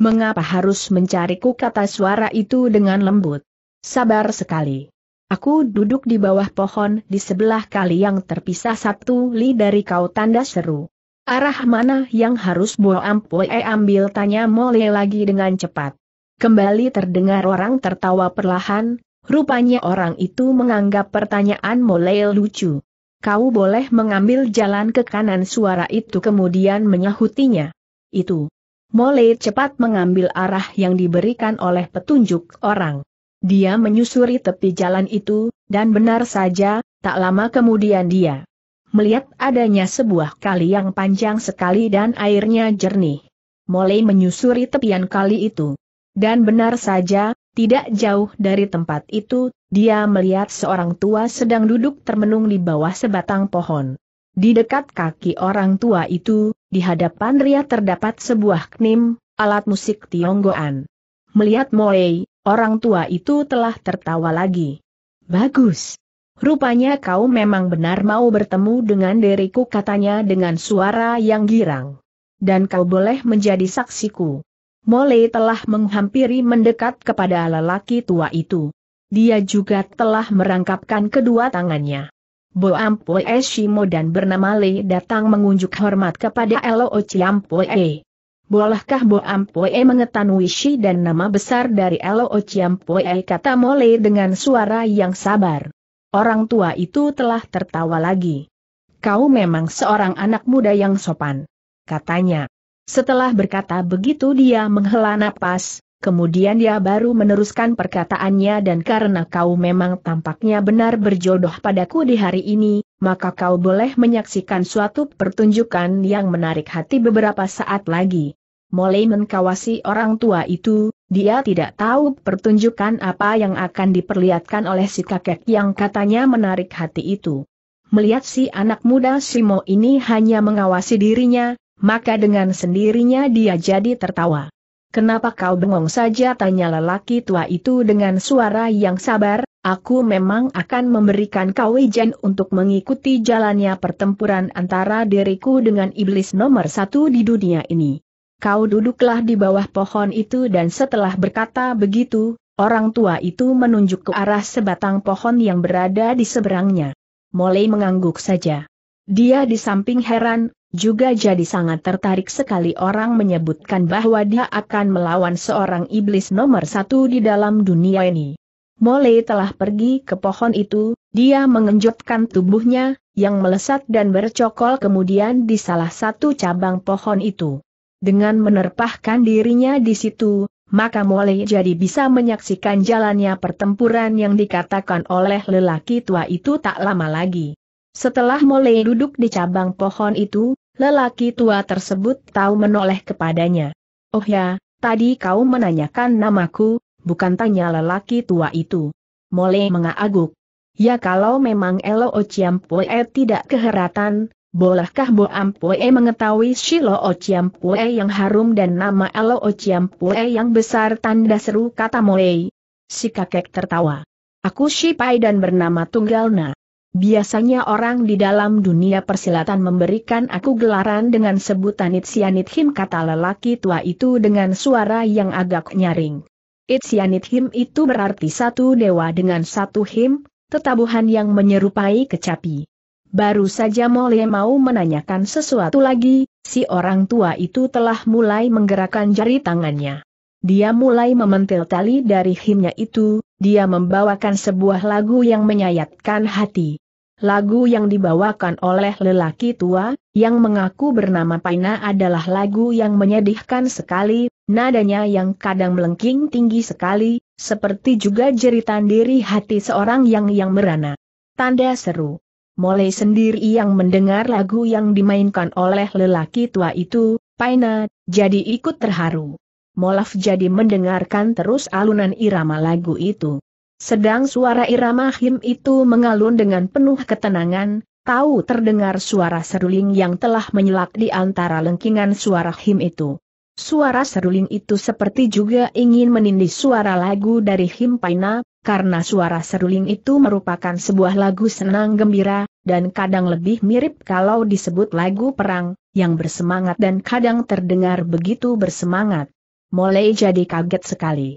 Mengapa harus mencariku kata suara itu dengan lembut? Sabar sekali. Aku duduk di bawah pohon di sebelah kali yang terpisah satu li dari kau tanda seru. Arah mana yang harus Bo Ampue ambil tanya Mole lagi dengan cepat. Kembali terdengar orang tertawa perlahan, rupanya orang itu menganggap pertanyaan Mole lucu. Kau boleh mengambil jalan ke kanan suara itu kemudian menyahutinya. Itu, Mole cepat mengambil arah yang diberikan oleh petunjuk orang. Dia menyusuri tepi jalan itu, dan benar saja, tak lama kemudian dia melihat adanya sebuah kali yang panjang sekali dan airnya jernih. Mole menyusuri tepian kali itu. Dan benar saja, tidak jauh dari tempat itu, dia melihat seorang tua sedang duduk termenung di bawah sebatang pohon. Di dekat kaki orang tua itu, di hadapan Ria terdapat sebuah knim, alat musik Tionggoan. Melihat Moei, orang tua itu telah tertawa lagi. Bagus. Rupanya kau memang benar mau bertemu dengan diriku katanya dengan suara yang girang. Dan kau boleh menjadi saksiku. Mole telah menghampiri mendekat kepada lelaki tua itu. Dia juga telah merangkapkan kedua tangannya. Boampoe Shimo dan bernama datang mengunjuk hormat kepada Lo Ociampoe. Bolehkah Boampoe mengetahui Shi dan nama besar dari Lo Chiampue kata Mole dengan suara yang sabar. Orang tua itu telah tertawa lagi. Kau memang seorang anak muda yang sopan. Katanya. Setelah berkata begitu dia menghela napas, Kemudian dia baru meneruskan perkataannya dan karena kau memang tampaknya benar berjodoh padaku di hari ini, maka kau boleh menyaksikan suatu pertunjukan yang menarik hati beberapa saat lagi. Mulai mengkawasi orang tua itu, dia tidak tahu pertunjukan apa yang akan diperlihatkan oleh si kakek yang katanya menarik hati itu. Melihat si anak muda Simo ini hanya mengawasi dirinya, maka dengan sendirinya dia jadi tertawa. Kenapa kau bengong saja tanya lelaki tua itu dengan suara yang sabar, aku memang akan memberikan kau ijen untuk mengikuti jalannya pertempuran antara diriku dengan iblis nomor satu di dunia ini. Kau duduklah di bawah pohon itu dan setelah berkata begitu, orang tua itu menunjuk ke arah sebatang pohon yang berada di seberangnya. Mulai mengangguk saja. Dia di samping heran, juga jadi sangat tertarik sekali orang menyebutkan bahwa dia akan melawan seorang iblis nomor satu di dalam dunia ini. Mole telah pergi ke pohon itu, dia mengenjotkan tubuhnya, yang melesat dan bercokol kemudian di salah satu cabang pohon itu. Dengan menerpahkan dirinya di situ, maka Mole jadi bisa menyaksikan jalannya pertempuran yang dikatakan oleh lelaki tua itu tak lama lagi. Setelah Mole duduk di cabang pohon itu, Lelaki tua tersebut tahu menoleh kepadanya. Oh ya, tadi kau menanyakan namaku, bukan tanya lelaki tua itu. Mole mengaguk. Ya kalau memang Elo Ociampoe tidak keheratan, bolehkah Bo Ampue mengetahui Shilo Ociampoe yang harum dan nama Elo Ociampoe yang besar tanda seru kata Mole. Si kakek tertawa. Aku Shipai dan bernama Tunggalna. Biasanya orang di dalam dunia persilatan memberikan aku gelaran dengan sebutan Itsyanit Him kata lelaki tua itu dengan suara yang agak nyaring. Itsyanit Him itu berarti satu dewa dengan satu him, tetabuhan yang menyerupai kecapi. Baru saja Mole mau menanyakan sesuatu lagi, si orang tua itu telah mulai menggerakkan jari tangannya. Dia mulai mementil tali dari himnya itu, dia membawakan sebuah lagu yang menyayatkan hati. Lagu yang dibawakan oleh lelaki tua, yang mengaku bernama Paina adalah lagu yang menyedihkan sekali, nadanya yang kadang melengking tinggi sekali, seperti juga jeritan diri hati seorang yang yang merana. Tanda seru. Mulai sendiri yang mendengar lagu yang dimainkan oleh lelaki tua itu, Paina, jadi ikut terharu. Molaf jadi mendengarkan terus alunan irama lagu itu. Sedang suara irama him itu mengalun dengan penuh ketenangan, tahu terdengar suara seruling yang telah menyelak di antara lengkingan suara him itu. Suara seruling itu seperti juga ingin menindih suara lagu dari him Paina, karena suara seruling itu merupakan sebuah lagu senang gembira, dan kadang lebih mirip kalau disebut lagu perang, yang bersemangat dan kadang terdengar begitu bersemangat mulai jadi kaget sekali.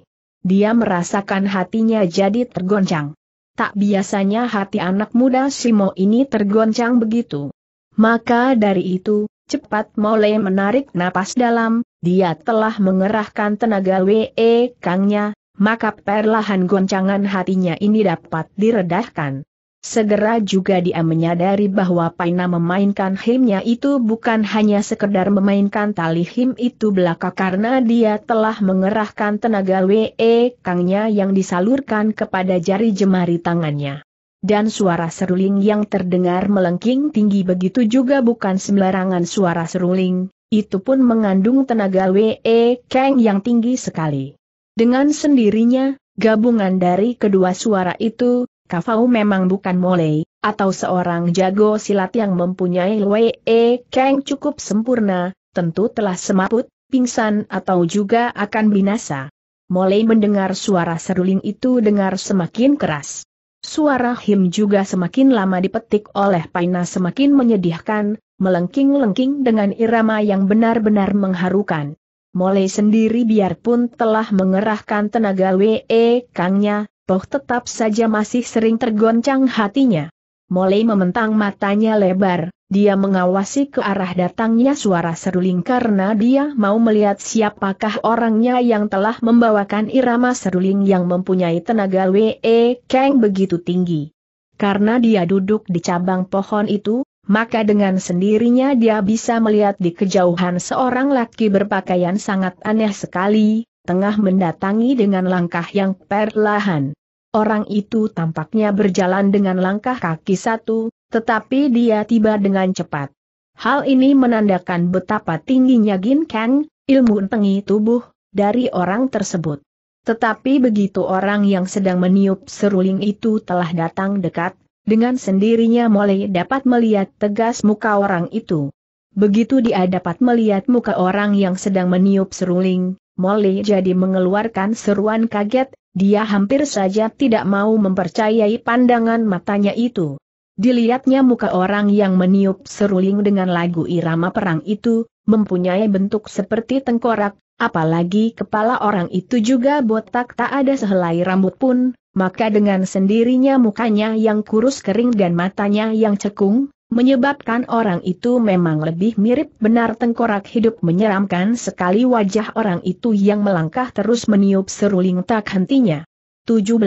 Dia merasakan hatinya jadi tergoncang. Tak biasanya hati anak muda Simo ini tergoncang begitu. Maka dari itu, cepat mulai menarik napas dalam, dia telah mengerahkan tenaga WE Kangnya, maka perlahan goncangan hatinya ini dapat diredahkan. Segera juga dia menyadari bahwa Paina memainkan himnya itu bukan hanya sekedar memainkan tali him itu belaka karena dia telah mengerahkan tenaga WE Kangnya yang disalurkan kepada jari jemari tangannya. Dan suara seruling yang terdengar melengking tinggi begitu juga bukan sembarangan suara seruling, itu pun mengandung tenaga WE Kang yang tinggi sekali. Dengan sendirinya, gabungan dari kedua suara itu Kafau memang bukan Molei, atau seorang jago silat yang mempunyai Lwe E Kang cukup sempurna, tentu telah semaput, pingsan atau juga akan binasa. Molei mendengar suara seruling itu dengar semakin keras. Suara Him juga semakin lama dipetik oleh Paina semakin menyedihkan, melengking-lengking dengan irama yang benar-benar mengharukan. Molei sendiri biarpun telah mengerahkan tenaga WE e Kangnya, Poh tetap saja masih sering tergoncang hatinya. Mulai mementang matanya lebar, dia mengawasi ke arah datangnya suara seruling karena dia mau melihat siapakah orangnya yang telah membawakan irama seruling yang mempunyai tenaga W.E. Kang begitu tinggi. Karena dia duduk di cabang pohon itu, maka dengan sendirinya dia bisa melihat di kejauhan seorang laki berpakaian sangat aneh sekali, tengah mendatangi dengan langkah yang perlahan. Orang itu tampaknya berjalan dengan langkah kaki satu, tetapi dia tiba dengan cepat. Hal ini menandakan betapa tingginya Gin Kang, ilmu tengi tubuh, dari orang tersebut. Tetapi begitu orang yang sedang meniup seruling itu telah datang dekat, dengan sendirinya mulai dapat melihat tegas muka orang itu. Begitu dia dapat melihat muka orang yang sedang meniup seruling, Molly jadi mengeluarkan seruan kaget, dia hampir saja tidak mau mempercayai pandangan matanya itu. Dilihatnya muka orang yang meniup seruling dengan lagu irama perang itu, mempunyai bentuk seperti tengkorak, apalagi kepala orang itu juga botak tak ada sehelai rambut pun, maka dengan sendirinya mukanya yang kurus kering dan matanya yang cekung, menyebabkan orang itu memang lebih mirip benar tengkorak hidup menyeramkan sekali wajah orang itu yang melangkah terus meniup seruling tak hentinya. 17.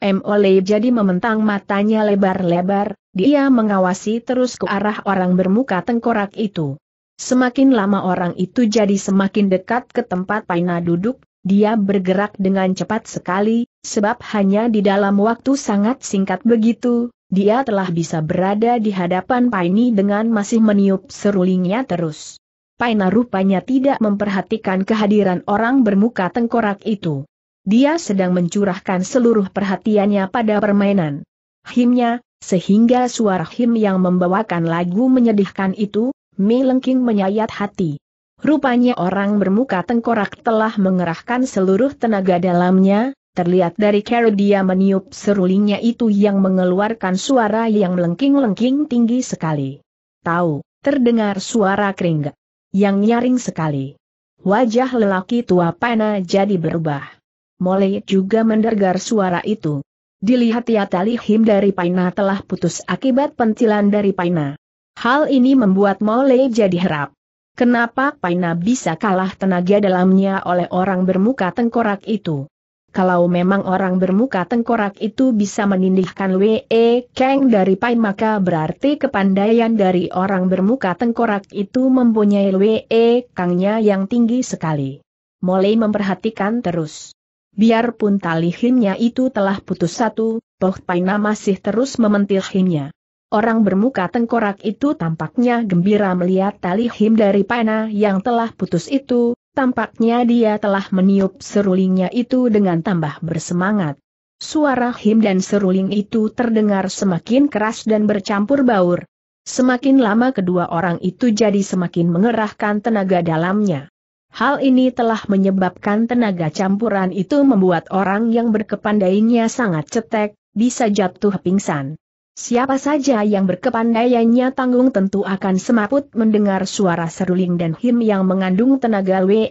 M. Ole jadi mementang matanya lebar-lebar, dia mengawasi terus ke arah orang bermuka tengkorak itu. Semakin lama orang itu jadi semakin dekat ke tempat Paina duduk, dia bergerak dengan cepat sekali, sebab hanya di dalam waktu sangat singkat begitu, dia telah bisa berada di hadapan Paini dengan masih meniup serulingnya terus. Paina rupanya tidak memperhatikan kehadiran orang bermuka tengkorak itu. Dia sedang mencurahkan seluruh perhatiannya pada permainan. Himnya, sehingga suara him yang membawakan lagu menyedihkan itu, melengking menyayat hati. Rupanya orang bermuka tengkorak telah mengerahkan seluruh tenaga dalamnya, Terlihat dari cara dia meniup serulingnya itu yang mengeluarkan suara yang melengking-lengking tinggi sekali. Tahu, terdengar suara kering Yang nyaring sekali. Wajah lelaki tua pena jadi berubah. Mole juga mendengar suara itu. Dilihat ya, him dari Paina telah putus akibat pentilan dari Paina. Hal ini membuat Mole jadi herap. Kenapa Paina bisa kalah tenaga dalamnya oleh orang bermuka tengkorak itu? kalau memang orang bermuka tengkorak itu bisa menindihkan W.E. Kang dari Pai maka berarti kepandaian dari orang bermuka tengkorak itu mempunyai W.E. Kangnya yang tinggi sekali. Mulai memperhatikan terus. Biarpun tali himnya itu telah putus satu, Poh Paina masih terus mementil himnya. Orang bermuka tengkorak itu tampaknya gembira melihat tali him dari Paina yang telah putus itu, Tampaknya dia telah meniup serulingnya itu dengan tambah bersemangat. Suara him dan seruling itu terdengar semakin keras dan bercampur baur. Semakin lama kedua orang itu jadi semakin mengerahkan tenaga dalamnya. Hal ini telah menyebabkan tenaga campuran itu membuat orang yang berkepandainya sangat cetek, bisa jatuh pingsan. Siapa saja yang berkepandaiannya tanggung tentu akan semaput mendengar suara seruling dan him yang mengandung tenaga Wee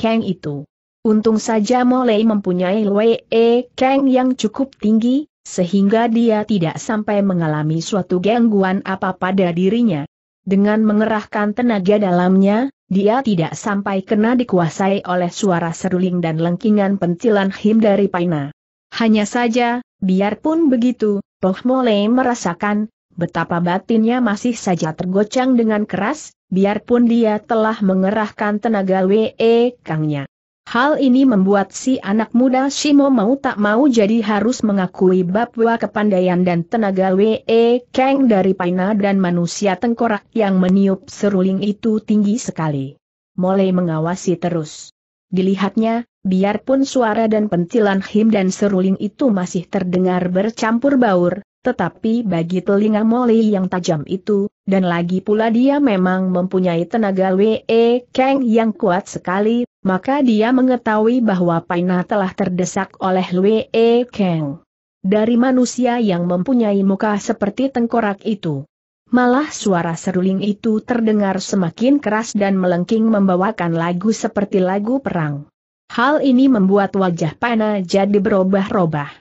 Kang itu. Untung saja Molei mempunyai Wee Kang yang cukup tinggi, sehingga dia tidak sampai mengalami suatu gangguan apa pada dirinya. Dengan mengerahkan tenaga dalamnya, dia tidak sampai kena dikuasai oleh suara seruling dan lengkingan pentilan him dari Paina. Hanya saja, Biarpun begitu, Poh Mole merasakan, betapa batinnya masih saja tergocang dengan keras, biarpun dia telah mengerahkan tenaga WE Kangnya. Hal ini membuat si anak muda Shimo mau tak mau jadi harus mengakui bahwa kepandaian dan tenaga WE Kang dari Paina dan manusia tengkorak yang meniup seruling itu tinggi sekali. Mole mengawasi terus. Dilihatnya, biarpun suara dan pentilan him dan seruling itu masih terdengar bercampur baur, tetapi bagi telinga Molly yang tajam itu, dan lagi pula dia memang mempunyai tenaga W.E. Kang yang kuat sekali, maka dia mengetahui bahwa Paina telah terdesak oleh W.E. Kang. Dari manusia yang mempunyai muka seperti tengkorak itu. Malah suara seruling itu terdengar semakin keras dan melengking membawakan lagu seperti lagu perang. Hal ini membuat wajah Pana jadi berubah ubah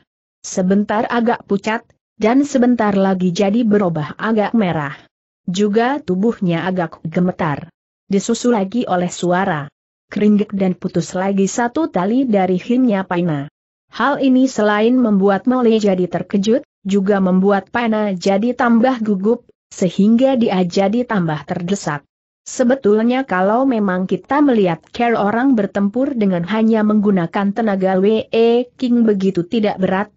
Sebentar agak pucat, dan sebentar lagi jadi berubah agak merah. Juga tubuhnya agak gemetar. Disusul lagi oleh suara. Keringgek dan putus lagi satu tali dari himnya Pana. Hal ini selain membuat Mole jadi terkejut, juga membuat Pana jadi tambah gugup sehingga dia jadi tambah terdesak. Sebetulnya kalau memang kita melihat care orang bertempur dengan hanya menggunakan tenaga WE King begitu tidak berat,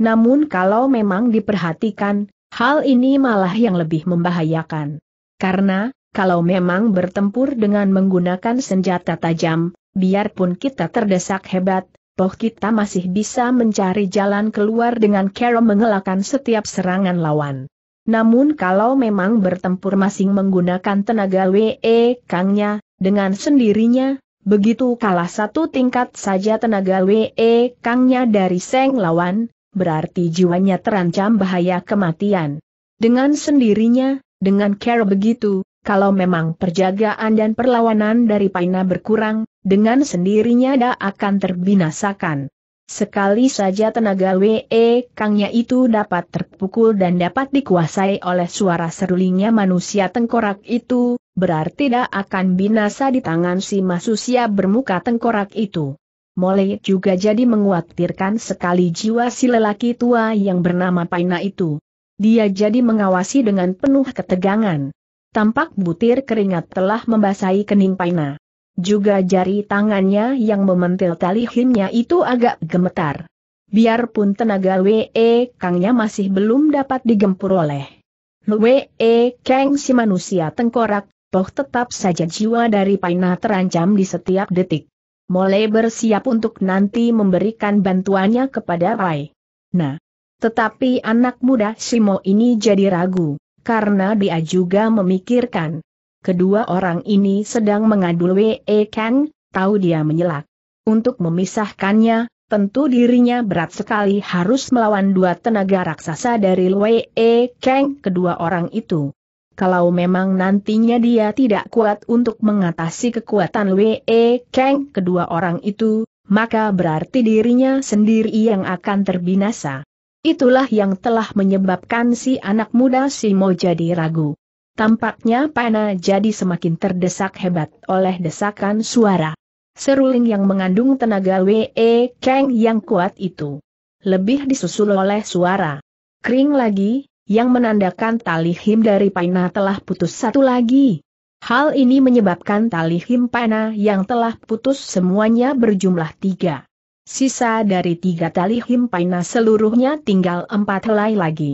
namun kalau memang diperhatikan, hal ini malah yang lebih membahayakan. Karena, kalau memang bertempur dengan menggunakan senjata tajam, biarpun kita terdesak hebat, toh kita masih bisa mencari jalan keluar dengan care mengelakkan setiap serangan lawan. Namun kalau memang bertempur masing menggunakan tenaga WE Kangnya, dengan sendirinya, begitu kalah satu tingkat saja tenaga WE Kangnya dari Seng lawan, berarti jiwanya terancam bahaya kematian. Dengan sendirinya, dengan care begitu, kalau memang perjagaan dan perlawanan dari Paina berkurang, dengan sendirinya dia akan terbinasakan. Sekali saja tenaga WE Kangnya itu dapat terpukul dan dapat dikuasai oleh suara serulingnya manusia tengkorak itu, berarti tidak akan binasa di tangan si manusia bermuka tengkorak itu. Mole juga jadi menguatirkan sekali jiwa si lelaki tua yang bernama Paina itu. Dia jadi mengawasi dengan penuh ketegangan. Tampak butir keringat telah membasahi kening Paina. Juga jari tangannya yang mementil tali himnya itu agak gemetar. Biarpun tenaga W.E. Kangnya masih belum dapat digempur oleh W.E. Kang si manusia tengkorak, toh tetap saja jiwa dari Paina terancam di setiap detik. Mulai bersiap untuk nanti memberikan bantuannya kepada Rai. Nah, tetapi anak muda Simo ini jadi ragu, karena dia juga memikirkan, kedua orang ini sedang mengadu Wei Kan, tahu dia menyelak. Untuk memisahkannya, tentu dirinya berat sekali harus melawan dua tenaga raksasa dari Wei Kang kedua orang itu. Kalau memang nantinya dia tidak kuat untuk mengatasi kekuatan Wei Kang kedua orang itu, maka berarti dirinya sendiri yang akan terbinasa. Itulah yang telah menyebabkan si anak muda Simo jadi ragu. Tampaknya Pana jadi semakin terdesak hebat oleh desakan suara. Seruling yang mengandung tenaga W.E. Kang yang kuat itu. Lebih disusul oleh suara. Kering lagi, yang menandakan tali him dari Pana telah putus satu lagi. Hal ini menyebabkan tali him Pena yang telah putus semuanya berjumlah tiga. Sisa dari tiga tali him Pena seluruhnya tinggal empat helai lagi.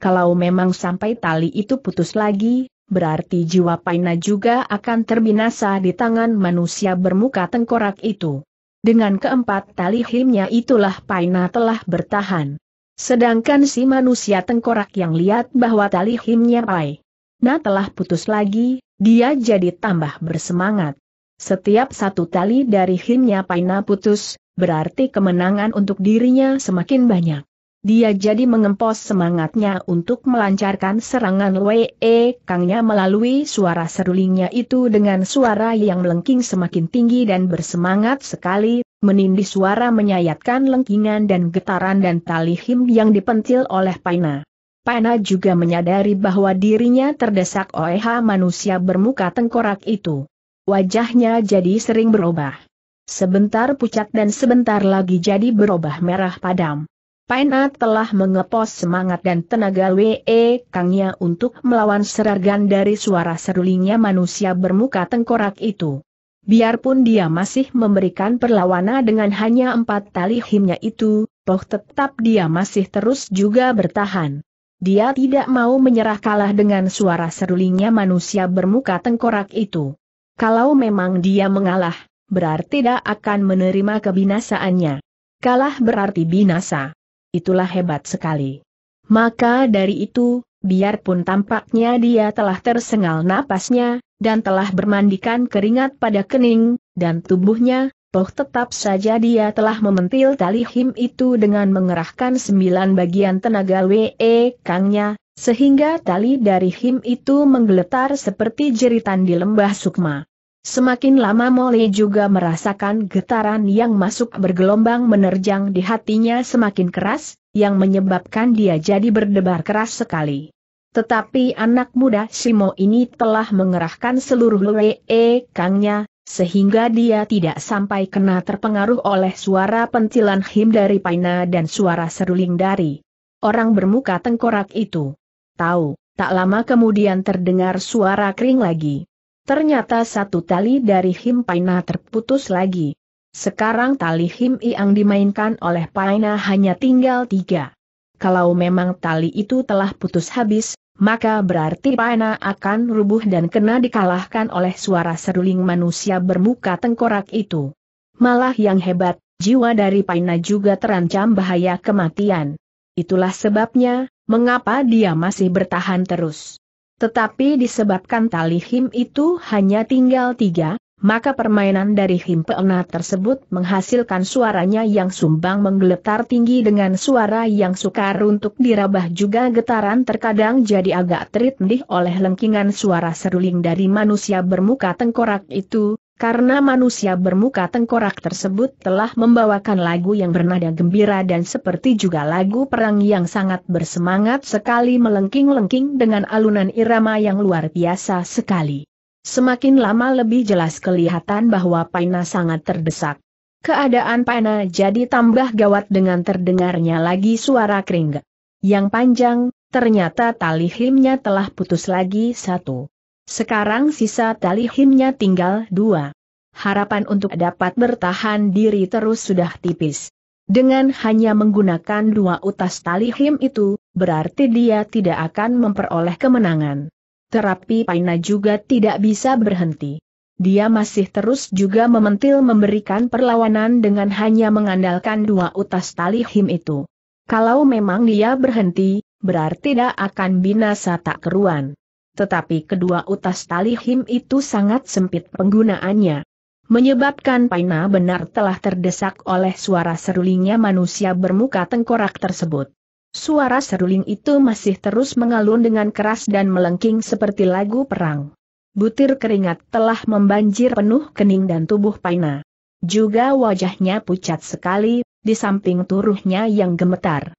Kalau memang sampai tali itu putus lagi, berarti jiwa Paina juga akan terbinasa di tangan manusia bermuka tengkorak itu. Dengan keempat tali himnya itulah Paina telah bertahan. Sedangkan si manusia tengkorak yang lihat bahwa tali himnya Pai Nah telah putus lagi, dia jadi tambah bersemangat. Setiap satu tali dari himnya Paina putus, berarti kemenangan untuk dirinya semakin banyak. Dia jadi mengempos semangatnya untuk melancarkan serangan Wee Kangnya melalui suara serulingnya itu dengan suara yang melengking semakin tinggi dan bersemangat sekali, menindih suara menyayatkan lengkingan dan getaran dan tali him yang dipentil oleh Paina. Paina juga menyadari bahwa dirinya terdesak oleh manusia bermuka tengkorak itu. Wajahnya jadi sering berubah. Sebentar pucat dan sebentar lagi jadi berubah merah padam. Paina telah mengepos semangat dan tenaga W.E. Kangnya untuk melawan serargan dari suara serulingnya manusia bermuka tengkorak itu. Biarpun dia masih memberikan perlawanan dengan hanya empat tali himnya itu, Poh tetap dia masih terus juga bertahan. Dia tidak mau menyerah kalah dengan suara serulingnya manusia bermuka tengkorak itu. Kalau memang dia mengalah, berarti tidak akan menerima kebinasaannya. Kalah berarti binasa itulah hebat sekali. Maka dari itu, biarpun tampaknya dia telah tersengal napasnya, dan telah bermandikan keringat pada kening, dan tubuhnya, toh tetap saja dia telah mementil tali him itu dengan mengerahkan sembilan bagian tenaga WE Kangnya, sehingga tali dari him itu menggeletar seperti jeritan di lembah sukma. Semakin lama Molly juga merasakan getaran yang masuk bergelombang menerjang di hatinya semakin keras, yang menyebabkan dia jadi berdebar keras sekali. Tetapi anak muda Simo ini telah mengerahkan seluruh lee kangnya, sehingga dia tidak sampai kena terpengaruh oleh suara pentilan him dari Paina dan suara seruling dari orang bermuka tengkorak itu. Tahu, tak lama kemudian terdengar suara kering lagi. Ternyata satu tali dari Him Paina terputus lagi. Sekarang tali Him yang dimainkan oleh Paina hanya tinggal tiga. Kalau memang tali itu telah putus habis, maka berarti Paina akan rubuh dan kena dikalahkan oleh suara seruling manusia bermuka tengkorak itu. Malah yang hebat, jiwa dari Paina juga terancam bahaya kematian. Itulah sebabnya, mengapa dia masih bertahan terus. Tetapi disebabkan tali him itu hanya tinggal tiga, maka permainan dari him peena tersebut menghasilkan suaranya yang sumbang menggeletar tinggi dengan suara yang sukar untuk dirabah juga getaran terkadang jadi agak terit oleh lengkingan suara seruling dari manusia bermuka tengkorak itu, karena manusia bermuka tengkorak tersebut telah membawakan lagu yang bernada gembira dan seperti juga lagu perang yang sangat bersemangat sekali melengking-lengking dengan alunan irama yang luar biasa sekali. Semakin lama lebih jelas kelihatan bahwa Paina sangat terdesak. Keadaan Paina jadi tambah gawat dengan terdengarnya lagi suara kering. Yang panjang, ternyata tali himnya telah putus lagi satu. Sekarang sisa tali himnya tinggal dua. Harapan untuk dapat bertahan diri terus sudah tipis. Dengan hanya menggunakan dua utas tali him itu, berarti dia tidak akan memperoleh kemenangan. Terapi Paina juga tidak bisa berhenti. Dia masih terus juga mementil memberikan perlawanan dengan hanya mengandalkan dua utas tali him itu. Kalau memang dia berhenti, berarti dia akan binasa tak keruan tetapi kedua utas tali him itu sangat sempit penggunaannya. Menyebabkan Paina benar telah terdesak oleh suara serulingnya manusia bermuka tengkorak tersebut. Suara seruling itu masih terus mengalun dengan keras dan melengking seperti lagu perang. Butir keringat telah membanjir penuh kening dan tubuh Paina. Juga wajahnya pucat sekali, di samping turuhnya yang gemetar.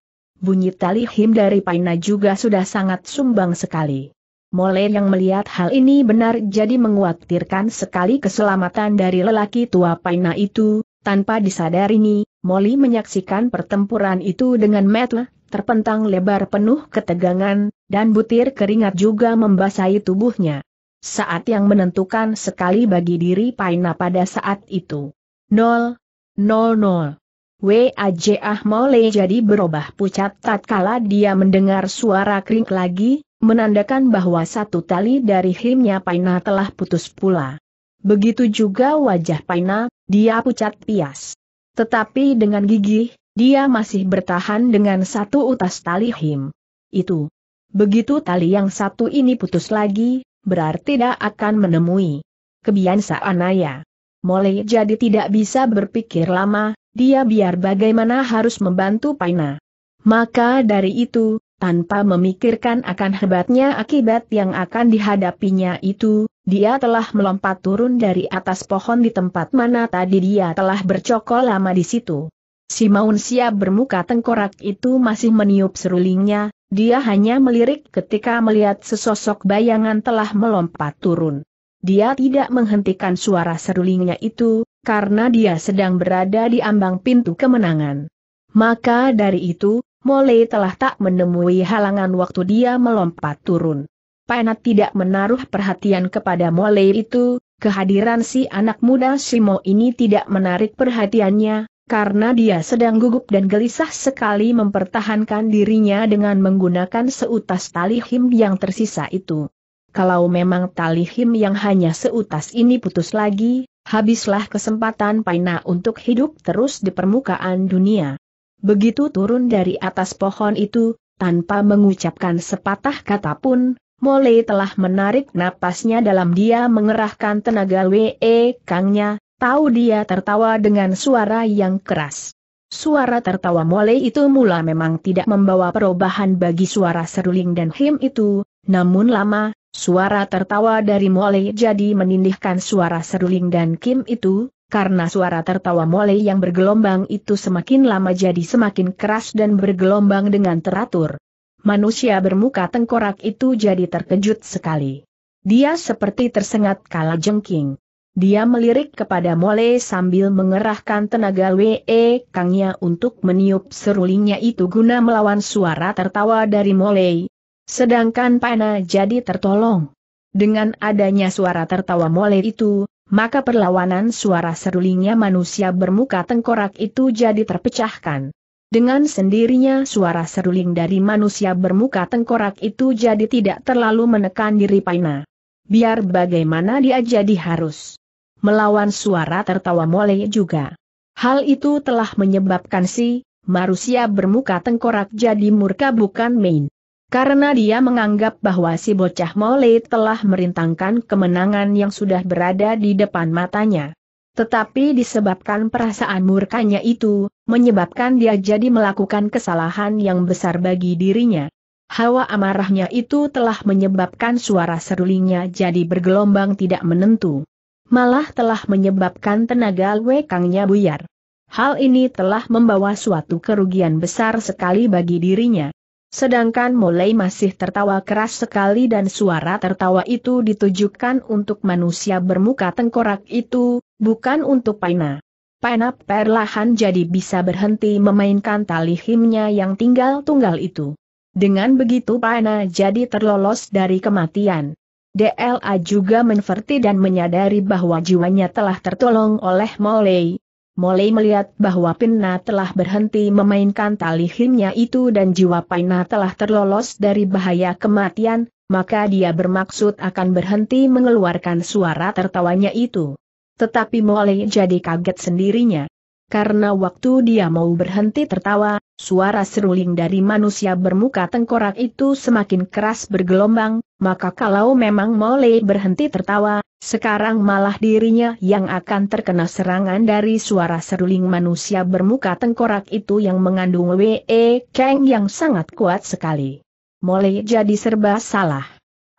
Bunyi tali him dari Paina juga sudah sangat sumbang sekali. Mole yang melihat hal ini benar jadi menguatirkan sekali keselamatan dari lelaki tua Paina itu, tanpa disadari ini, Molly menyaksikan pertempuran itu dengan metle, terpentang lebar penuh ketegangan, dan butir keringat juga membasahi tubuhnya. Saat yang menentukan sekali bagi diri Paina pada saat itu. 0, 0, 0. Wajah Mole jadi berubah pucat tatkala dia mendengar suara kering lagi, menandakan bahwa satu tali dari himnya Paina telah putus pula. Begitu juga wajah Paina, dia pucat pias. Tetapi dengan gigih, dia masih bertahan dengan satu utas tali him. Itu. Begitu tali yang satu ini putus lagi, berarti tidak akan menemui kebiasaan Naya. Mole jadi tidak bisa berpikir lama, dia biar bagaimana harus membantu Paina. Maka dari itu, tanpa memikirkan akan hebatnya akibat yang akan dihadapinya itu, dia telah melompat turun dari atas pohon di tempat mana tadi dia telah bercokol lama di situ. Si maun siap bermuka tengkorak itu masih meniup serulingnya, dia hanya melirik ketika melihat sesosok bayangan telah melompat turun. Dia tidak menghentikan suara serulingnya itu, karena dia sedang berada di ambang pintu kemenangan. Maka dari itu, Mole telah tak menemui halangan waktu dia melompat turun. Penat tidak menaruh perhatian kepada Mole itu, kehadiran si anak muda Simo ini tidak menarik perhatiannya, karena dia sedang gugup dan gelisah sekali mempertahankan dirinya dengan menggunakan seutas tali him yang tersisa itu. Kalau memang tali him yang hanya seutas ini putus lagi, habislah kesempatan Paina untuk hidup terus di permukaan dunia. Begitu turun dari atas pohon itu, tanpa mengucapkan sepatah kata pun, Mole telah menarik napasnya dalam dia mengerahkan tenaga WE Kangnya, tahu dia tertawa dengan suara yang keras. Suara tertawa Mole itu mula memang tidak membawa perubahan bagi suara seruling dan him itu, namun lama, suara tertawa dari Mole jadi menindihkan suara seruling dan Kim itu, karena suara tertawa Mole yang bergelombang itu semakin lama jadi semakin keras dan bergelombang dengan teratur. Manusia bermuka tengkorak itu jadi terkejut sekali. Dia seperti tersengat kala jengking. Dia melirik kepada Mole sambil mengerahkan tenaga WE Kangnya untuk meniup serulingnya itu guna melawan suara tertawa dari Mole. Sedangkan Pana jadi tertolong. Dengan adanya suara tertawa Mole itu, maka perlawanan suara serulingnya manusia bermuka tengkorak itu jadi terpecahkan. Dengan sendirinya suara seruling dari manusia bermuka tengkorak itu jadi tidak terlalu menekan diri Paina. Biar bagaimana dia jadi harus melawan suara tertawa Mole juga. Hal itu telah menyebabkan si manusia bermuka tengkorak jadi murka bukan main. Karena dia menganggap bahwa si bocah Mole telah merintangkan kemenangan yang sudah berada di depan matanya. Tetapi disebabkan perasaan murkanya itu, menyebabkan dia jadi melakukan kesalahan yang besar bagi dirinya. Hawa amarahnya itu telah menyebabkan suara serulingnya jadi bergelombang tidak menentu. Malah telah menyebabkan tenaga wekangnya buyar. Hal ini telah membawa suatu kerugian besar sekali bagi dirinya. Sedangkan mulai masih tertawa keras sekali dan suara tertawa itu ditujukan untuk manusia bermuka tengkorak itu, bukan untuk Paina. Paina perlahan jadi bisa berhenti memainkan tali himnya yang tinggal tunggal itu. Dengan begitu Paina jadi terlolos dari kematian. DLA juga menverti dan menyadari bahwa jiwanya telah tertolong oleh Mulai mulai melihat bahwa Pina telah berhenti memainkan tali himnya itu dan jiwa Pina telah terlolos dari bahaya kematian, maka dia bermaksud akan berhenti mengeluarkan suara tertawanya itu. Tetapi mulai jadi kaget sendirinya. Karena waktu dia mau berhenti tertawa, suara seruling dari manusia bermuka tengkorak itu semakin keras bergelombang, maka kalau memang Mole berhenti tertawa, sekarang malah dirinya yang akan terkena serangan dari suara seruling manusia bermuka tengkorak itu yang mengandung WE Kang yang sangat kuat sekali. Mole jadi serba salah.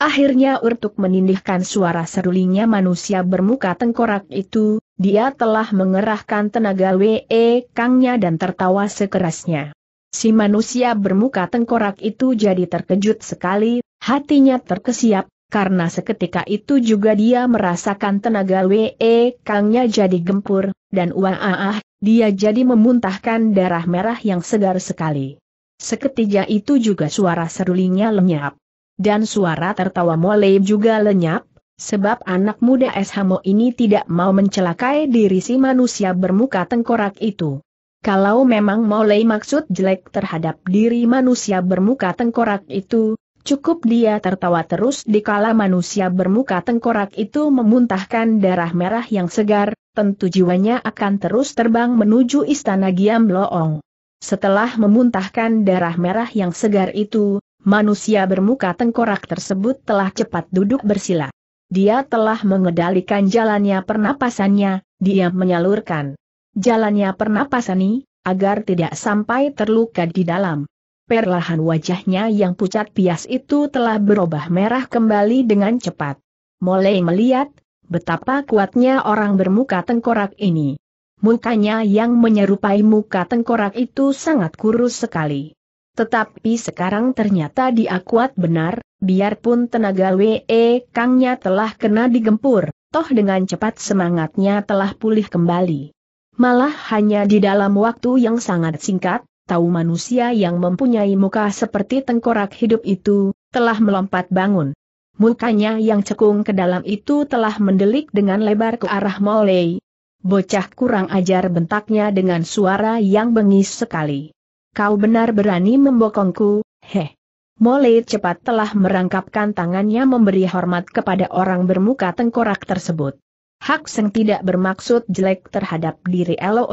Akhirnya untuk menindihkan suara serulingnya manusia bermuka tengkorak itu, dia telah mengerahkan tenaga WE Kangnya dan tertawa sekerasnya. Si manusia bermuka tengkorak itu jadi terkejut sekali, Hatinya terkesiap, karena seketika itu juga dia merasakan tenaga WE Kangnya jadi gempur, dan uang ah, dia jadi memuntahkan darah merah yang segar sekali. Seketika itu juga suara serulingnya lenyap. Dan suara tertawa Mole juga lenyap, sebab anak muda Eshamo ini tidak mau mencelakai diri si manusia bermuka tengkorak itu. Kalau memang Mole maksud jelek terhadap diri manusia bermuka tengkorak itu, Cukup dia tertawa terus di kala manusia bermuka tengkorak itu memuntahkan darah merah yang segar, tentu jiwanya akan terus terbang menuju istana Giam Loong. Setelah memuntahkan darah merah yang segar itu, manusia bermuka tengkorak tersebut telah cepat duduk bersila. Dia telah mengendalikan jalannya pernapasannya, dia menyalurkan jalannya pernapasani, agar tidak sampai terluka di dalam perlahan wajahnya yang pucat pias itu telah berubah merah kembali dengan cepat. Mulai melihat, betapa kuatnya orang bermuka tengkorak ini. Mukanya yang menyerupai muka tengkorak itu sangat kurus sekali. Tetapi sekarang ternyata dia kuat benar, biarpun tenaga W.E. Kangnya telah kena digempur, toh dengan cepat semangatnya telah pulih kembali. Malah hanya di dalam waktu yang sangat singkat, tahu manusia yang mempunyai muka seperti tengkorak hidup itu, telah melompat bangun. Mukanya yang cekung ke dalam itu telah mendelik dengan lebar ke arah Molei. Bocah kurang ajar bentaknya dengan suara yang bengis sekali. Kau benar berani membokongku, heh. Molei cepat telah merangkapkan tangannya memberi hormat kepada orang bermuka tengkorak tersebut. Hak Seng tidak bermaksud jelek terhadap diri Elo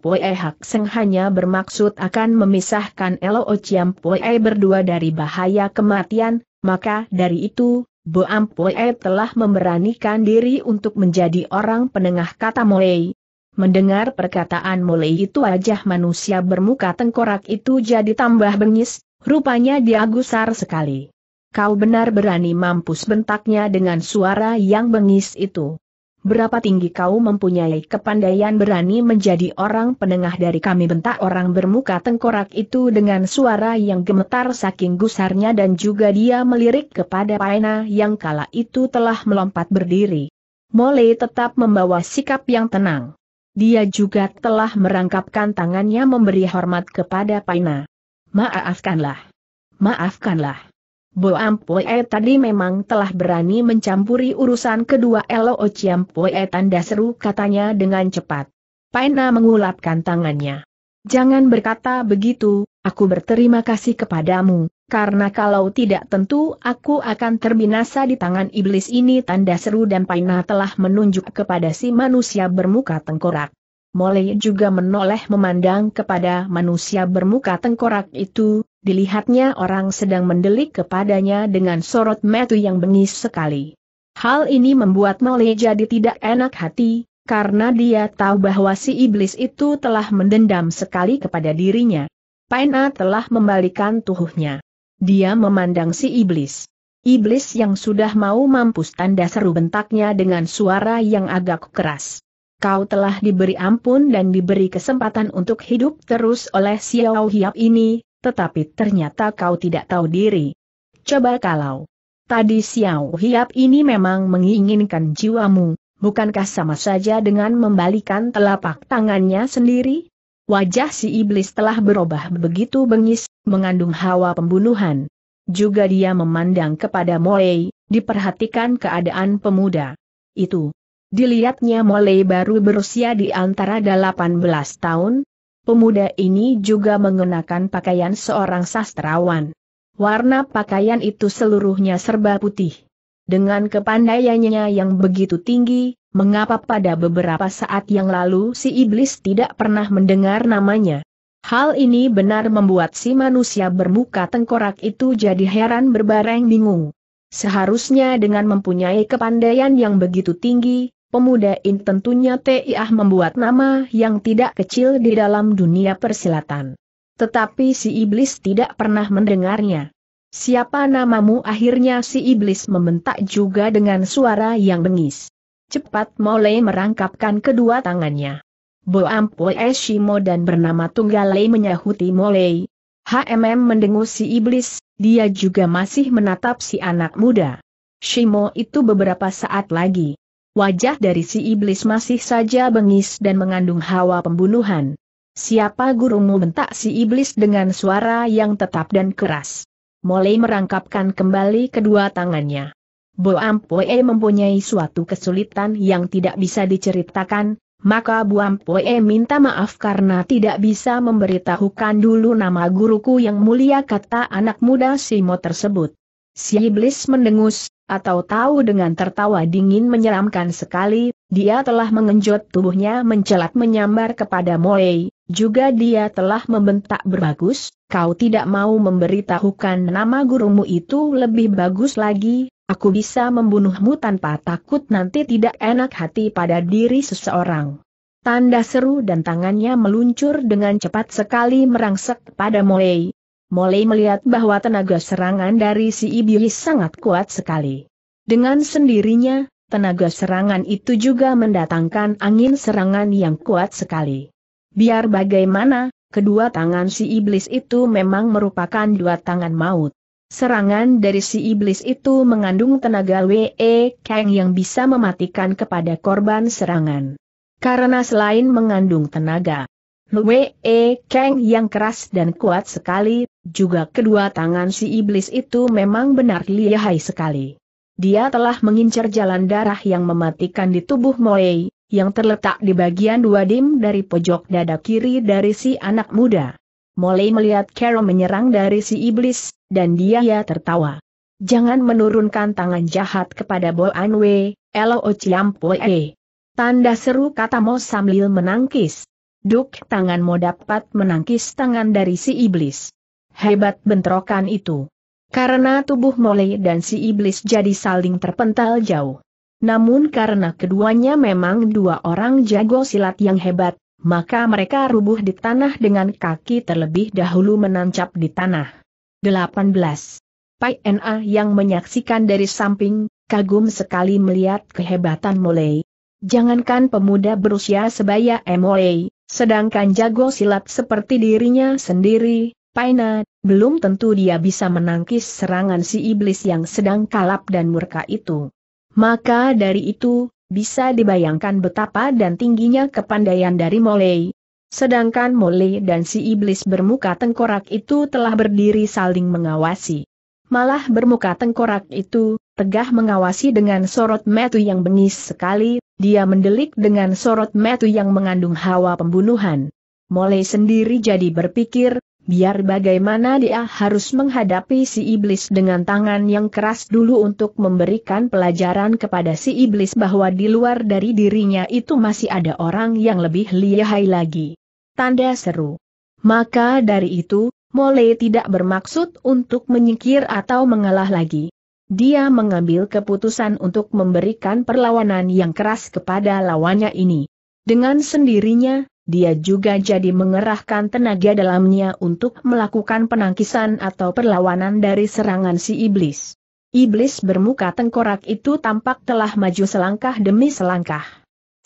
Pue. Hak Seng hanya bermaksud akan memisahkan Elo Pue berdua dari bahaya kematian, maka dari itu, Bo Pue telah memberanikan diri untuk menjadi orang penengah kata Molei. Mendengar perkataan Molei itu wajah manusia bermuka tengkorak itu jadi tambah bengis, rupanya dia gusar sekali. Kau benar berani mampus bentaknya dengan suara yang bengis itu. Berapa tinggi kau mempunyai kepandaian berani menjadi orang penengah dari kami bentak orang bermuka tengkorak itu dengan suara yang gemetar saking gusarnya dan juga dia melirik kepada Paina yang kala itu telah melompat berdiri. Mole tetap membawa sikap yang tenang. Dia juga telah merangkapkan tangannya memberi hormat kepada Paina. Maafkanlah. Maafkanlah. Bo Ampue tadi memang telah berani mencampuri urusan kedua Elo Ciampue tanda seru katanya dengan cepat. Paina mengulapkan tangannya. Jangan berkata begitu, aku berterima kasih kepadamu, karena kalau tidak tentu aku akan terbinasa di tangan iblis ini tanda seru dan Paina telah menunjuk kepada si manusia bermuka tengkorak. Mole juga menoleh memandang kepada manusia bermuka tengkorak itu, dilihatnya orang sedang mendelik kepadanya dengan sorot metu yang bengis sekali. Hal ini membuat Mole jadi tidak enak hati, karena dia tahu bahwa si iblis itu telah mendendam sekali kepada dirinya. Paina telah membalikan tubuhnya. Dia memandang si iblis. Iblis yang sudah mau mampus tanda seru bentaknya dengan suara yang agak keras. Kau telah diberi ampun dan diberi kesempatan untuk hidup terus oleh Xiao Hiap ini, tetapi ternyata kau tidak tahu diri. Coba kalau tadi Xiao Hiap ini memang menginginkan jiwamu, bukankah sama saja dengan membalikan telapak tangannya sendiri? Wajah si iblis telah berubah begitu bengis, mengandung hawa pembunuhan. Juga dia memandang kepada Molei, diperhatikan keadaan pemuda. Itu. Dilihatnya Molei baru berusia di antara 18 tahun, Pemuda ini juga mengenakan pakaian seorang sastrawan. Warna pakaian itu seluruhnya serba putih. Dengan kepandaiannya yang begitu tinggi, mengapa pada beberapa saat yang lalu si iblis tidak pernah mendengar namanya? Hal ini benar membuat si manusia bermuka tengkorak itu jadi heran berbareng bingung. Seharusnya dengan mempunyai kepandaian yang begitu tinggi, Pemuda ini tentunya Tiah membuat nama yang tidak kecil di dalam dunia persilatan. Tetapi si iblis tidak pernah mendengarnya. Siapa namamu akhirnya si iblis membentak juga dengan suara yang bengis. Cepat mulai merangkapkan kedua tangannya. Boampo Eshimo dan bernama Tunggalai menyahuti mulai. HMM mendengus si iblis, dia juga masih menatap si anak muda. Shimo itu beberapa saat lagi Wajah dari si iblis masih saja bengis dan mengandung hawa pembunuhan. Siapa gurumu bentak si iblis dengan suara yang tetap dan keras. Mulai merangkapkan kembali kedua tangannya. Bo Ampoe mempunyai suatu kesulitan yang tidak bisa diceritakan, maka Bu Ampoe minta maaf karena tidak bisa memberitahukan dulu nama guruku yang mulia kata anak muda Simo tersebut. Si iblis mendengus, atau tahu dengan tertawa dingin menyeramkan sekali, dia telah mengenjot tubuhnya mencelat menyambar kepada Moei, juga dia telah membentak berbagus, kau tidak mau memberitahukan nama gurumu itu lebih bagus lagi, aku bisa membunuhmu tanpa takut nanti tidak enak hati pada diri seseorang. Tanda seru dan tangannya meluncur dengan cepat sekali merangsek pada Moei, mulai melihat bahwa tenaga serangan dari si iblis sangat kuat sekali. Dengan sendirinya, tenaga serangan itu juga mendatangkan angin serangan yang kuat sekali. Biar bagaimana, kedua tangan si iblis itu memang merupakan dua tangan maut. Serangan dari si iblis itu mengandung tenaga W.E. Kang yang bisa mematikan kepada korban serangan. Karena selain mengandung tenaga Lue E Kang yang keras dan kuat sekali, juga kedua tangan si iblis itu memang benar lihai sekali. Dia telah mengincar jalan darah yang mematikan di tubuh Moei, yang terletak di bagian dua dim dari pojok dada kiri dari si anak muda. Molei melihat Carol menyerang dari si iblis, dan dia ya tertawa. Jangan menurunkan tangan jahat kepada Bo Anwe, Elo Ociampoe. Tanda seru kata Mo sambil menangkis. Duk tanganmu dapat menangkis tangan dari si iblis. Hebat bentrokan itu. Karena tubuh Mole dan si iblis jadi saling terpental jauh. Namun karena keduanya memang dua orang jago silat yang hebat, maka mereka rubuh di tanah dengan kaki terlebih dahulu menancap di tanah. 18. Pai Na yang menyaksikan dari samping, kagum sekali melihat kehebatan mole. Jangankan pemuda berusia sebaya mole. Sedangkan jago silat seperti dirinya sendiri, Paina, belum tentu dia bisa menangkis serangan si iblis yang sedang kalap dan murka itu. Maka dari itu, bisa dibayangkan betapa dan tingginya kepandaian dari Molei. Sedangkan Molei dan si iblis bermuka tengkorak itu telah berdiri saling mengawasi. Malah bermuka tengkorak itu, tegah mengawasi dengan sorot metu yang bengis sekali, dia mendelik dengan sorot metu yang mengandung hawa pembunuhan. Mulai sendiri jadi berpikir, biar bagaimana dia harus menghadapi si iblis dengan tangan yang keras dulu untuk memberikan pelajaran kepada si iblis bahwa di luar dari dirinya itu masih ada orang yang lebih lihai lagi. Tanda seru. Maka dari itu, Mole tidak bermaksud untuk menyingkir atau mengalah lagi dia mengambil keputusan untuk memberikan perlawanan yang keras kepada lawannya ini. Dengan sendirinya, dia juga jadi mengerahkan tenaga dalamnya untuk melakukan penangkisan atau perlawanan dari serangan si iblis. Iblis bermuka tengkorak itu tampak telah maju selangkah demi selangkah.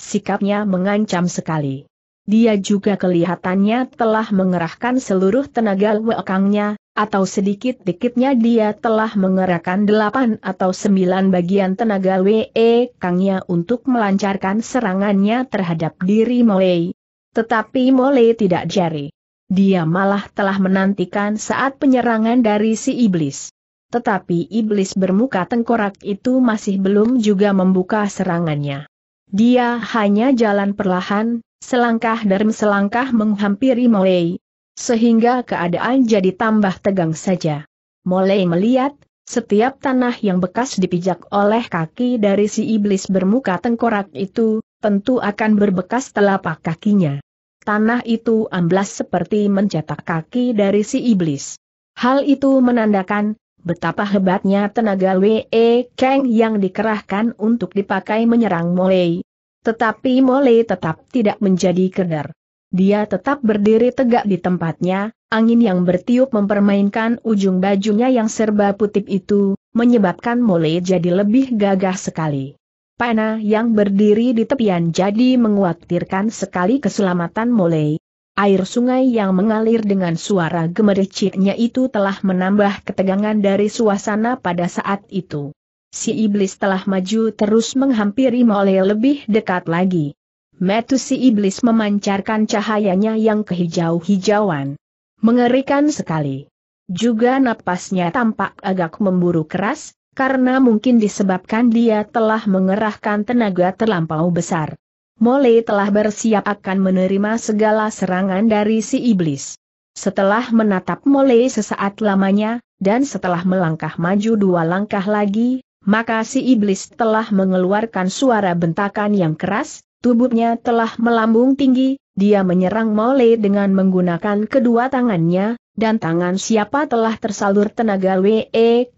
Sikapnya mengancam sekali. Dia juga kelihatannya telah mengerahkan seluruh tenaga wekangnya, atau sedikit-dikitnya dia telah mengerahkan delapan atau sembilan bagian tenaga W.E. Kangnya untuk melancarkan serangannya terhadap diri Molei. Tetapi Molei tidak jari. Dia malah telah menantikan saat penyerangan dari si iblis. Tetapi iblis bermuka tengkorak itu masih belum juga membuka serangannya. Dia hanya jalan perlahan, selangkah demi selangkah menghampiri Molei sehingga keadaan jadi tambah tegang saja. Mulai melihat, setiap tanah yang bekas dipijak oleh kaki dari si iblis bermuka tengkorak itu, tentu akan berbekas telapak kakinya. Tanah itu amblas seperti mencetak kaki dari si iblis. Hal itu menandakan betapa hebatnya tenaga W.E. Kang yang dikerahkan untuk dipakai menyerang Molei. Tetapi Molei tetap tidak menjadi keder. Dia tetap berdiri tegak di tempatnya, angin yang bertiup mempermainkan ujung bajunya yang serba putih itu, menyebabkan Mole jadi lebih gagah sekali. Pena yang berdiri di tepian jadi menguatirkan sekali keselamatan Mole. Air sungai yang mengalir dengan suara gemericiknya itu telah menambah ketegangan dari suasana pada saat itu. Si iblis telah maju terus menghampiri Mole lebih dekat lagi. Metu si iblis memancarkan cahayanya yang kehijau-hijauan. Mengerikan sekali. Juga napasnya tampak agak memburu keras, karena mungkin disebabkan dia telah mengerahkan tenaga terlampau besar. Mole telah bersiap akan menerima segala serangan dari si iblis. Setelah menatap Mole sesaat lamanya, dan setelah melangkah maju dua langkah lagi, maka si iblis telah mengeluarkan suara bentakan yang keras, Tubuhnya telah melambung tinggi, dia menyerang Mole dengan menggunakan kedua tangannya, dan tangan siapa telah tersalur tenaga Wee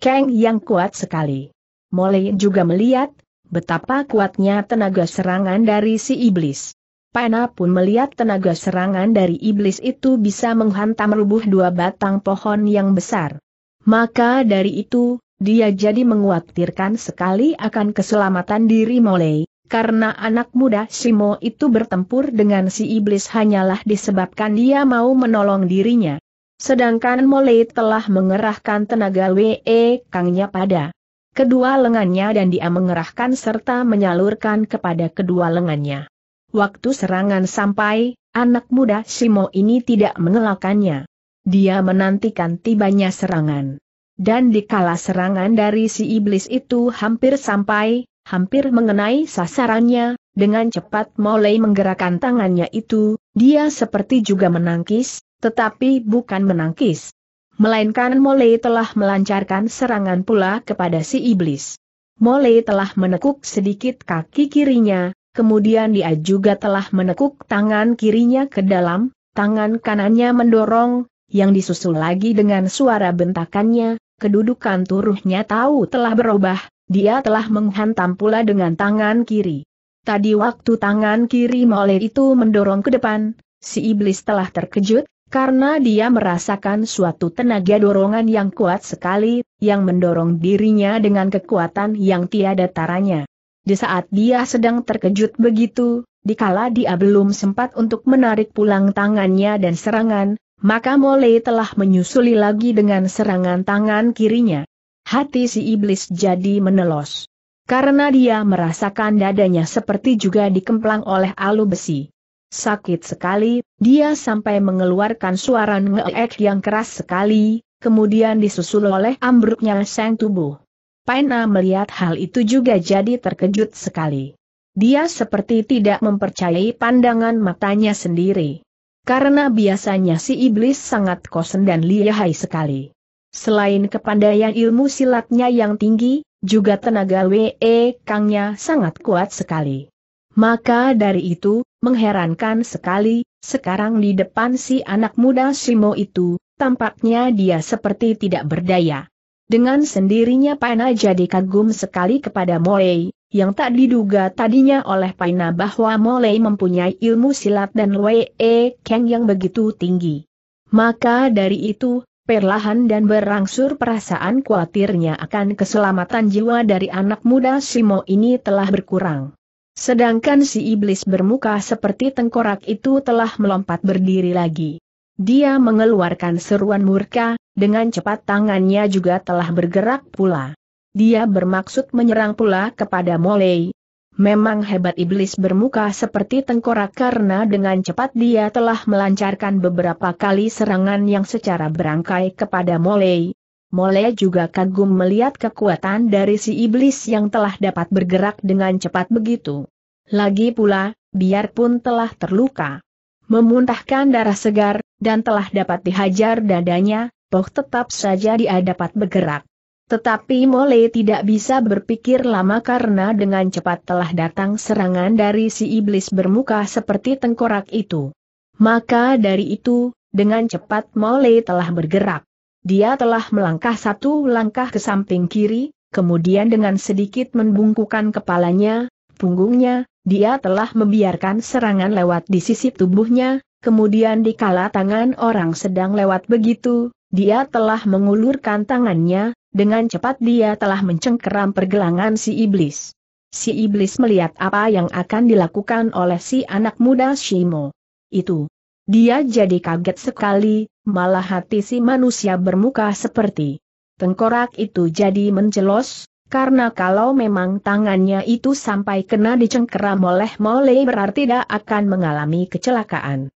Kang yang kuat sekali. Mole juga melihat, betapa kuatnya tenaga serangan dari si iblis. Paina pun melihat tenaga serangan dari iblis itu bisa menghantam rubuh dua batang pohon yang besar. Maka dari itu, dia jadi menguatirkan sekali akan keselamatan diri Molei karena anak muda Simo itu bertempur dengan si iblis hanyalah disebabkan dia mau menolong dirinya. Sedangkan Mole telah mengerahkan tenaga WE Kangnya pada kedua lengannya dan dia mengerahkan serta menyalurkan kepada kedua lengannya. Waktu serangan sampai, anak muda Simo ini tidak mengelakannya. Dia menantikan tibanya serangan. Dan dikala serangan dari si iblis itu hampir sampai, hampir mengenai sasarannya, dengan cepat mulai menggerakkan tangannya itu, dia seperti juga menangkis, tetapi bukan menangkis. Melainkan Mole telah melancarkan serangan pula kepada si iblis. Mole telah menekuk sedikit kaki kirinya, kemudian dia juga telah menekuk tangan kirinya ke dalam, tangan kanannya mendorong, yang disusul lagi dengan suara bentakannya, kedudukan turuhnya tahu telah berubah, dia telah menghantam pula dengan tangan kiri. Tadi waktu tangan kiri Mole itu mendorong ke depan, si iblis telah terkejut, karena dia merasakan suatu tenaga dorongan yang kuat sekali, yang mendorong dirinya dengan kekuatan yang tiada taranya. Di saat dia sedang terkejut begitu, dikala dia belum sempat untuk menarik pulang tangannya dan serangan, maka Mole telah menyusuli lagi dengan serangan tangan kirinya hati si iblis jadi menelos. Karena dia merasakan dadanya seperti juga dikemplang oleh alu besi. Sakit sekali, dia sampai mengeluarkan suara ngeek yang keras sekali, kemudian disusul oleh ambruknya sang tubuh. Paina melihat hal itu juga jadi terkejut sekali. Dia seperti tidak mempercayai pandangan matanya sendiri. Karena biasanya si iblis sangat kosen dan lihai sekali. Selain kepandaian ilmu silatnya yang tinggi, juga tenaga W.E. Kangnya sangat kuat sekali. Maka dari itu, mengherankan sekali, sekarang di depan si anak muda Simo itu, tampaknya dia seperti tidak berdaya. Dengan sendirinya Paina jadi kagum sekali kepada Moei, yang tak diduga tadinya oleh Paina bahwa Moei mempunyai ilmu silat dan Wee Kang yang begitu tinggi. Maka dari itu, Perlahan dan berangsur perasaan khawatirnya akan keselamatan jiwa dari anak muda Simo ini telah berkurang. Sedangkan si iblis bermuka seperti tengkorak itu telah melompat berdiri lagi. Dia mengeluarkan seruan murka, dengan cepat tangannya juga telah bergerak pula. Dia bermaksud menyerang pula kepada Molei, Memang hebat iblis bermuka seperti tengkorak karena dengan cepat dia telah melancarkan beberapa kali serangan yang secara berangkai kepada Molei. Molei juga kagum melihat kekuatan dari si iblis yang telah dapat bergerak dengan cepat begitu. Lagi pula, biarpun telah terluka, memuntahkan darah segar, dan telah dapat dihajar dadanya, Poh tetap saja dia dapat bergerak. Tetapi Mole tidak bisa berpikir lama karena dengan cepat telah datang serangan dari si iblis bermuka seperti tengkorak itu. Maka dari itu, dengan cepat Mole telah bergerak. Dia telah melangkah satu langkah ke samping kiri, kemudian dengan sedikit membungkukan kepalanya, punggungnya, dia telah membiarkan serangan lewat di sisi tubuhnya, kemudian dikala tangan orang sedang lewat begitu, dia telah mengulurkan tangannya, dengan cepat dia telah mencengkeram pergelangan si iblis. Si iblis melihat apa yang akan dilakukan oleh si anak muda Shimo. Itu. Dia jadi kaget sekali, malah hati si manusia bermuka seperti tengkorak itu jadi menjelos, karena kalau memang tangannya itu sampai kena dicengkeram oleh Mole berarti dia akan mengalami kecelakaan.